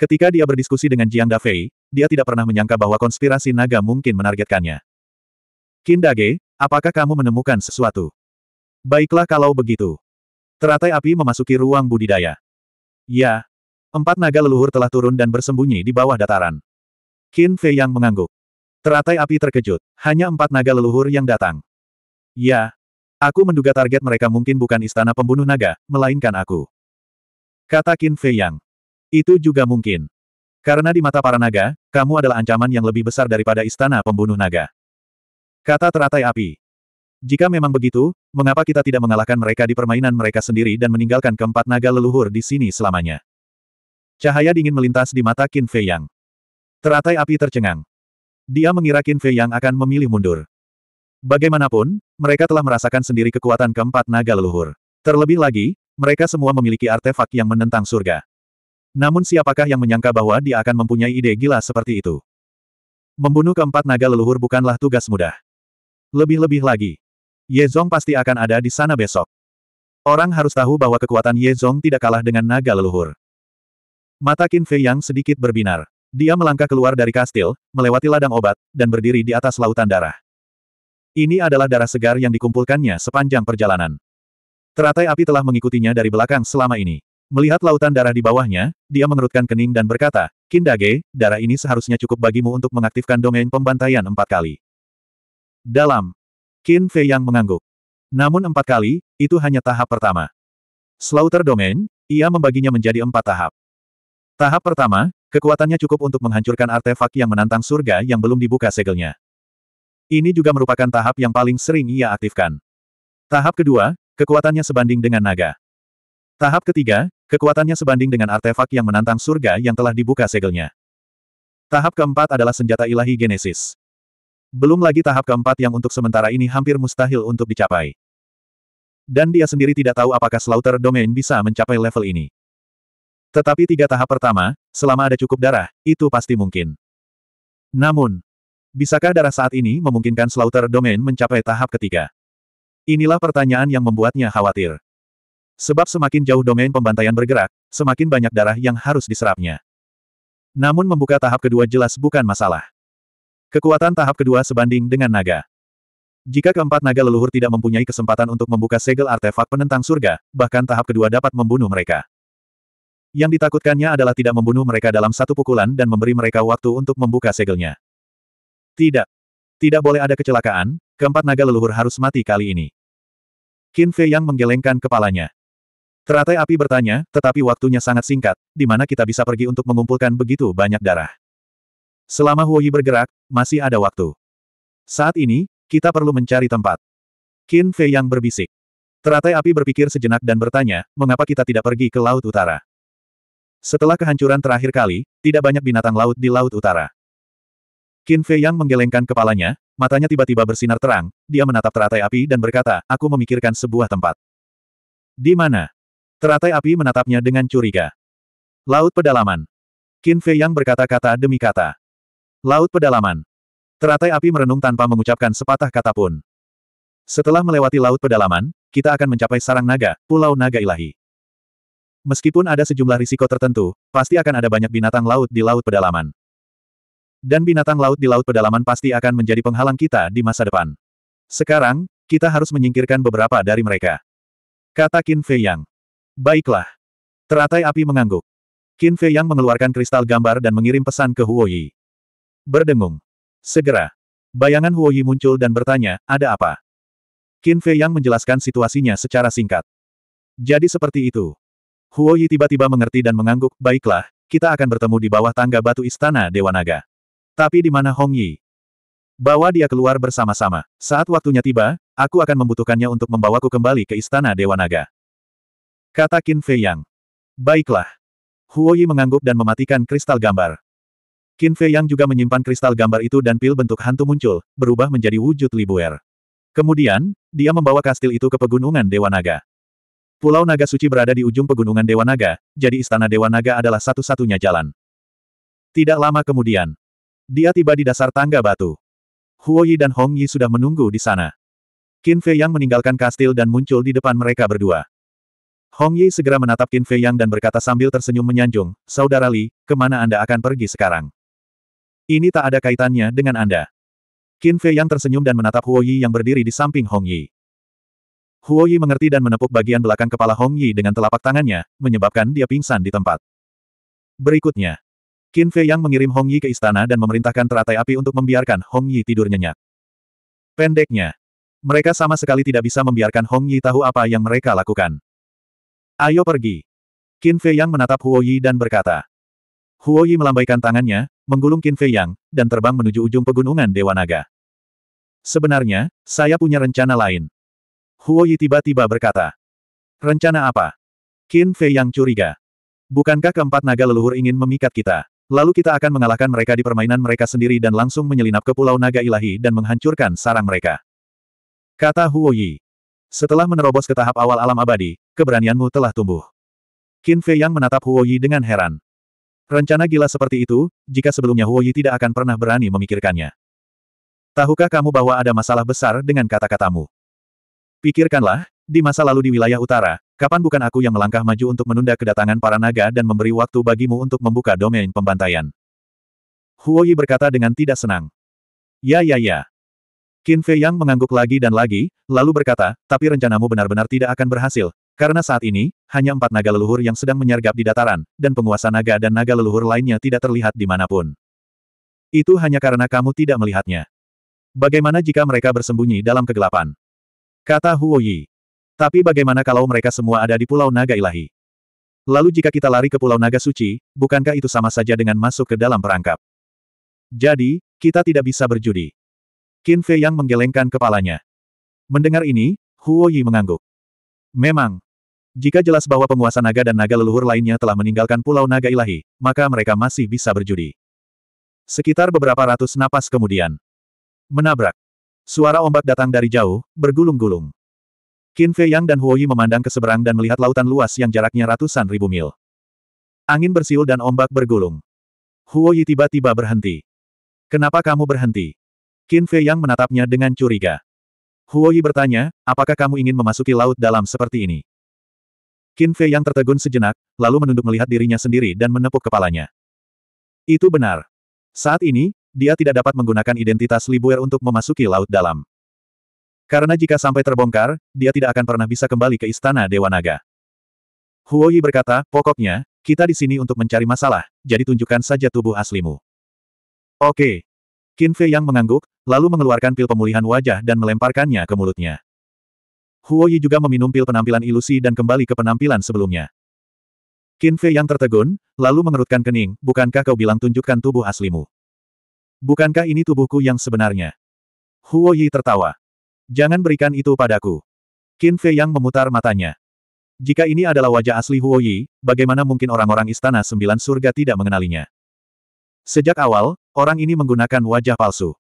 Ketika dia berdiskusi dengan Jiang Dafei, dia tidak pernah menyangka bahwa konspirasi naga mungkin menargetkannya. Qin Dage, Apakah kamu menemukan sesuatu? Baiklah kalau begitu. Teratai api memasuki ruang budidaya. Ya. Empat naga leluhur telah turun dan bersembunyi di bawah dataran. Qin Fei yang mengangguk. Teratai api terkejut. Hanya empat naga leluhur yang datang. Ya. Aku menduga target mereka mungkin bukan istana pembunuh naga, melainkan aku. Kata Qin Fei yang. Itu juga mungkin. Karena di mata para naga, kamu adalah ancaman yang lebih besar daripada istana pembunuh naga. Kata teratai api. Jika memang begitu, mengapa kita tidak mengalahkan mereka di permainan mereka sendiri dan meninggalkan keempat naga leluhur di sini selamanya? Cahaya dingin melintas di mata Qin Fei Yang. Teratai api tercengang. Dia mengira Qin Fei Yang akan memilih mundur. Bagaimanapun, mereka telah merasakan sendiri kekuatan keempat naga leluhur. Terlebih lagi, mereka semua memiliki artefak yang menentang surga. Namun siapakah yang menyangka bahwa dia akan mempunyai ide gila seperti itu? Membunuh keempat naga leluhur bukanlah tugas mudah. Lebih-lebih lagi. Ye Zong pasti akan ada di sana besok. Orang harus tahu bahwa kekuatan Ye Zong tidak kalah dengan naga leluhur. Mata Qin Fei yang sedikit berbinar. Dia melangkah keluar dari kastil, melewati ladang obat, dan berdiri di atas lautan darah. Ini adalah darah segar yang dikumpulkannya sepanjang perjalanan. Teratai api telah mengikutinya dari belakang selama ini. Melihat lautan darah di bawahnya, dia mengerutkan kening dan berkata, Kindage, darah ini seharusnya cukup bagimu untuk mengaktifkan domain pembantaian empat kali. Dalam. Qin Fei yang mengangguk. Namun empat kali, itu hanya tahap pertama. Slaughter Domain, ia membaginya menjadi empat tahap. Tahap pertama, kekuatannya cukup untuk menghancurkan artefak yang menantang surga yang belum dibuka segelnya. Ini juga merupakan tahap yang paling sering ia aktifkan. Tahap kedua, kekuatannya sebanding dengan naga. Tahap ketiga, kekuatannya sebanding dengan artefak yang menantang surga yang telah dibuka segelnya. Tahap keempat adalah senjata ilahi Genesis. Belum lagi tahap keempat yang untuk sementara ini hampir mustahil untuk dicapai. Dan dia sendiri tidak tahu apakah Slaughter Domain bisa mencapai level ini. Tetapi tiga tahap pertama, selama ada cukup darah, itu pasti mungkin. Namun, bisakah darah saat ini memungkinkan Slaughter Domain mencapai tahap ketiga? Inilah pertanyaan yang membuatnya khawatir. Sebab semakin jauh domain pembantaian bergerak, semakin banyak darah yang harus diserapnya. Namun membuka tahap kedua jelas bukan masalah. Kekuatan tahap kedua sebanding dengan naga. Jika keempat naga leluhur tidak mempunyai kesempatan untuk membuka segel artefak penentang surga, bahkan tahap kedua dapat membunuh mereka. Yang ditakutkannya adalah tidak membunuh mereka dalam satu pukulan dan memberi mereka waktu untuk membuka segelnya. Tidak. Tidak boleh ada kecelakaan, keempat naga leluhur harus mati kali ini. Qin Fei yang menggelengkan kepalanya. Teratai api bertanya, tetapi waktunya sangat singkat, di mana kita bisa pergi untuk mengumpulkan begitu banyak darah. Selama Huoyi bergerak, masih ada waktu. Saat ini, kita perlu mencari tempat. Qin Fei yang berbisik. Teratai api berpikir sejenak dan bertanya, mengapa kita tidak pergi ke Laut Utara? Setelah kehancuran terakhir kali, tidak banyak binatang laut di Laut Utara. Qin Fei yang menggelengkan kepalanya, matanya tiba-tiba bersinar terang, dia menatap teratai api dan berkata, aku memikirkan sebuah tempat. Di mana? Teratai api menatapnya dengan curiga. Laut pedalaman. Qin Fei yang berkata-kata demi kata. Laut pedalaman. Teratai api merenung tanpa mengucapkan sepatah kata pun. Setelah melewati laut pedalaman, kita akan mencapai sarang naga, pulau naga ilahi. Meskipun ada sejumlah risiko tertentu, pasti akan ada banyak binatang laut di laut pedalaman. Dan binatang laut di laut pedalaman pasti akan menjadi penghalang kita di masa depan. Sekarang, kita harus menyingkirkan beberapa dari mereka. Kata Qin Fei Yang. Baiklah. Teratai api mengangguk. Qin Fei Yang mengeluarkan kristal gambar dan mengirim pesan ke Huo Yi. Berdengung. Segera. Bayangan Huo Yi muncul dan bertanya, ada apa? Qin Fei Yang menjelaskan situasinya secara singkat. Jadi seperti itu. Huo Yi tiba-tiba mengerti dan mengangguk, baiklah, kita akan bertemu di bawah tangga batu istana Dewa Naga. Tapi di mana Hong Yi? Bawa dia keluar bersama-sama. Saat waktunya tiba, aku akan membutuhkannya untuk membawaku kembali ke istana Dewa Naga. Kata Qin Fei Yang. Baiklah. Huo Yi mengangguk dan mematikan kristal gambar. Qin Fei yang juga menyimpan kristal gambar itu dan pil bentuk hantu muncul, berubah menjadi wujud Libuer. Kemudian, dia membawa kastil itu ke pegunungan Dewa Naga. Pulau Naga Suci berada di ujung pegunungan Dewa Naga, jadi istana Dewa Naga adalah satu-satunya jalan. Tidak lama kemudian, dia tiba di dasar tangga batu. Huo Yi dan Hong Yi sudah menunggu di sana. Qin Fei Yang meninggalkan kastil dan muncul di depan mereka berdua. Hong Yi segera menatap Qin Fei Yang dan berkata sambil tersenyum menyanjung, Saudara Li, kemana Anda akan pergi sekarang? Ini tak ada kaitannya dengan Anda. Qin Fei yang tersenyum dan menatap Huo Yi yang berdiri di samping Hong Yi. Huo Yi mengerti dan menepuk bagian belakang kepala Hong Yi dengan telapak tangannya, menyebabkan dia pingsan di tempat. Berikutnya, Qin Fei yang mengirim Hong Yi ke istana dan memerintahkan teratai api untuk membiarkan Hong Yi tidur nyenyak. Pendeknya, mereka sama sekali tidak bisa membiarkan Hong Yi tahu apa yang mereka lakukan. Ayo pergi. Qin Fei yang menatap Huo Yi dan berkata. Huo Yi melambaikan tangannya, menggulung Qin Fei Yang, dan terbang menuju ujung pegunungan Dewa Naga. Sebenarnya, saya punya rencana lain. Huo Yi tiba-tiba berkata. Rencana apa? Qin Fei Yang curiga. Bukankah keempat naga leluhur ingin memikat kita? Lalu kita akan mengalahkan mereka di permainan mereka sendiri dan langsung menyelinap ke Pulau Naga Ilahi dan menghancurkan sarang mereka. Kata Huo Yi. Setelah menerobos ke tahap awal alam abadi, keberanianmu telah tumbuh. Qin Fei Yang menatap Huo Yi dengan heran. Rencana gila seperti itu, jika sebelumnya Huo Yi tidak akan pernah berani memikirkannya. Tahukah kamu bahwa ada masalah besar dengan kata-katamu? Pikirkanlah, di masa lalu di wilayah utara, kapan bukan aku yang melangkah maju untuk menunda kedatangan para naga dan memberi waktu bagimu untuk membuka domain pembantaian? Huo Yi berkata dengan tidak senang. Ya ya ya. Qin Fei Yang mengangguk lagi dan lagi, lalu berkata, tapi rencanamu benar-benar tidak akan berhasil, karena saat ini, hanya empat naga leluhur yang sedang menyergap di dataran, dan penguasa naga dan naga leluhur lainnya tidak terlihat di dimanapun. Itu hanya karena kamu tidak melihatnya. Bagaimana jika mereka bersembunyi dalam kegelapan? Kata Huo Yi. Tapi bagaimana kalau mereka semua ada di Pulau Naga Ilahi? Lalu jika kita lari ke Pulau Naga Suci, bukankah itu sama saja dengan masuk ke dalam perangkap? Jadi, kita tidak bisa berjudi. Qin Fei yang menggelengkan kepalanya. Mendengar ini, Huo Yi mengangguk. Memang, jika jelas bahwa penguasa naga dan naga leluhur lainnya telah meninggalkan pulau naga ilahi, maka mereka masih bisa berjudi. Sekitar beberapa ratus napas kemudian. Menabrak. Suara ombak datang dari jauh, bergulung-gulung. Qin Fei Yang dan Huoyi memandang ke seberang dan melihat lautan luas yang jaraknya ratusan ribu mil. Angin bersiul dan ombak bergulung. Huoyi tiba-tiba berhenti. Kenapa kamu berhenti? Qin Fei Yang menatapnya dengan curiga. Huoyi bertanya, apakah kamu ingin memasuki laut dalam seperti ini? Qin Fei yang tertegun sejenak, lalu menunduk melihat dirinya sendiri dan menepuk kepalanya. Itu benar. Saat ini, dia tidak dapat menggunakan identitas Libuer untuk memasuki Laut Dalam. Karena jika sampai terbongkar, dia tidak akan pernah bisa kembali ke Istana Dewa Naga. Huo Yi berkata, pokoknya, kita di sini untuk mencari masalah, jadi tunjukkan saja tubuh aslimu. Oke. Qin Fei yang mengangguk, lalu mengeluarkan pil pemulihan wajah dan melemparkannya ke mulutnya. Huo Yi juga meminum pil penampilan ilusi dan kembali ke penampilan sebelumnya. Qin Fei yang tertegun, lalu mengerutkan kening, bukankah kau bilang tunjukkan tubuh aslimu? Bukankah ini tubuhku yang sebenarnya? Huo Yi tertawa. Jangan berikan itu padaku. Qin Fei yang memutar matanya. Jika ini adalah wajah asli Huo Yi, bagaimana mungkin orang-orang Istana Sembilan Surga tidak mengenalinya? Sejak awal, orang ini menggunakan wajah palsu.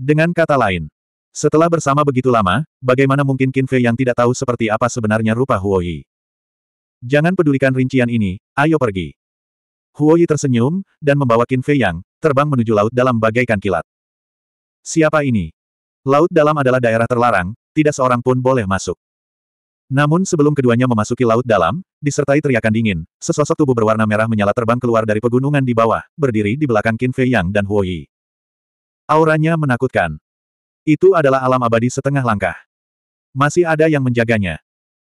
Dengan kata lain, setelah bersama begitu lama, bagaimana mungkin Qin Fei yang tidak tahu seperti apa sebenarnya rupa Huo Yi? Jangan pedulikan rincian ini, ayo pergi. Huo Yi tersenyum, dan membawa Qin Fei yang, terbang menuju laut dalam bagaikan kilat. Siapa ini? Laut dalam adalah daerah terlarang, tidak seorang pun boleh masuk. Namun sebelum keduanya memasuki laut dalam, disertai teriakan dingin, sesosok tubuh berwarna merah menyala terbang keluar dari pegunungan di bawah, berdiri di belakang Qin Fei Yang dan Huo Yi. Auranya menakutkan. Itu adalah alam abadi setengah langkah. Masih ada yang menjaganya.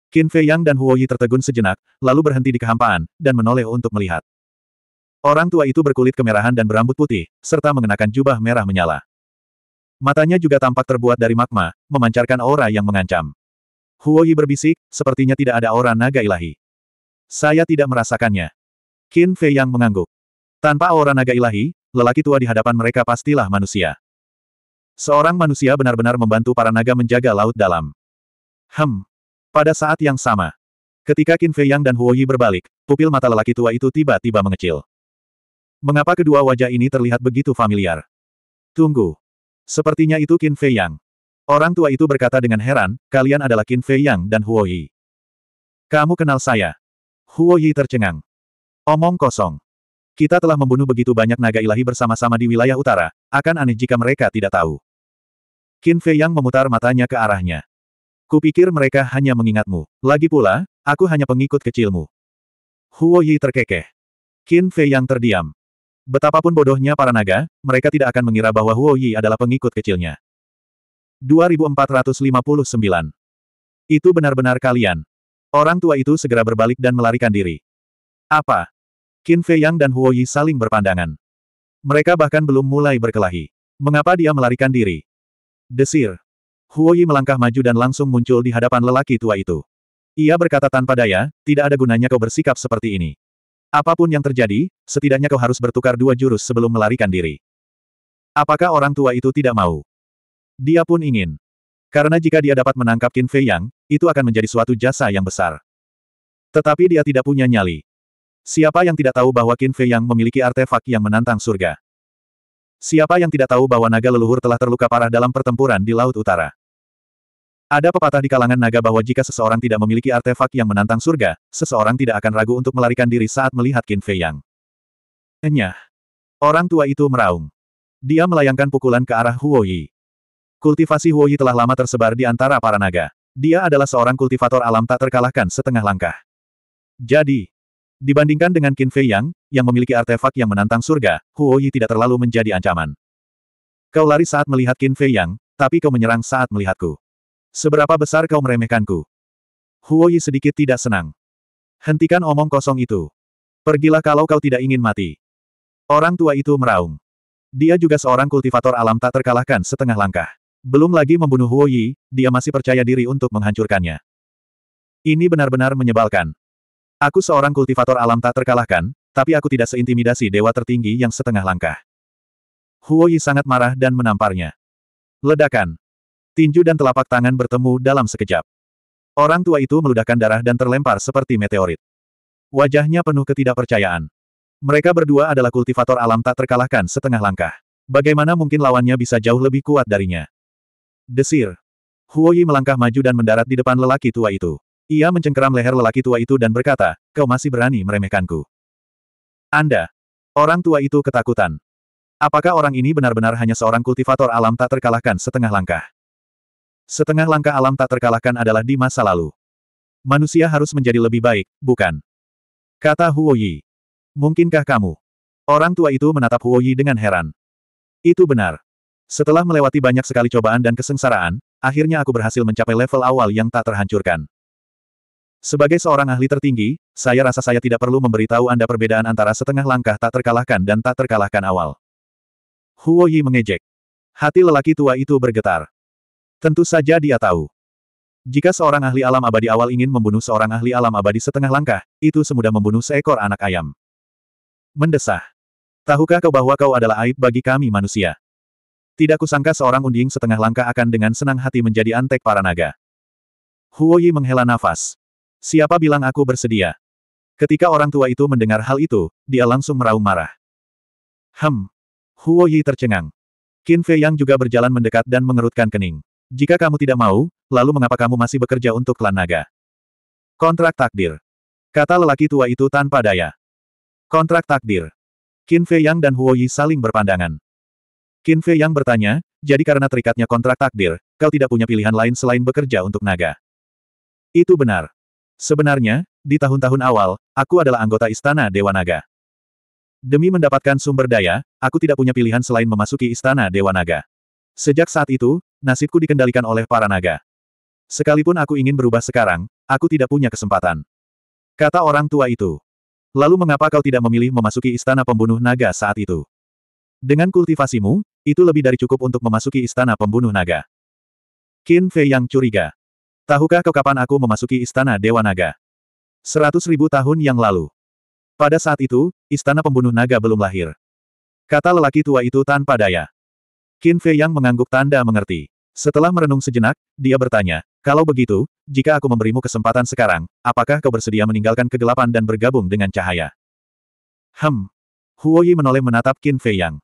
Qin Fei Yang dan Huo Yi tertegun sejenak, lalu berhenti di kehampaan, dan menoleh untuk melihat. Orang tua itu berkulit kemerahan dan berambut putih, serta mengenakan jubah merah menyala. Matanya juga tampak terbuat dari magma, memancarkan aura yang mengancam. Huo Yi berbisik, sepertinya tidak ada aura naga ilahi. Saya tidak merasakannya. Qin Fei Yang mengangguk. Tanpa aura naga ilahi, lelaki tua di hadapan mereka pastilah manusia. Seorang manusia benar-benar membantu para naga menjaga laut dalam. Hem. Pada saat yang sama. Ketika Qin Fei Yang dan Huo Yi berbalik, pupil mata lelaki tua itu tiba-tiba mengecil. Mengapa kedua wajah ini terlihat begitu familiar? Tunggu. Sepertinya itu Qin Fei Yang. Orang tua itu berkata dengan heran, kalian adalah Qin Fei Yang dan Huo Yi. Kamu kenal saya. Huo Yi tercengang. Omong kosong. Kita telah membunuh begitu banyak naga ilahi bersama-sama di wilayah utara, akan aneh jika mereka tidak tahu. Qin Fei yang memutar matanya ke arahnya. Kupikir mereka hanya mengingatmu. Lagi pula, aku hanya pengikut kecilmu. Huo Yi terkekeh. Qin Fei yang terdiam. Betapapun bodohnya para naga, mereka tidak akan mengira bahwa Huo Yi adalah pengikut kecilnya. 2459. Itu benar-benar kalian. Orang tua itu segera berbalik dan melarikan diri. Apa? Qin Fei Yang dan Huo Yi saling berpandangan. Mereka bahkan belum mulai berkelahi. Mengapa dia melarikan diri? Desir. Huoyi melangkah maju dan langsung muncul di hadapan lelaki tua itu. Ia berkata tanpa daya, tidak ada gunanya kau bersikap seperti ini. Apapun yang terjadi, setidaknya kau harus bertukar dua jurus sebelum melarikan diri. Apakah orang tua itu tidak mau? Dia pun ingin. Karena jika dia dapat menangkap Qin Fei Yang, itu akan menjadi suatu jasa yang besar. Tetapi dia tidak punya nyali. Siapa yang tidak tahu bahwa Qin Fei Yang memiliki artefak yang menantang surga? Siapa yang tidak tahu bahwa naga leluhur telah terluka parah dalam pertempuran di Laut Utara? Ada pepatah di kalangan naga bahwa jika seseorang tidak memiliki artefak yang menantang surga, seseorang tidak akan ragu untuk melarikan diri saat melihat Qin Fei Yang. Enyah. Orang tua itu meraung. Dia melayangkan pukulan ke arah Huo Yi. Kultivasi Huo Yi telah lama tersebar di antara para naga. Dia adalah seorang kultivator alam tak terkalahkan setengah langkah. Jadi, Dibandingkan dengan Qin Fei Yang, yang memiliki artefak yang menantang surga, Huo Yi tidak terlalu menjadi ancaman. Kau lari saat melihat Qin Fei Yang, tapi kau menyerang saat melihatku. Seberapa besar kau meremehkanku? Huo Yi sedikit tidak senang. Hentikan omong kosong itu. Pergilah kalau kau tidak ingin mati. Orang tua itu meraung. Dia juga seorang kultivator alam tak terkalahkan setengah langkah. Belum lagi membunuh Huo Yi, dia masih percaya diri untuk menghancurkannya. Ini benar-benar menyebalkan. Aku seorang kultivator alam tak terkalahkan, tapi aku tidak seintimidasi dewa tertinggi yang setengah langkah. Huo Yi sangat marah dan menamparnya. Ledakan. Tinju dan telapak tangan bertemu dalam sekejap. Orang tua itu meludahkan darah dan terlempar seperti meteorit. Wajahnya penuh ketidakpercayaan. Mereka berdua adalah kultivator alam tak terkalahkan setengah langkah. Bagaimana mungkin lawannya bisa jauh lebih kuat darinya? Desir. Huo Yi melangkah maju dan mendarat di depan lelaki tua itu. Ia mencengkeram leher lelaki tua itu dan berkata, kau masih berani meremehkanku. Anda. Orang tua itu ketakutan. Apakah orang ini benar-benar hanya seorang kultivator alam tak terkalahkan setengah langkah? Setengah langkah alam tak terkalahkan adalah di masa lalu. Manusia harus menjadi lebih baik, bukan? Kata Huo Yi. Mungkinkah kamu? Orang tua itu menatap Huo Yi dengan heran. Itu benar. Setelah melewati banyak sekali cobaan dan kesengsaraan, akhirnya aku berhasil mencapai level awal yang tak terhancurkan. Sebagai seorang ahli tertinggi, saya rasa saya tidak perlu memberitahu Anda perbedaan antara setengah langkah tak terkalahkan dan tak terkalahkan awal. Huo Yi mengejek. Hati lelaki tua itu bergetar. Tentu saja dia tahu. Jika seorang ahli alam abadi awal ingin membunuh seorang ahli alam abadi setengah langkah, itu semudah membunuh seekor anak ayam. Mendesah. Tahukah kau bahwa kau adalah aib bagi kami manusia? Tidak kusangka seorang unding setengah langkah akan dengan senang hati menjadi antek para naga. Huo Yi menghela nafas. Siapa bilang aku bersedia? Ketika orang tua itu mendengar hal itu, dia langsung meraung marah. Hem. Huo Yi tercengang. Qin Fei Yang juga berjalan mendekat dan mengerutkan kening. Jika kamu tidak mau, lalu mengapa kamu masih bekerja untuk klan naga? Kontrak takdir. Kata lelaki tua itu tanpa daya. Kontrak takdir. Qin Fei Yang dan Huo Yi saling berpandangan. Qin Fei Yang bertanya, jadi karena terikatnya kontrak takdir, kau tidak punya pilihan lain selain bekerja untuk naga. Itu benar. Sebenarnya, di tahun-tahun awal, aku adalah anggota Istana Dewa Naga. Demi mendapatkan sumber daya, aku tidak punya pilihan selain memasuki Istana Dewa Naga. Sejak saat itu, nasibku dikendalikan oleh para naga. Sekalipun aku ingin berubah sekarang, aku tidak punya kesempatan. Kata orang tua itu. Lalu mengapa kau tidak memilih memasuki Istana Pembunuh Naga saat itu? Dengan kultivasimu, itu lebih dari cukup untuk memasuki Istana Pembunuh Naga. Qin Fei yang curiga. Tahukah kau kapan aku memasuki Istana Dewa Naga? Seratus ribu tahun yang lalu. Pada saat itu, Istana Pembunuh Naga belum lahir. Kata lelaki tua itu tanpa daya. Qin Fei Yang mengangguk tanda mengerti. Setelah merenung sejenak, dia bertanya, kalau begitu, jika aku memberimu kesempatan sekarang, apakah kau bersedia meninggalkan kegelapan dan bergabung dengan cahaya? Hem. Huoyi menoleh menatap Qin Fei Yang.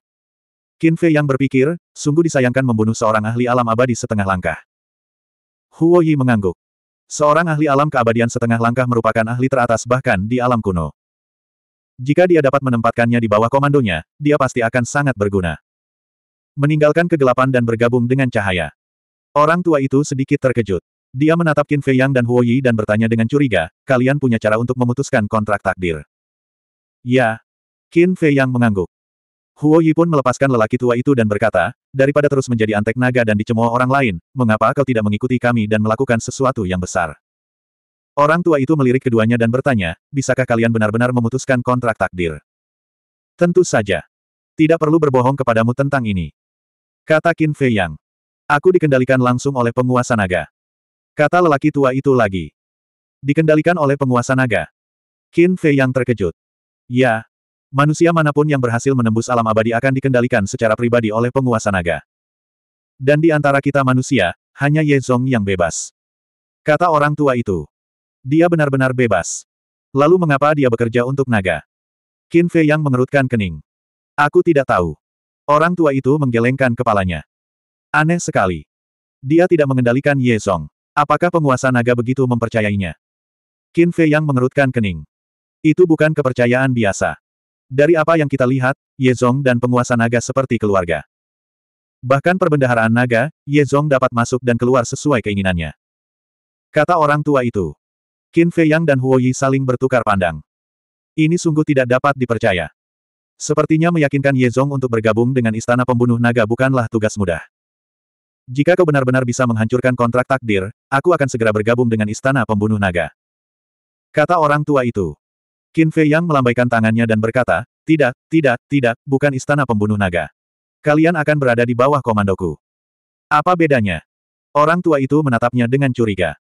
Qin Fei Yang berpikir, sungguh disayangkan membunuh seorang ahli alam abadi setengah langkah. Huo Yi mengangguk. Seorang ahli alam keabadian setengah langkah merupakan ahli teratas bahkan di alam kuno. Jika dia dapat menempatkannya di bawah komandonya, dia pasti akan sangat berguna. Meninggalkan kegelapan dan bergabung dengan cahaya. Orang tua itu sedikit terkejut. Dia menatap Qin Fei Yang dan Huo Yi dan bertanya dengan curiga, kalian punya cara untuk memutuskan kontrak takdir. Ya. Qin Fei Yang mengangguk. Huo Yi pun melepaskan lelaki tua itu dan berkata, Daripada terus menjadi antek naga dan dicemooh orang lain, mengapa kau tidak mengikuti kami dan melakukan sesuatu yang besar? Orang tua itu melirik keduanya dan bertanya, bisakah kalian benar-benar memutuskan kontrak takdir? Tentu saja. Tidak perlu berbohong kepadamu tentang ini. Kata Qin Fei Yang. Aku dikendalikan langsung oleh penguasa naga. Kata lelaki tua itu lagi. Dikendalikan oleh penguasa naga. Qin Fei Yang terkejut. Ya, Manusia manapun yang berhasil menembus alam abadi akan dikendalikan secara pribadi oleh penguasa naga. Dan di antara kita manusia, hanya Ye Zong yang bebas. Kata orang tua itu. Dia benar-benar bebas. Lalu mengapa dia bekerja untuk naga? Qin Fei yang mengerutkan kening. Aku tidak tahu. Orang tua itu menggelengkan kepalanya. Aneh sekali. Dia tidak mengendalikan Ye Zong. Apakah penguasa naga begitu mempercayainya? Qin Fei yang mengerutkan kening. Itu bukan kepercayaan biasa. Dari apa yang kita lihat, Ye Zong dan penguasa naga seperti keluarga. Bahkan perbendaharaan naga, Ye Zong dapat masuk dan keluar sesuai keinginannya. Kata orang tua itu. Qin Fei Yang dan Huo Yi saling bertukar pandang. Ini sungguh tidak dapat dipercaya. Sepertinya meyakinkan Ye Zong untuk bergabung dengan istana pembunuh naga bukanlah tugas mudah. Jika kau benar-benar bisa menghancurkan kontrak takdir, aku akan segera bergabung dengan istana pembunuh naga. Kata orang tua itu. Qin Fei Yang melambaikan tangannya dan berkata, tidak, tidak, tidak, bukan istana pembunuh naga. Kalian akan berada di bawah komandoku. Apa bedanya? Orang tua itu menatapnya dengan curiga.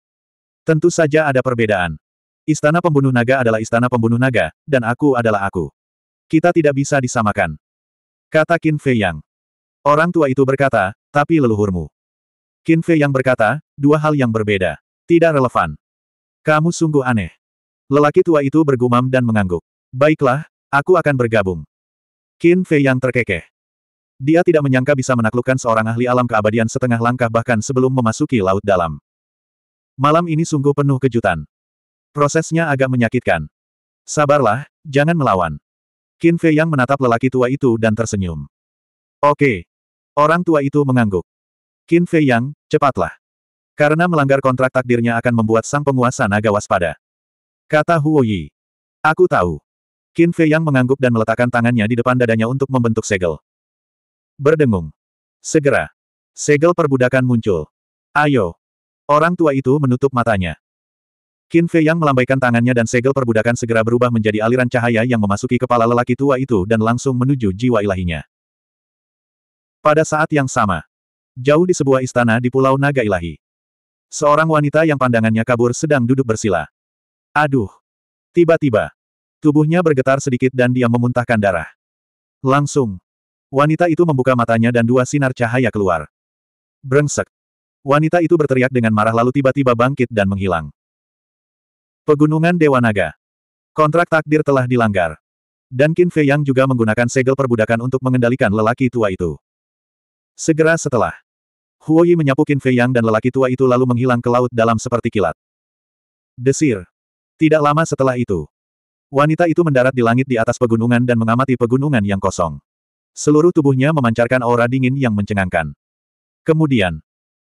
Tentu saja ada perbedaan. Istana pembunuh naga adalah istana pembunuh naga, dan aku adalah aku. Kita tidak bisa disamakan. Kata Qin Fei Yang. Orang tua itu berkata, tapi leluhurmu. Qin Fei Yang berkata, dua hal yang berbeda. Tidak relevan. Kamu sungguh aneh. Lelaki tua itu bergumam dan mengangguk. Baiklah, aku akan bergabung. Qin Fei yang terkekeh. Dia tidak menyangka bisa menaklukkan seorang ahli alam keabadian setengah langkah bahkan sebelum memasuki laut dalam. Malam ini sungguh penuh kejutan. Prosesnya agak menyakitkan. Sabarlah, jangan melawan. Qin Fei yang menatap lelaki tua itu dan tersenyum. Oke. Orang tua itu mengangguk. Qin Fei yang, cepatlah. Karena melanggar kontrak takdirnya akan membuat sang penguasa naga waspada. Kata Huo Yi. Aku tahu. Qin Fei Yang mengangguk dan meletakkan tangannya di depan dadanya untuk membentuk segel. Berdengung. Segera. Segel perbudakan muncul. Ayo. Orang tua itu menutup matanya. Qin Fei Yang melambaikan tangannya dan segel perbudakan segera berubah menjadi aliran cahaya yang memasuki kepala lelaki tua itu dan langsung menuju jiwa ilahinya. Pada saat yang sama, jauh di sebuah istana di Pulau Naga Ilahi, seorang wanita yang pandangannya kabur sedang duduk bersila. Aduh. Tiba-tiba. Tubuhnya bergetar sedikit dan dia memuntahkan darah. Langsung. Wanita itu membuka matanya dan dua sinar cahaya keluar. Brengsek. Wanita itu berteriak dengan marah lalu tiba-tiba bangkit dan menghilang. Pegunungan Dewa Naga. Kontrak takdir telah dilanggar. Dan Qin Fei Yang juga menggunakan segel perbudakan untuk mengendalikan lelaki tua itu. Segera setelah, Huoyi menyapu Qin Fei Yang dan lelaki tua itu lalu menghilang ke laut dalam seperti kilat. Desir. Tidak lama setelah itu, wanita itu mendarat di langit di atas pegunungan dan mengamati pegunungan yang kosong. Seluruh tubuhnya memancarkan aura dingin yang mencengangkan. Kemudian,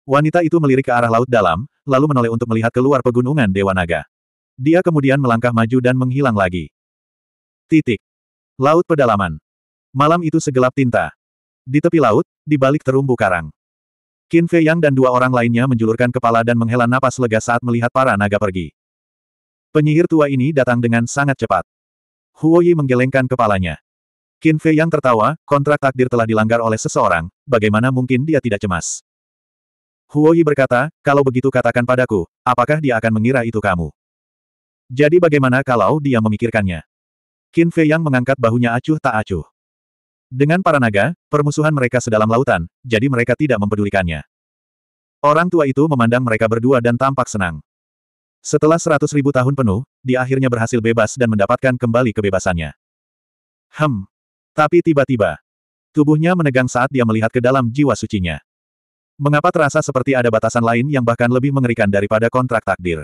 wanita itu melirik ke arah laut dalam, lalu menoleh untuk melihat keluar pegunungan Dewa Naga. Dia kemudian melangkah maju dan menghilang lagi. Titik. Laut pedalaman. Malam itu segelap tinta. Di tepi laut, di balik terumbu karang. Qin Fei Yang dan dua orang lainnya menjulurkan kepala dan menghela napas lega saat melihat para naga pergi. Penyihir tua ini datang dengan sangat cepat. Huoyi menggelengkan kepalanya. Qin Fei yang tertawa, kontrak takdir telah dilanggar oleh seseorang, bagaimana mungkin dia tidak cemas? Huoyi berkata, kalau begitu katakan padaku, apakah dia akan mengira itu kamu? Jadi bagaimana kalau dia memikirkannya? Qin Fei yang mengangkat bahunya acuh tak acuh. Dengan para naga, permusuhan mereka sedalam lautan, jadi mereka tidak mempedulikannya. Orang tua itu memandang mereka berdua dan tampak senang. Setelah seratus ribu tahun penuh, dia akhirnya berhasil bebas dan mendapatkan kembali kebebasannya. Hem. Tapi tiba-tiba, tubuhnya menegang saat dia melihat ke dalam jiwa sucinya. Mengapa terasa seperti ada batasan lain yang bahkan lebih mengerikan daripada kontrak takdir?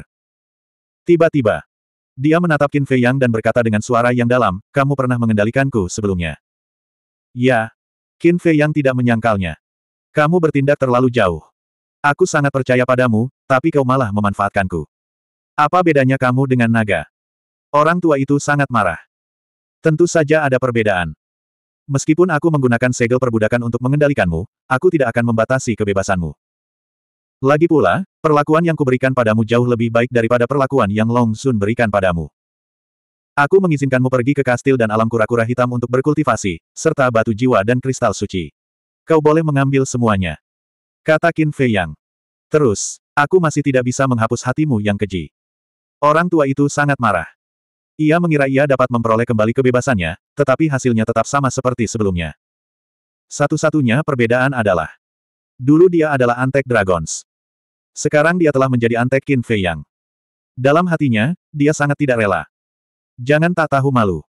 Tiba-tiba, dia menatap Qin Fei Yang dan berkata dengan suara yang dalam, kamu pernah mengendalikanku sebelumnya. Ya. Qin Fei Yang tidak menyangkalnya. Kamu bertindak terlalu jauh. Aku sangat percaya padamu, tapi kau malah memanfaatkanku. Apa bedanya kamu dengan naga? Orang tua itu sangat marah. Tentu saja ada perbedaan. Meskipun aku menggunakan segel perbudakan untuk mengendalikanmu, aku tidak akan membatasi kebebasanmu. Lagi pula, perlakuan yang kuberikan padamu jauh lebih baik daripada perlakuan yang Long Sun berikan padamu. Aku mengizinkanmu pergi ke kastil dan alam kura-kura hitam untuk berkultivasi, serta batu jiwa dan kristal suci. Kau boleh mengambil semuanya. Kata Qin Fei Yang. Terus, aku masih tidak bisa menghapus hatimu yang keji. Orang tua itu sangat marah. Ia mengira ia dapat memperoleh kembali kebebasannya, tetapi hasilnya tetap sama seperti sebelumnya. Satu-satunya perbedaan adalah, dulu dia adalah Antek Dragons. Sekarang dia telah menjadi Antek Qin Fei Yang. Dalam hatinya, dia sangat tidak rela. Jangan tak tahu malu.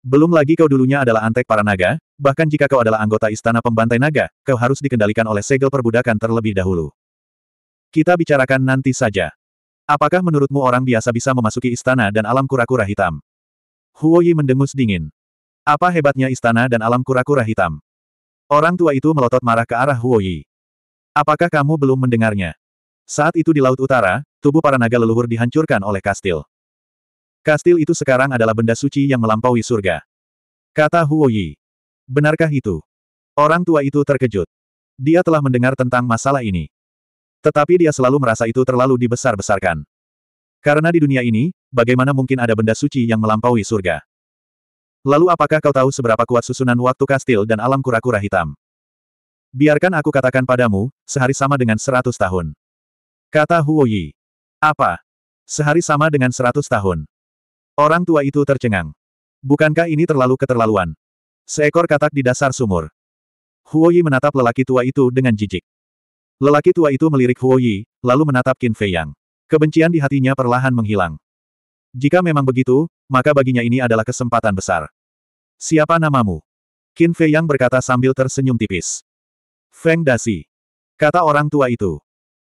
Belum lagi kau dulunya adalah Antek para naga, bahkan jika kau adalah anggota istana pembantai naga, kau harus dikendalikan oleh segel perbudakan terlebih dahulu. Kita bicarakan nanti saja. Apakah menurutmu orang biasa bisa memasuki istana dan alam kura-kura hitam? Huo Yi mendengus dingin. Apa hebatnya istana dan alam kura-kura hitam? Orang tua itu melotot marah ke arah Huo Yi. Apakah kamu belum mendengarnya? Saat itu di Laut Utara, tubuh para naga leluhur dihancurkan oleh kastil. Kastil itu sekarang adalah benda suci yang melampaui surga. Kata Huo Yi. Benarkah itu? Orang tua itu terkejut. Dia telah mendengar tentang masalah ini. Tetapi dia selalu merasa itu terlalu dibesar-besarkan. Karena di dunia ini, bagaimana mungkin ada benda suci yang melampaui surga? Lalu apakah kau tahu seberapa kuat susunan waktu kastil dan alam kura-kura hitam? Biarkan aku katakan padamu, sehari sama dengan seratus tahun. Kata Huo Yi. Apa? Sehari sama dengan seratus tahun. Orang tua itu tercengang. Bukankah ini terlalu keterlaluan? Seekor katak di dasar sumur. Huo Yi menatap lelaki tua itu dengan jijik. Lelaki tua itu melirik Huo Yi, lalu menatap Qin Fei Yang. Kebencian di hatinya perlahan menghilang. Jika memang begitu, maka baginya ini adalah kesempatan besar. Siapa namamu? Qin Fei Yang berkata sambil tersenyum tipis. Feng Dasi. Kata orang tua itu.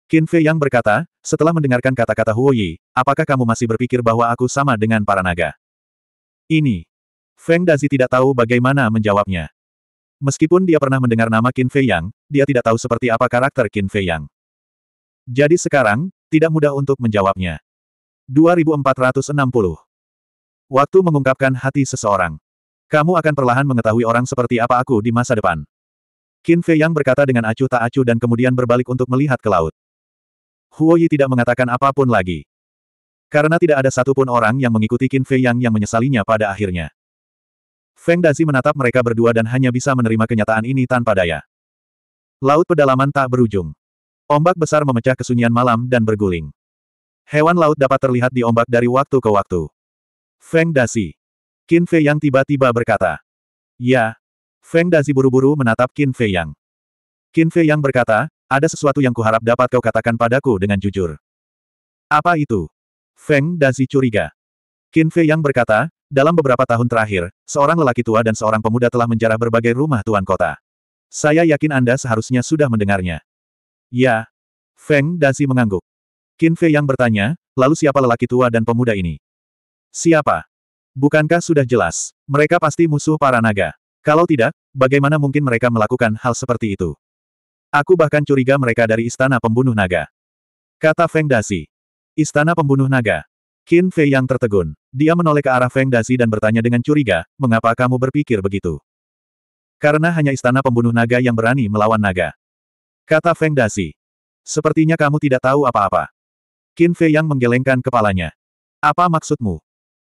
Qin Fei Yang berkata, setelah mendengarkan kata-kata Huo Yi, apakah kamu masih berpikir bahwa aku sama dengan para naga? Ini. Feng Dazi tidak tahu bagaimana menjawabnya. Meskipun dia pernah mendengar nama Qin Fei Yang, dia tidak tahu seperti apa karakter Qin Fei Yang. Jadi sekarang, tidak mudah untuk menjawabnya. 2460 Waktu mengungkapkan hati seseorang. Kamu akan perlahan mengetahui orang seperti apa aku di masa depan. Qin Fei Yang berkata dengan acuh tak acuh dan kemudian berbalik untuk melihat ke laut. Huo Yi tidak mengatakan apapun lagi. Karena tidak ada satupun orang yang mengikuti Qin Fei Yang yang menyesalinya pada akhirnya. Feng Dazi menatap mereka berdua dan hanya bisa menerima kenyataan ini tanpa daya. Laut pedalaman tak berujung. Ombak besar memecah kesunyian malam dan berguling. Hewan laut dapat terlihat di ombak dari waktu ke waktu. Feng Dazi. Qin Fei Yang tiba-tiba berkata. Ya. Feng Dazi buru-buru menatap Qin Fei Yang. Qin Fei Yang berkata, ada sesuatu yang kuharap dapat kau katakan padaku dengan jujur. Apa itu? Feng Dazi curiga. Qin Fei Yang berkata, dalam beberapa tahun terakhir, seorang lelaki tua dan seorang pemuda telah menjarah berbagai rumah tuan kota. Saya yakin Anda seharusnya sudah mendengarnya. Ya. Feng Dazi mengangguk. Qin Fei yang bertanya, lalu siapa lelaki tua dan pemuda ini? Siapa? Bukankah sudah jelas? Mereka pasti musuh para naga. Kalau tidak, bagaimana mungkin mereka melakukan hal seperti itu? Aku bahkan curiga mereka dari istana pembunuh naga. Kata Feng Dasi. Istana pembunuh naga. Qin Fei yang tertegun. Dia menoleh ke arah Feng Dasi dan bertanya dengan curiga, mengapa kamu berpikir begitu? Karena hanya istana pembunuh naga yang berani melawan naga. Kata Feng Dasi. Sepertinya kamu tidak tahu apa-apa. Qin Fei yang menggelengkan kepalanya. Apa maksudmu?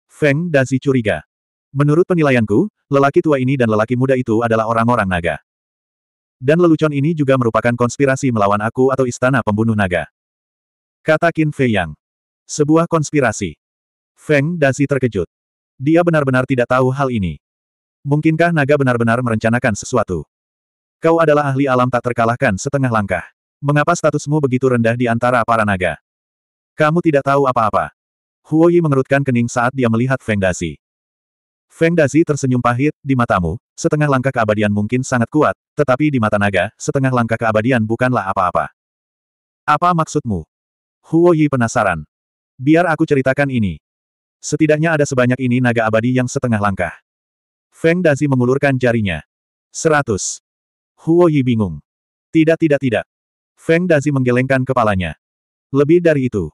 Feng Dazi curiga. Menurut penilaianku, lelaki tua ini dan lelaki muda itu adalah orang-orang naga. Dan lelucon ini juga merupakan konspirasi melawan aku atau istana pembunuh naga. Kata Qin Fei Yang. Sebuah konspirasi. Feng Dazi terkejut. Dia benar-benar tidak tahu hal ini. Mungkinkah naga benar-benar merencanakan sesuatu? Kau adalah ahli alam tak terkalahkan setengah langkah. Mengapa statusmu begitu rendah di antara para naga? Kamu tidak tahu apa-apa. Huo Yi mengerutkan kening saat dia melihat Feng Dazi. Feng Dazi tersenyum pahit, di matamu, setengah langkah keabadian mungkin sangat kuat, tetapi di mata naga, setengah langkah keabadian bukanlah apa-apa. Apa maksudmu? Huo Yi penasaran. Biar aku ceritakan ini. Setidaknya ada sebanyak ini naga abadi yang setengah langkah. Feng Dazi mengulurkan jarinya. Seratus. Huo Yi bingung. Tidak tidak tidak. Feng Dazi menggelengkan kepalanya. Lebih dari itu.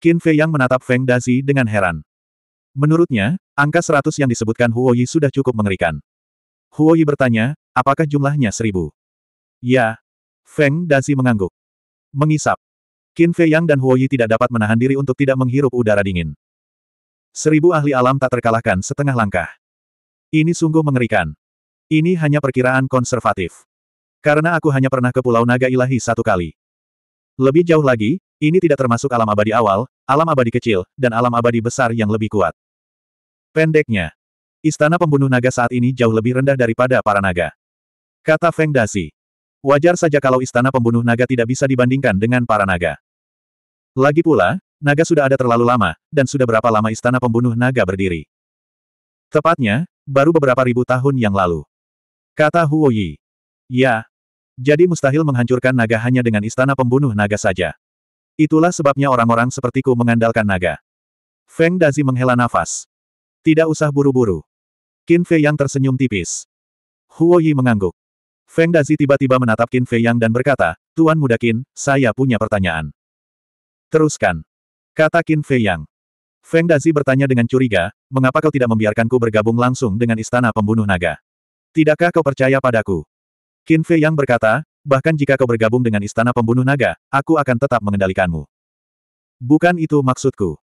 Qin Fei yang menatap Feng Dazi dengan heran. Menurutnya, angka seratus yang disebutkan Huo Yi sudah cukup mengerikan. Huo Yi bertanya, apakah jumlahnya seribu? Ya. Feng Dazi mengangguk. Mengisap. Qin Fei Yang dan Huo Yi tidak dapat menahan diri untuk tidak menghirup udara dingin. Seribu ahli alam tak terkalahkan setengah langkah. Ini sungguh mengerikan. Ini hanya perkiraan konservatif. Karena aku hanya pernah ke Pulau Naga Ilahi satu kali. Lebih jauh lagi, ini tidak termasuk alam abadi awal, alam abadi kecil, dan alam abadi besar yang lebih kuat. Pendeknya, istana pembunuh naga saat ini jauh lebih rendah daripada para naga. Kata Feng Dasi. Wajar saja kalau istana pembunuh naga tidak bisa dibandingkan dengan para naga. Lagi pula, naga sudah ada terlalu lama, dan sudah berapa lama istana pembunuh naga berdiri. Tepatnya, baru beberapa ribu tahun yang lalu. Kata Huo Yi. Ya. Jadi mustahil menghancurkan naga hanya dengan istana pembunuh naga saja. Itulah sebabnya orang-orang sepertiku mengandalkan naga. Feng Dazi menghela nafas. Tidak usah buru-buru. Qin Fei yang tersenyum tipis. Huo Yi mengangguk. Feng Dazi tiba-tiba menatap Qin Fei Yang dan berkata, Tuan Muda Qin, saya punya pertanyaan. Teruskan. Kata Qin Fei Yang. Feng Dazi bertanya dengan curiga, mengapa kau tidak membiarkanku bergabung langsung dengan istana pembunuh naga? Tidakkah kau percaya padaku? Qin Fei Yang berkata, bahkan jika kau bergabung dengan istana pembunuh naga, aku akan tetap mengendalikanmu. Bukan itu maksudku.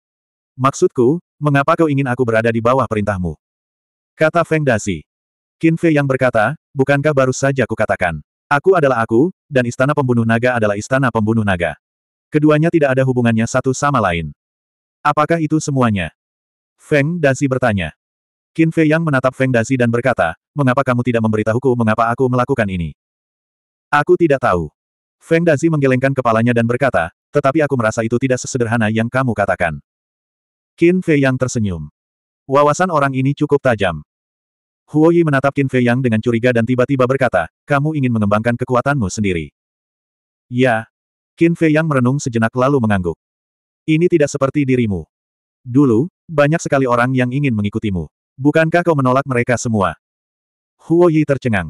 Maksudku, mengapa kau ingin aku berada di bawah perintahmu? Kata Feng Dazi. Qin Fei yang berkata, bukankah baru saja kukatakan. Aku adalah aku, dan istana pembunuh naga adalah istana pembunuh naga. Keduanya tidak ada hubungannya satu sama lain. Apakah itu semuanya? Feng Dazi bertanya. Qin Fei yang menatap Feng Dazi dan berkata, mengapa kamu tidak memberitahuku mengapa aku melakukan ini? Aku tidak tahu. Feng Dazi menggelengkan kepalanya dan berkata, tetapi aku merasa itu tidak sesederhana yang kamu katakan. Qin Fei yang tersenyum. Wawasan orang ini cukup tajam. Huoyi menatap Qin Fei Yang dengan curiga dan tiba-tiba berkata, kamu ingin mengembangkan kekuatanmu sendiri. Ya. Qin Fei Yang merenung sejenak lalu mengangguk. Ini tidak seperti dirimu. Dulu, banyak sekali orang yang ingin mengikutimu. Bukankah kau menolak mereka semua? Huo Yi tercengang.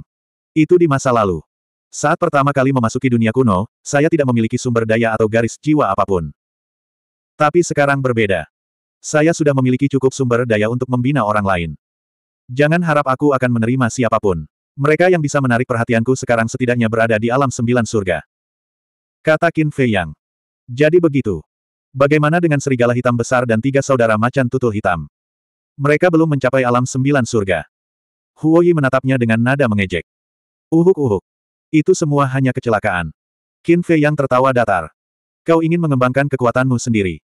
Itu di masa lalu. Saat pertama kali memasuki dunia kuno, saya tidak memiliki sumber daya atau garis jiwa apapun. Tapi sekarang berbeda. Saya sudah memiliki cukup sumber daya untuk membina orang lain. Jangan harap aku akan menerima siapapun. Mereka yang bisa menarik perhatianku sekarang setidaknya berada di alam sembilan surga. Kata Qin Fei Yang. Jadi begitu. Bagaimana dengan serigala hitam besar dan tiga saudara macan tutul hitam? Mereka belum mencapai alam sembilan surga. Huoyi menatapnya dengan nada mengejek. Uhuk-uhuk. Itu semua hanya kecelakaan. Qin Fei Yang tertawa datar. Kau ingin mengembangkan kekuatanmu sendiri.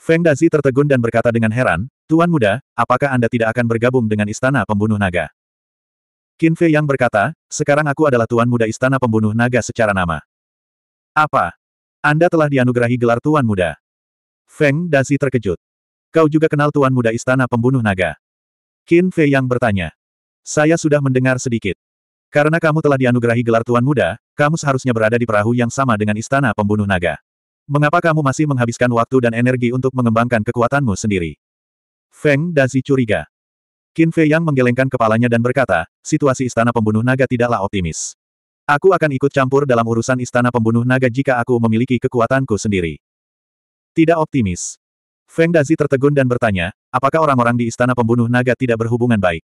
Feng Dazi tertegun dan berkata dengan heran, Tuan muda, apakah Anda tidak akan bergabung dengan istana pembunuh naga? Qin Fei yang berkata, sekarang aku adalah tuan muda istana pembunuh naga secara nama. Apa? Anda telah dianugerahi gelar tuan muda. Feng Dazi terkejut. Kau juga kenal tuan muda istana pembunuh naga? Qin Fei yang bertanya. Saya sudah mendengar sedikit. Karena kamu telah dianugerahi gelar tuan muda, kamu seharusnya berada di perahu yang sama dengan istana pembunuh naga. Mengapa kamu masih menghabiskan waktu dan energi untuk mengembangkan kekuatanmu sendiri? Feng Dazi curiga. Qin Fei Yang menggelengkan kepalanya dan berkata, situasi istana pembunuh naga tidaklah optimis. Aku akan ikut campur dalam urusan istana pembunuh naga jika aku memiliki kekuatanku sendiri. Tidak optimis. Feng Dazi tertegun dan bertanya, apakah orang-orang di istana pembunuh naga tidak berhubungan baik?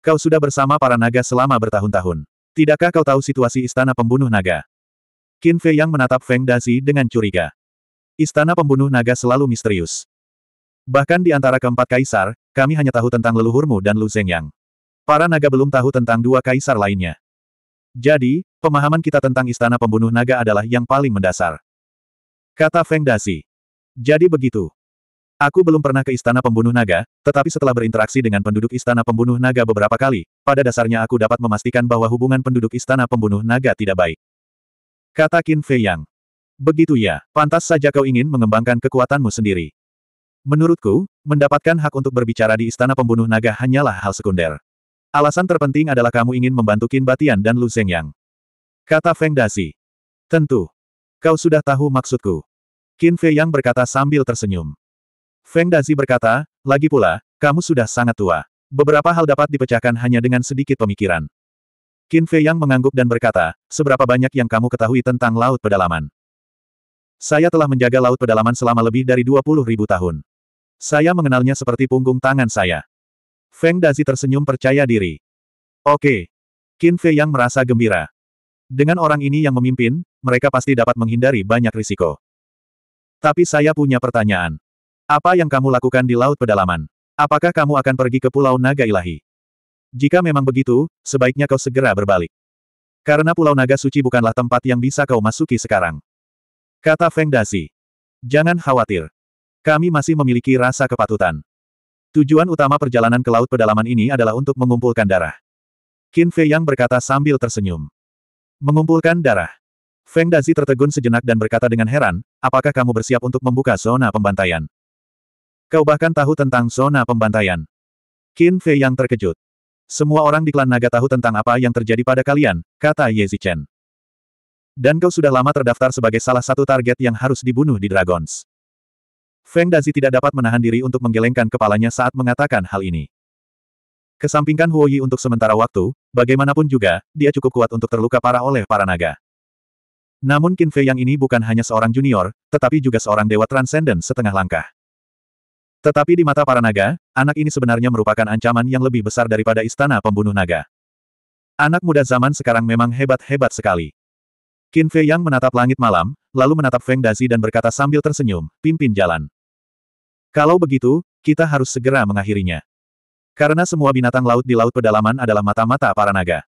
Kau sudah bersama para naga selama bertahun-tahun. Tidakkah kau tahu situasi istana pembunuh naga? Qin Fei Yang menatap Feng Dazi dengan curiga. Istana pembunuh naga selalu misterius. Bahkan di antara keempat kaisar, kami hanya tahu tentang leluhurmu dan Lu Zhengyang. Para naga belum tahu tentang dua kaisar lainnya. Jadi, pemahaman kita tentang istana pembunuh naga adalah yang paling mendasar. Kata Feng Dasi Jadi begitu. Aku belum pernah ke istana pembunuh naga, tetapi setelah berinteraksi dengan penduduk istana pembunuh naga beberapa kali, pada dasarnya aku dapat memastikan bahwa hubungan penduduk istana pembunuh naga tidak baik. Kata Qin Fei Yang. Begitu ya, pantas saja kau ingin mengembangkan kekuatanmu sendiri. Menurutku, mendapatkan hak untuk berbicara di Istana Pembunuh Naga hanyalah hal sekunder. Alasan terpenting adalah kamu ingin membantu Qin Batian dan Lu Zhengyang. Kata Feng Dazi. Tentu. Kau sudah tahu maksudku. Qin Fei Yang berkata sambil tersenyum. Feng Dazi berkata, lagi pula, kamu sudah sangat tua. Beberapa hal dapat dipecahkan hanya dengan sedikit pemikiran. Qin Fei Yang mengangguk dan berkata, seberapa banyak yang kamu ketahui tentang Laut Pedalaman? Saya telah menjaga Laut Pedalaman selama lebih dari 20 ribu tahun. Saya mengenalnya seperti punggung tangan saya. Feng Dazi tersenyum percaya diri. Oke. Qin Fei yang merasa gembira. Dengan orang ini yang memimpin, mereka pasti dapat menghindari banyak risiko. Tapi saya punya pertanyaan. Apa yang kamu lakukan di Laut Pedalaman? Apakah kamu akan pergi ke Pulau Naga Ilahi? Jika memang begitu, sebaiknya kau segera berbalik. Karena Pulau Naga Suci bukanlah tempat yang bisa kau masuki sekarang. Kata Feng Dazi. Jangan khawatir. Kami masih memiliki rasa kepatutan. Tujuan utama perjalanan ke laut pedalaman ini adalah untuk mengumpulkan darah. Qin Fei Yang berkata sambil tersenyum. Mengumpulkan darah. Feng Dazi tertegun sejenak dan berkata dengan heran, apakah kamu bersiap untuk membuka zona pembantaian? Kau bahkan tahu tentang zona pembantaian. Qin Fei yang terkejut. Semua orang di klan naga tahu tentang apa yang terjadi pada kalian, kata Ye Zichen. Dan kau sudah lama terdaftar sebagai salah satu target yang harus dibunuh di Dragons. Feng Dazi tidak dapat menahan diri untuk menggelengkan kepalanya saat mengatakan hal ini. Kesampingkan Huo Yi untuk sementara waktu, bagaimanapun juga, dia cukup kuat untuk terluka parah oleh para naga. Namun Qin Fei yang ini bukan hanya seorang junior, tetapi juga seorang dewa transenden setengah langkah. Tetapi di mata para naga, anak ini sebenarnya merupakan ancaman yang lebih besar daripada istana pembunuh naga. Anak muda zaman sekarang memang hebat-hebat sekali. Qin Fei yang menatap langit malam, lalu menatap Feng Dazi dan berkata sambil tersenyum, pimpin jalan. Kalau begitu, kita harus segera mengakhirinya. Karena semua binatang laut di laut pedalaman adalah mata-mata para naga.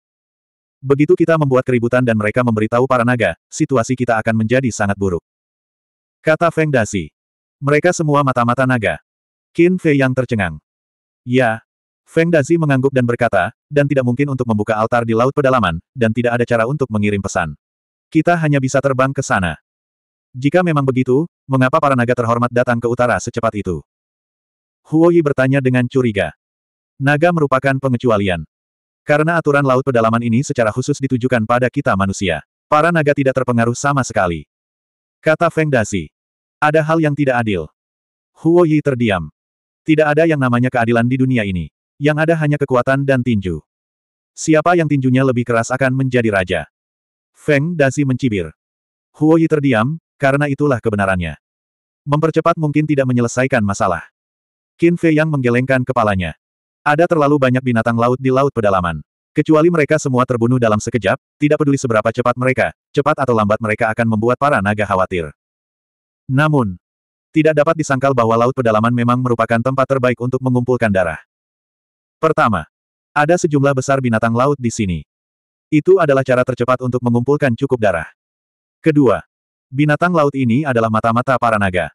Begitu kita membuat keributan dan mereka memberitahu para naga, situasi kita akan menjadi sangat buruk. Kata Feng Dasi. Mereka semua mata-mata naga. Qin Fei yang tercengang. Ya. Feng Dazi mengangguk dan berkata, dan tidak mungkin untuk membuka altar di laut pedalaman, dan tidak ada cara untuk mengirim pesan. Kita hanya bisa terbang ke sana. Jika memang begitu, mengapa para naga terhormat datang ke utara secepat itu? Huoyi bertanya dengan curiga. Naga merupakan pengecualian. Karena aturan laut pedalaman ini secara khusus ditujukan pada kita manusia. Para naga tidak terpengaruh sama sekali. Kata Feng Dasi. Ada hal yang tidak adil. Huoyi terdiam. Tidak ada yang namanya keadilan di dunia ini. Yang ada hanya kekuatan dan tinju. Siapa yang tinjunya lebih keras akan menjadi raja. Feng Dasi mencibir. Huoyi terdiam, karena itulah kebenarannya. Mempercepat mungkin tidak menyelesaikan masalah. Qin Fei yang menggelengkan kepalanya. Ada terlalu banyak binatang laut di laut pedalaman. Kecuali mereka semua terbunuh dalam sekejap, tidak peduli seberapa cepat mereka, cepat atau lambat mereka akan membuat para naga khawatir. Namun, tidak dapat disangkal bahwa laut pedalaman memang merupakan tempat terbaik untuk mengumpulkan darah. Pertama, ada sejumlah besar binatang laut di sini. Itu adalah cara tercepat untuk mengumpulkan cukup darah. Kedua, Binatang laut ini adalah mata-mata para naga.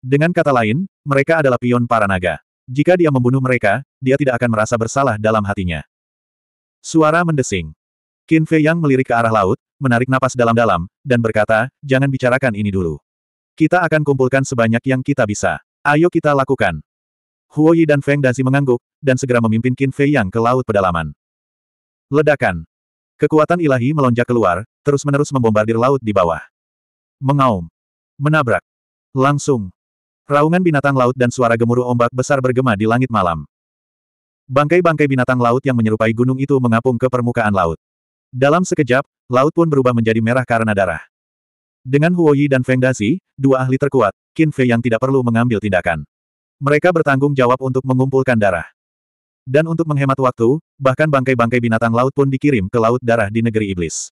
Dengan kata lain, mereka adalah pion para naga. Jika dia membunuh mereka, dia tidak akan merasa bersalah dalam hatinya. Suara mendesing. Qin Fei Yang melirik ke arah laut, menarik napas dalam-dalam, dan berkata, jangan bicarakan ini dulu. Kita akan kumpulkan sebanyak yang kita bisa. Ayo kita lakukan. Huo Yi dan Feng Danzi mengangguk, dan segera memimpin Qin Fei Yang ke laut pedalaman. Ledakan. Kekuatan ilahi melonjak keluar, terus-menerus membombardir laut di bawah. Mengaum. Menabrak. Langsung. Raungan binatang laut dan suara gemuruh ombak besar bergema di langit malam. Bangkai-bangkai binatang laut yang menyerupai gunung itu mengapung ke permukaan laut. Dalam sekejap, laut pun berubah menjadi merah karena darah. Dengan Huoyi dan Feng Dazi, dua ahli terkuat, Qin Fei yang tidak perlu mengambil tindakan. Mereka bertanggung jawab untuk mengumpulkan darah. Dan untuk menghemat waktu, bahkan bangkai-bangkai binatang laut pun dikirim ke Laut Darah di negeri iblis.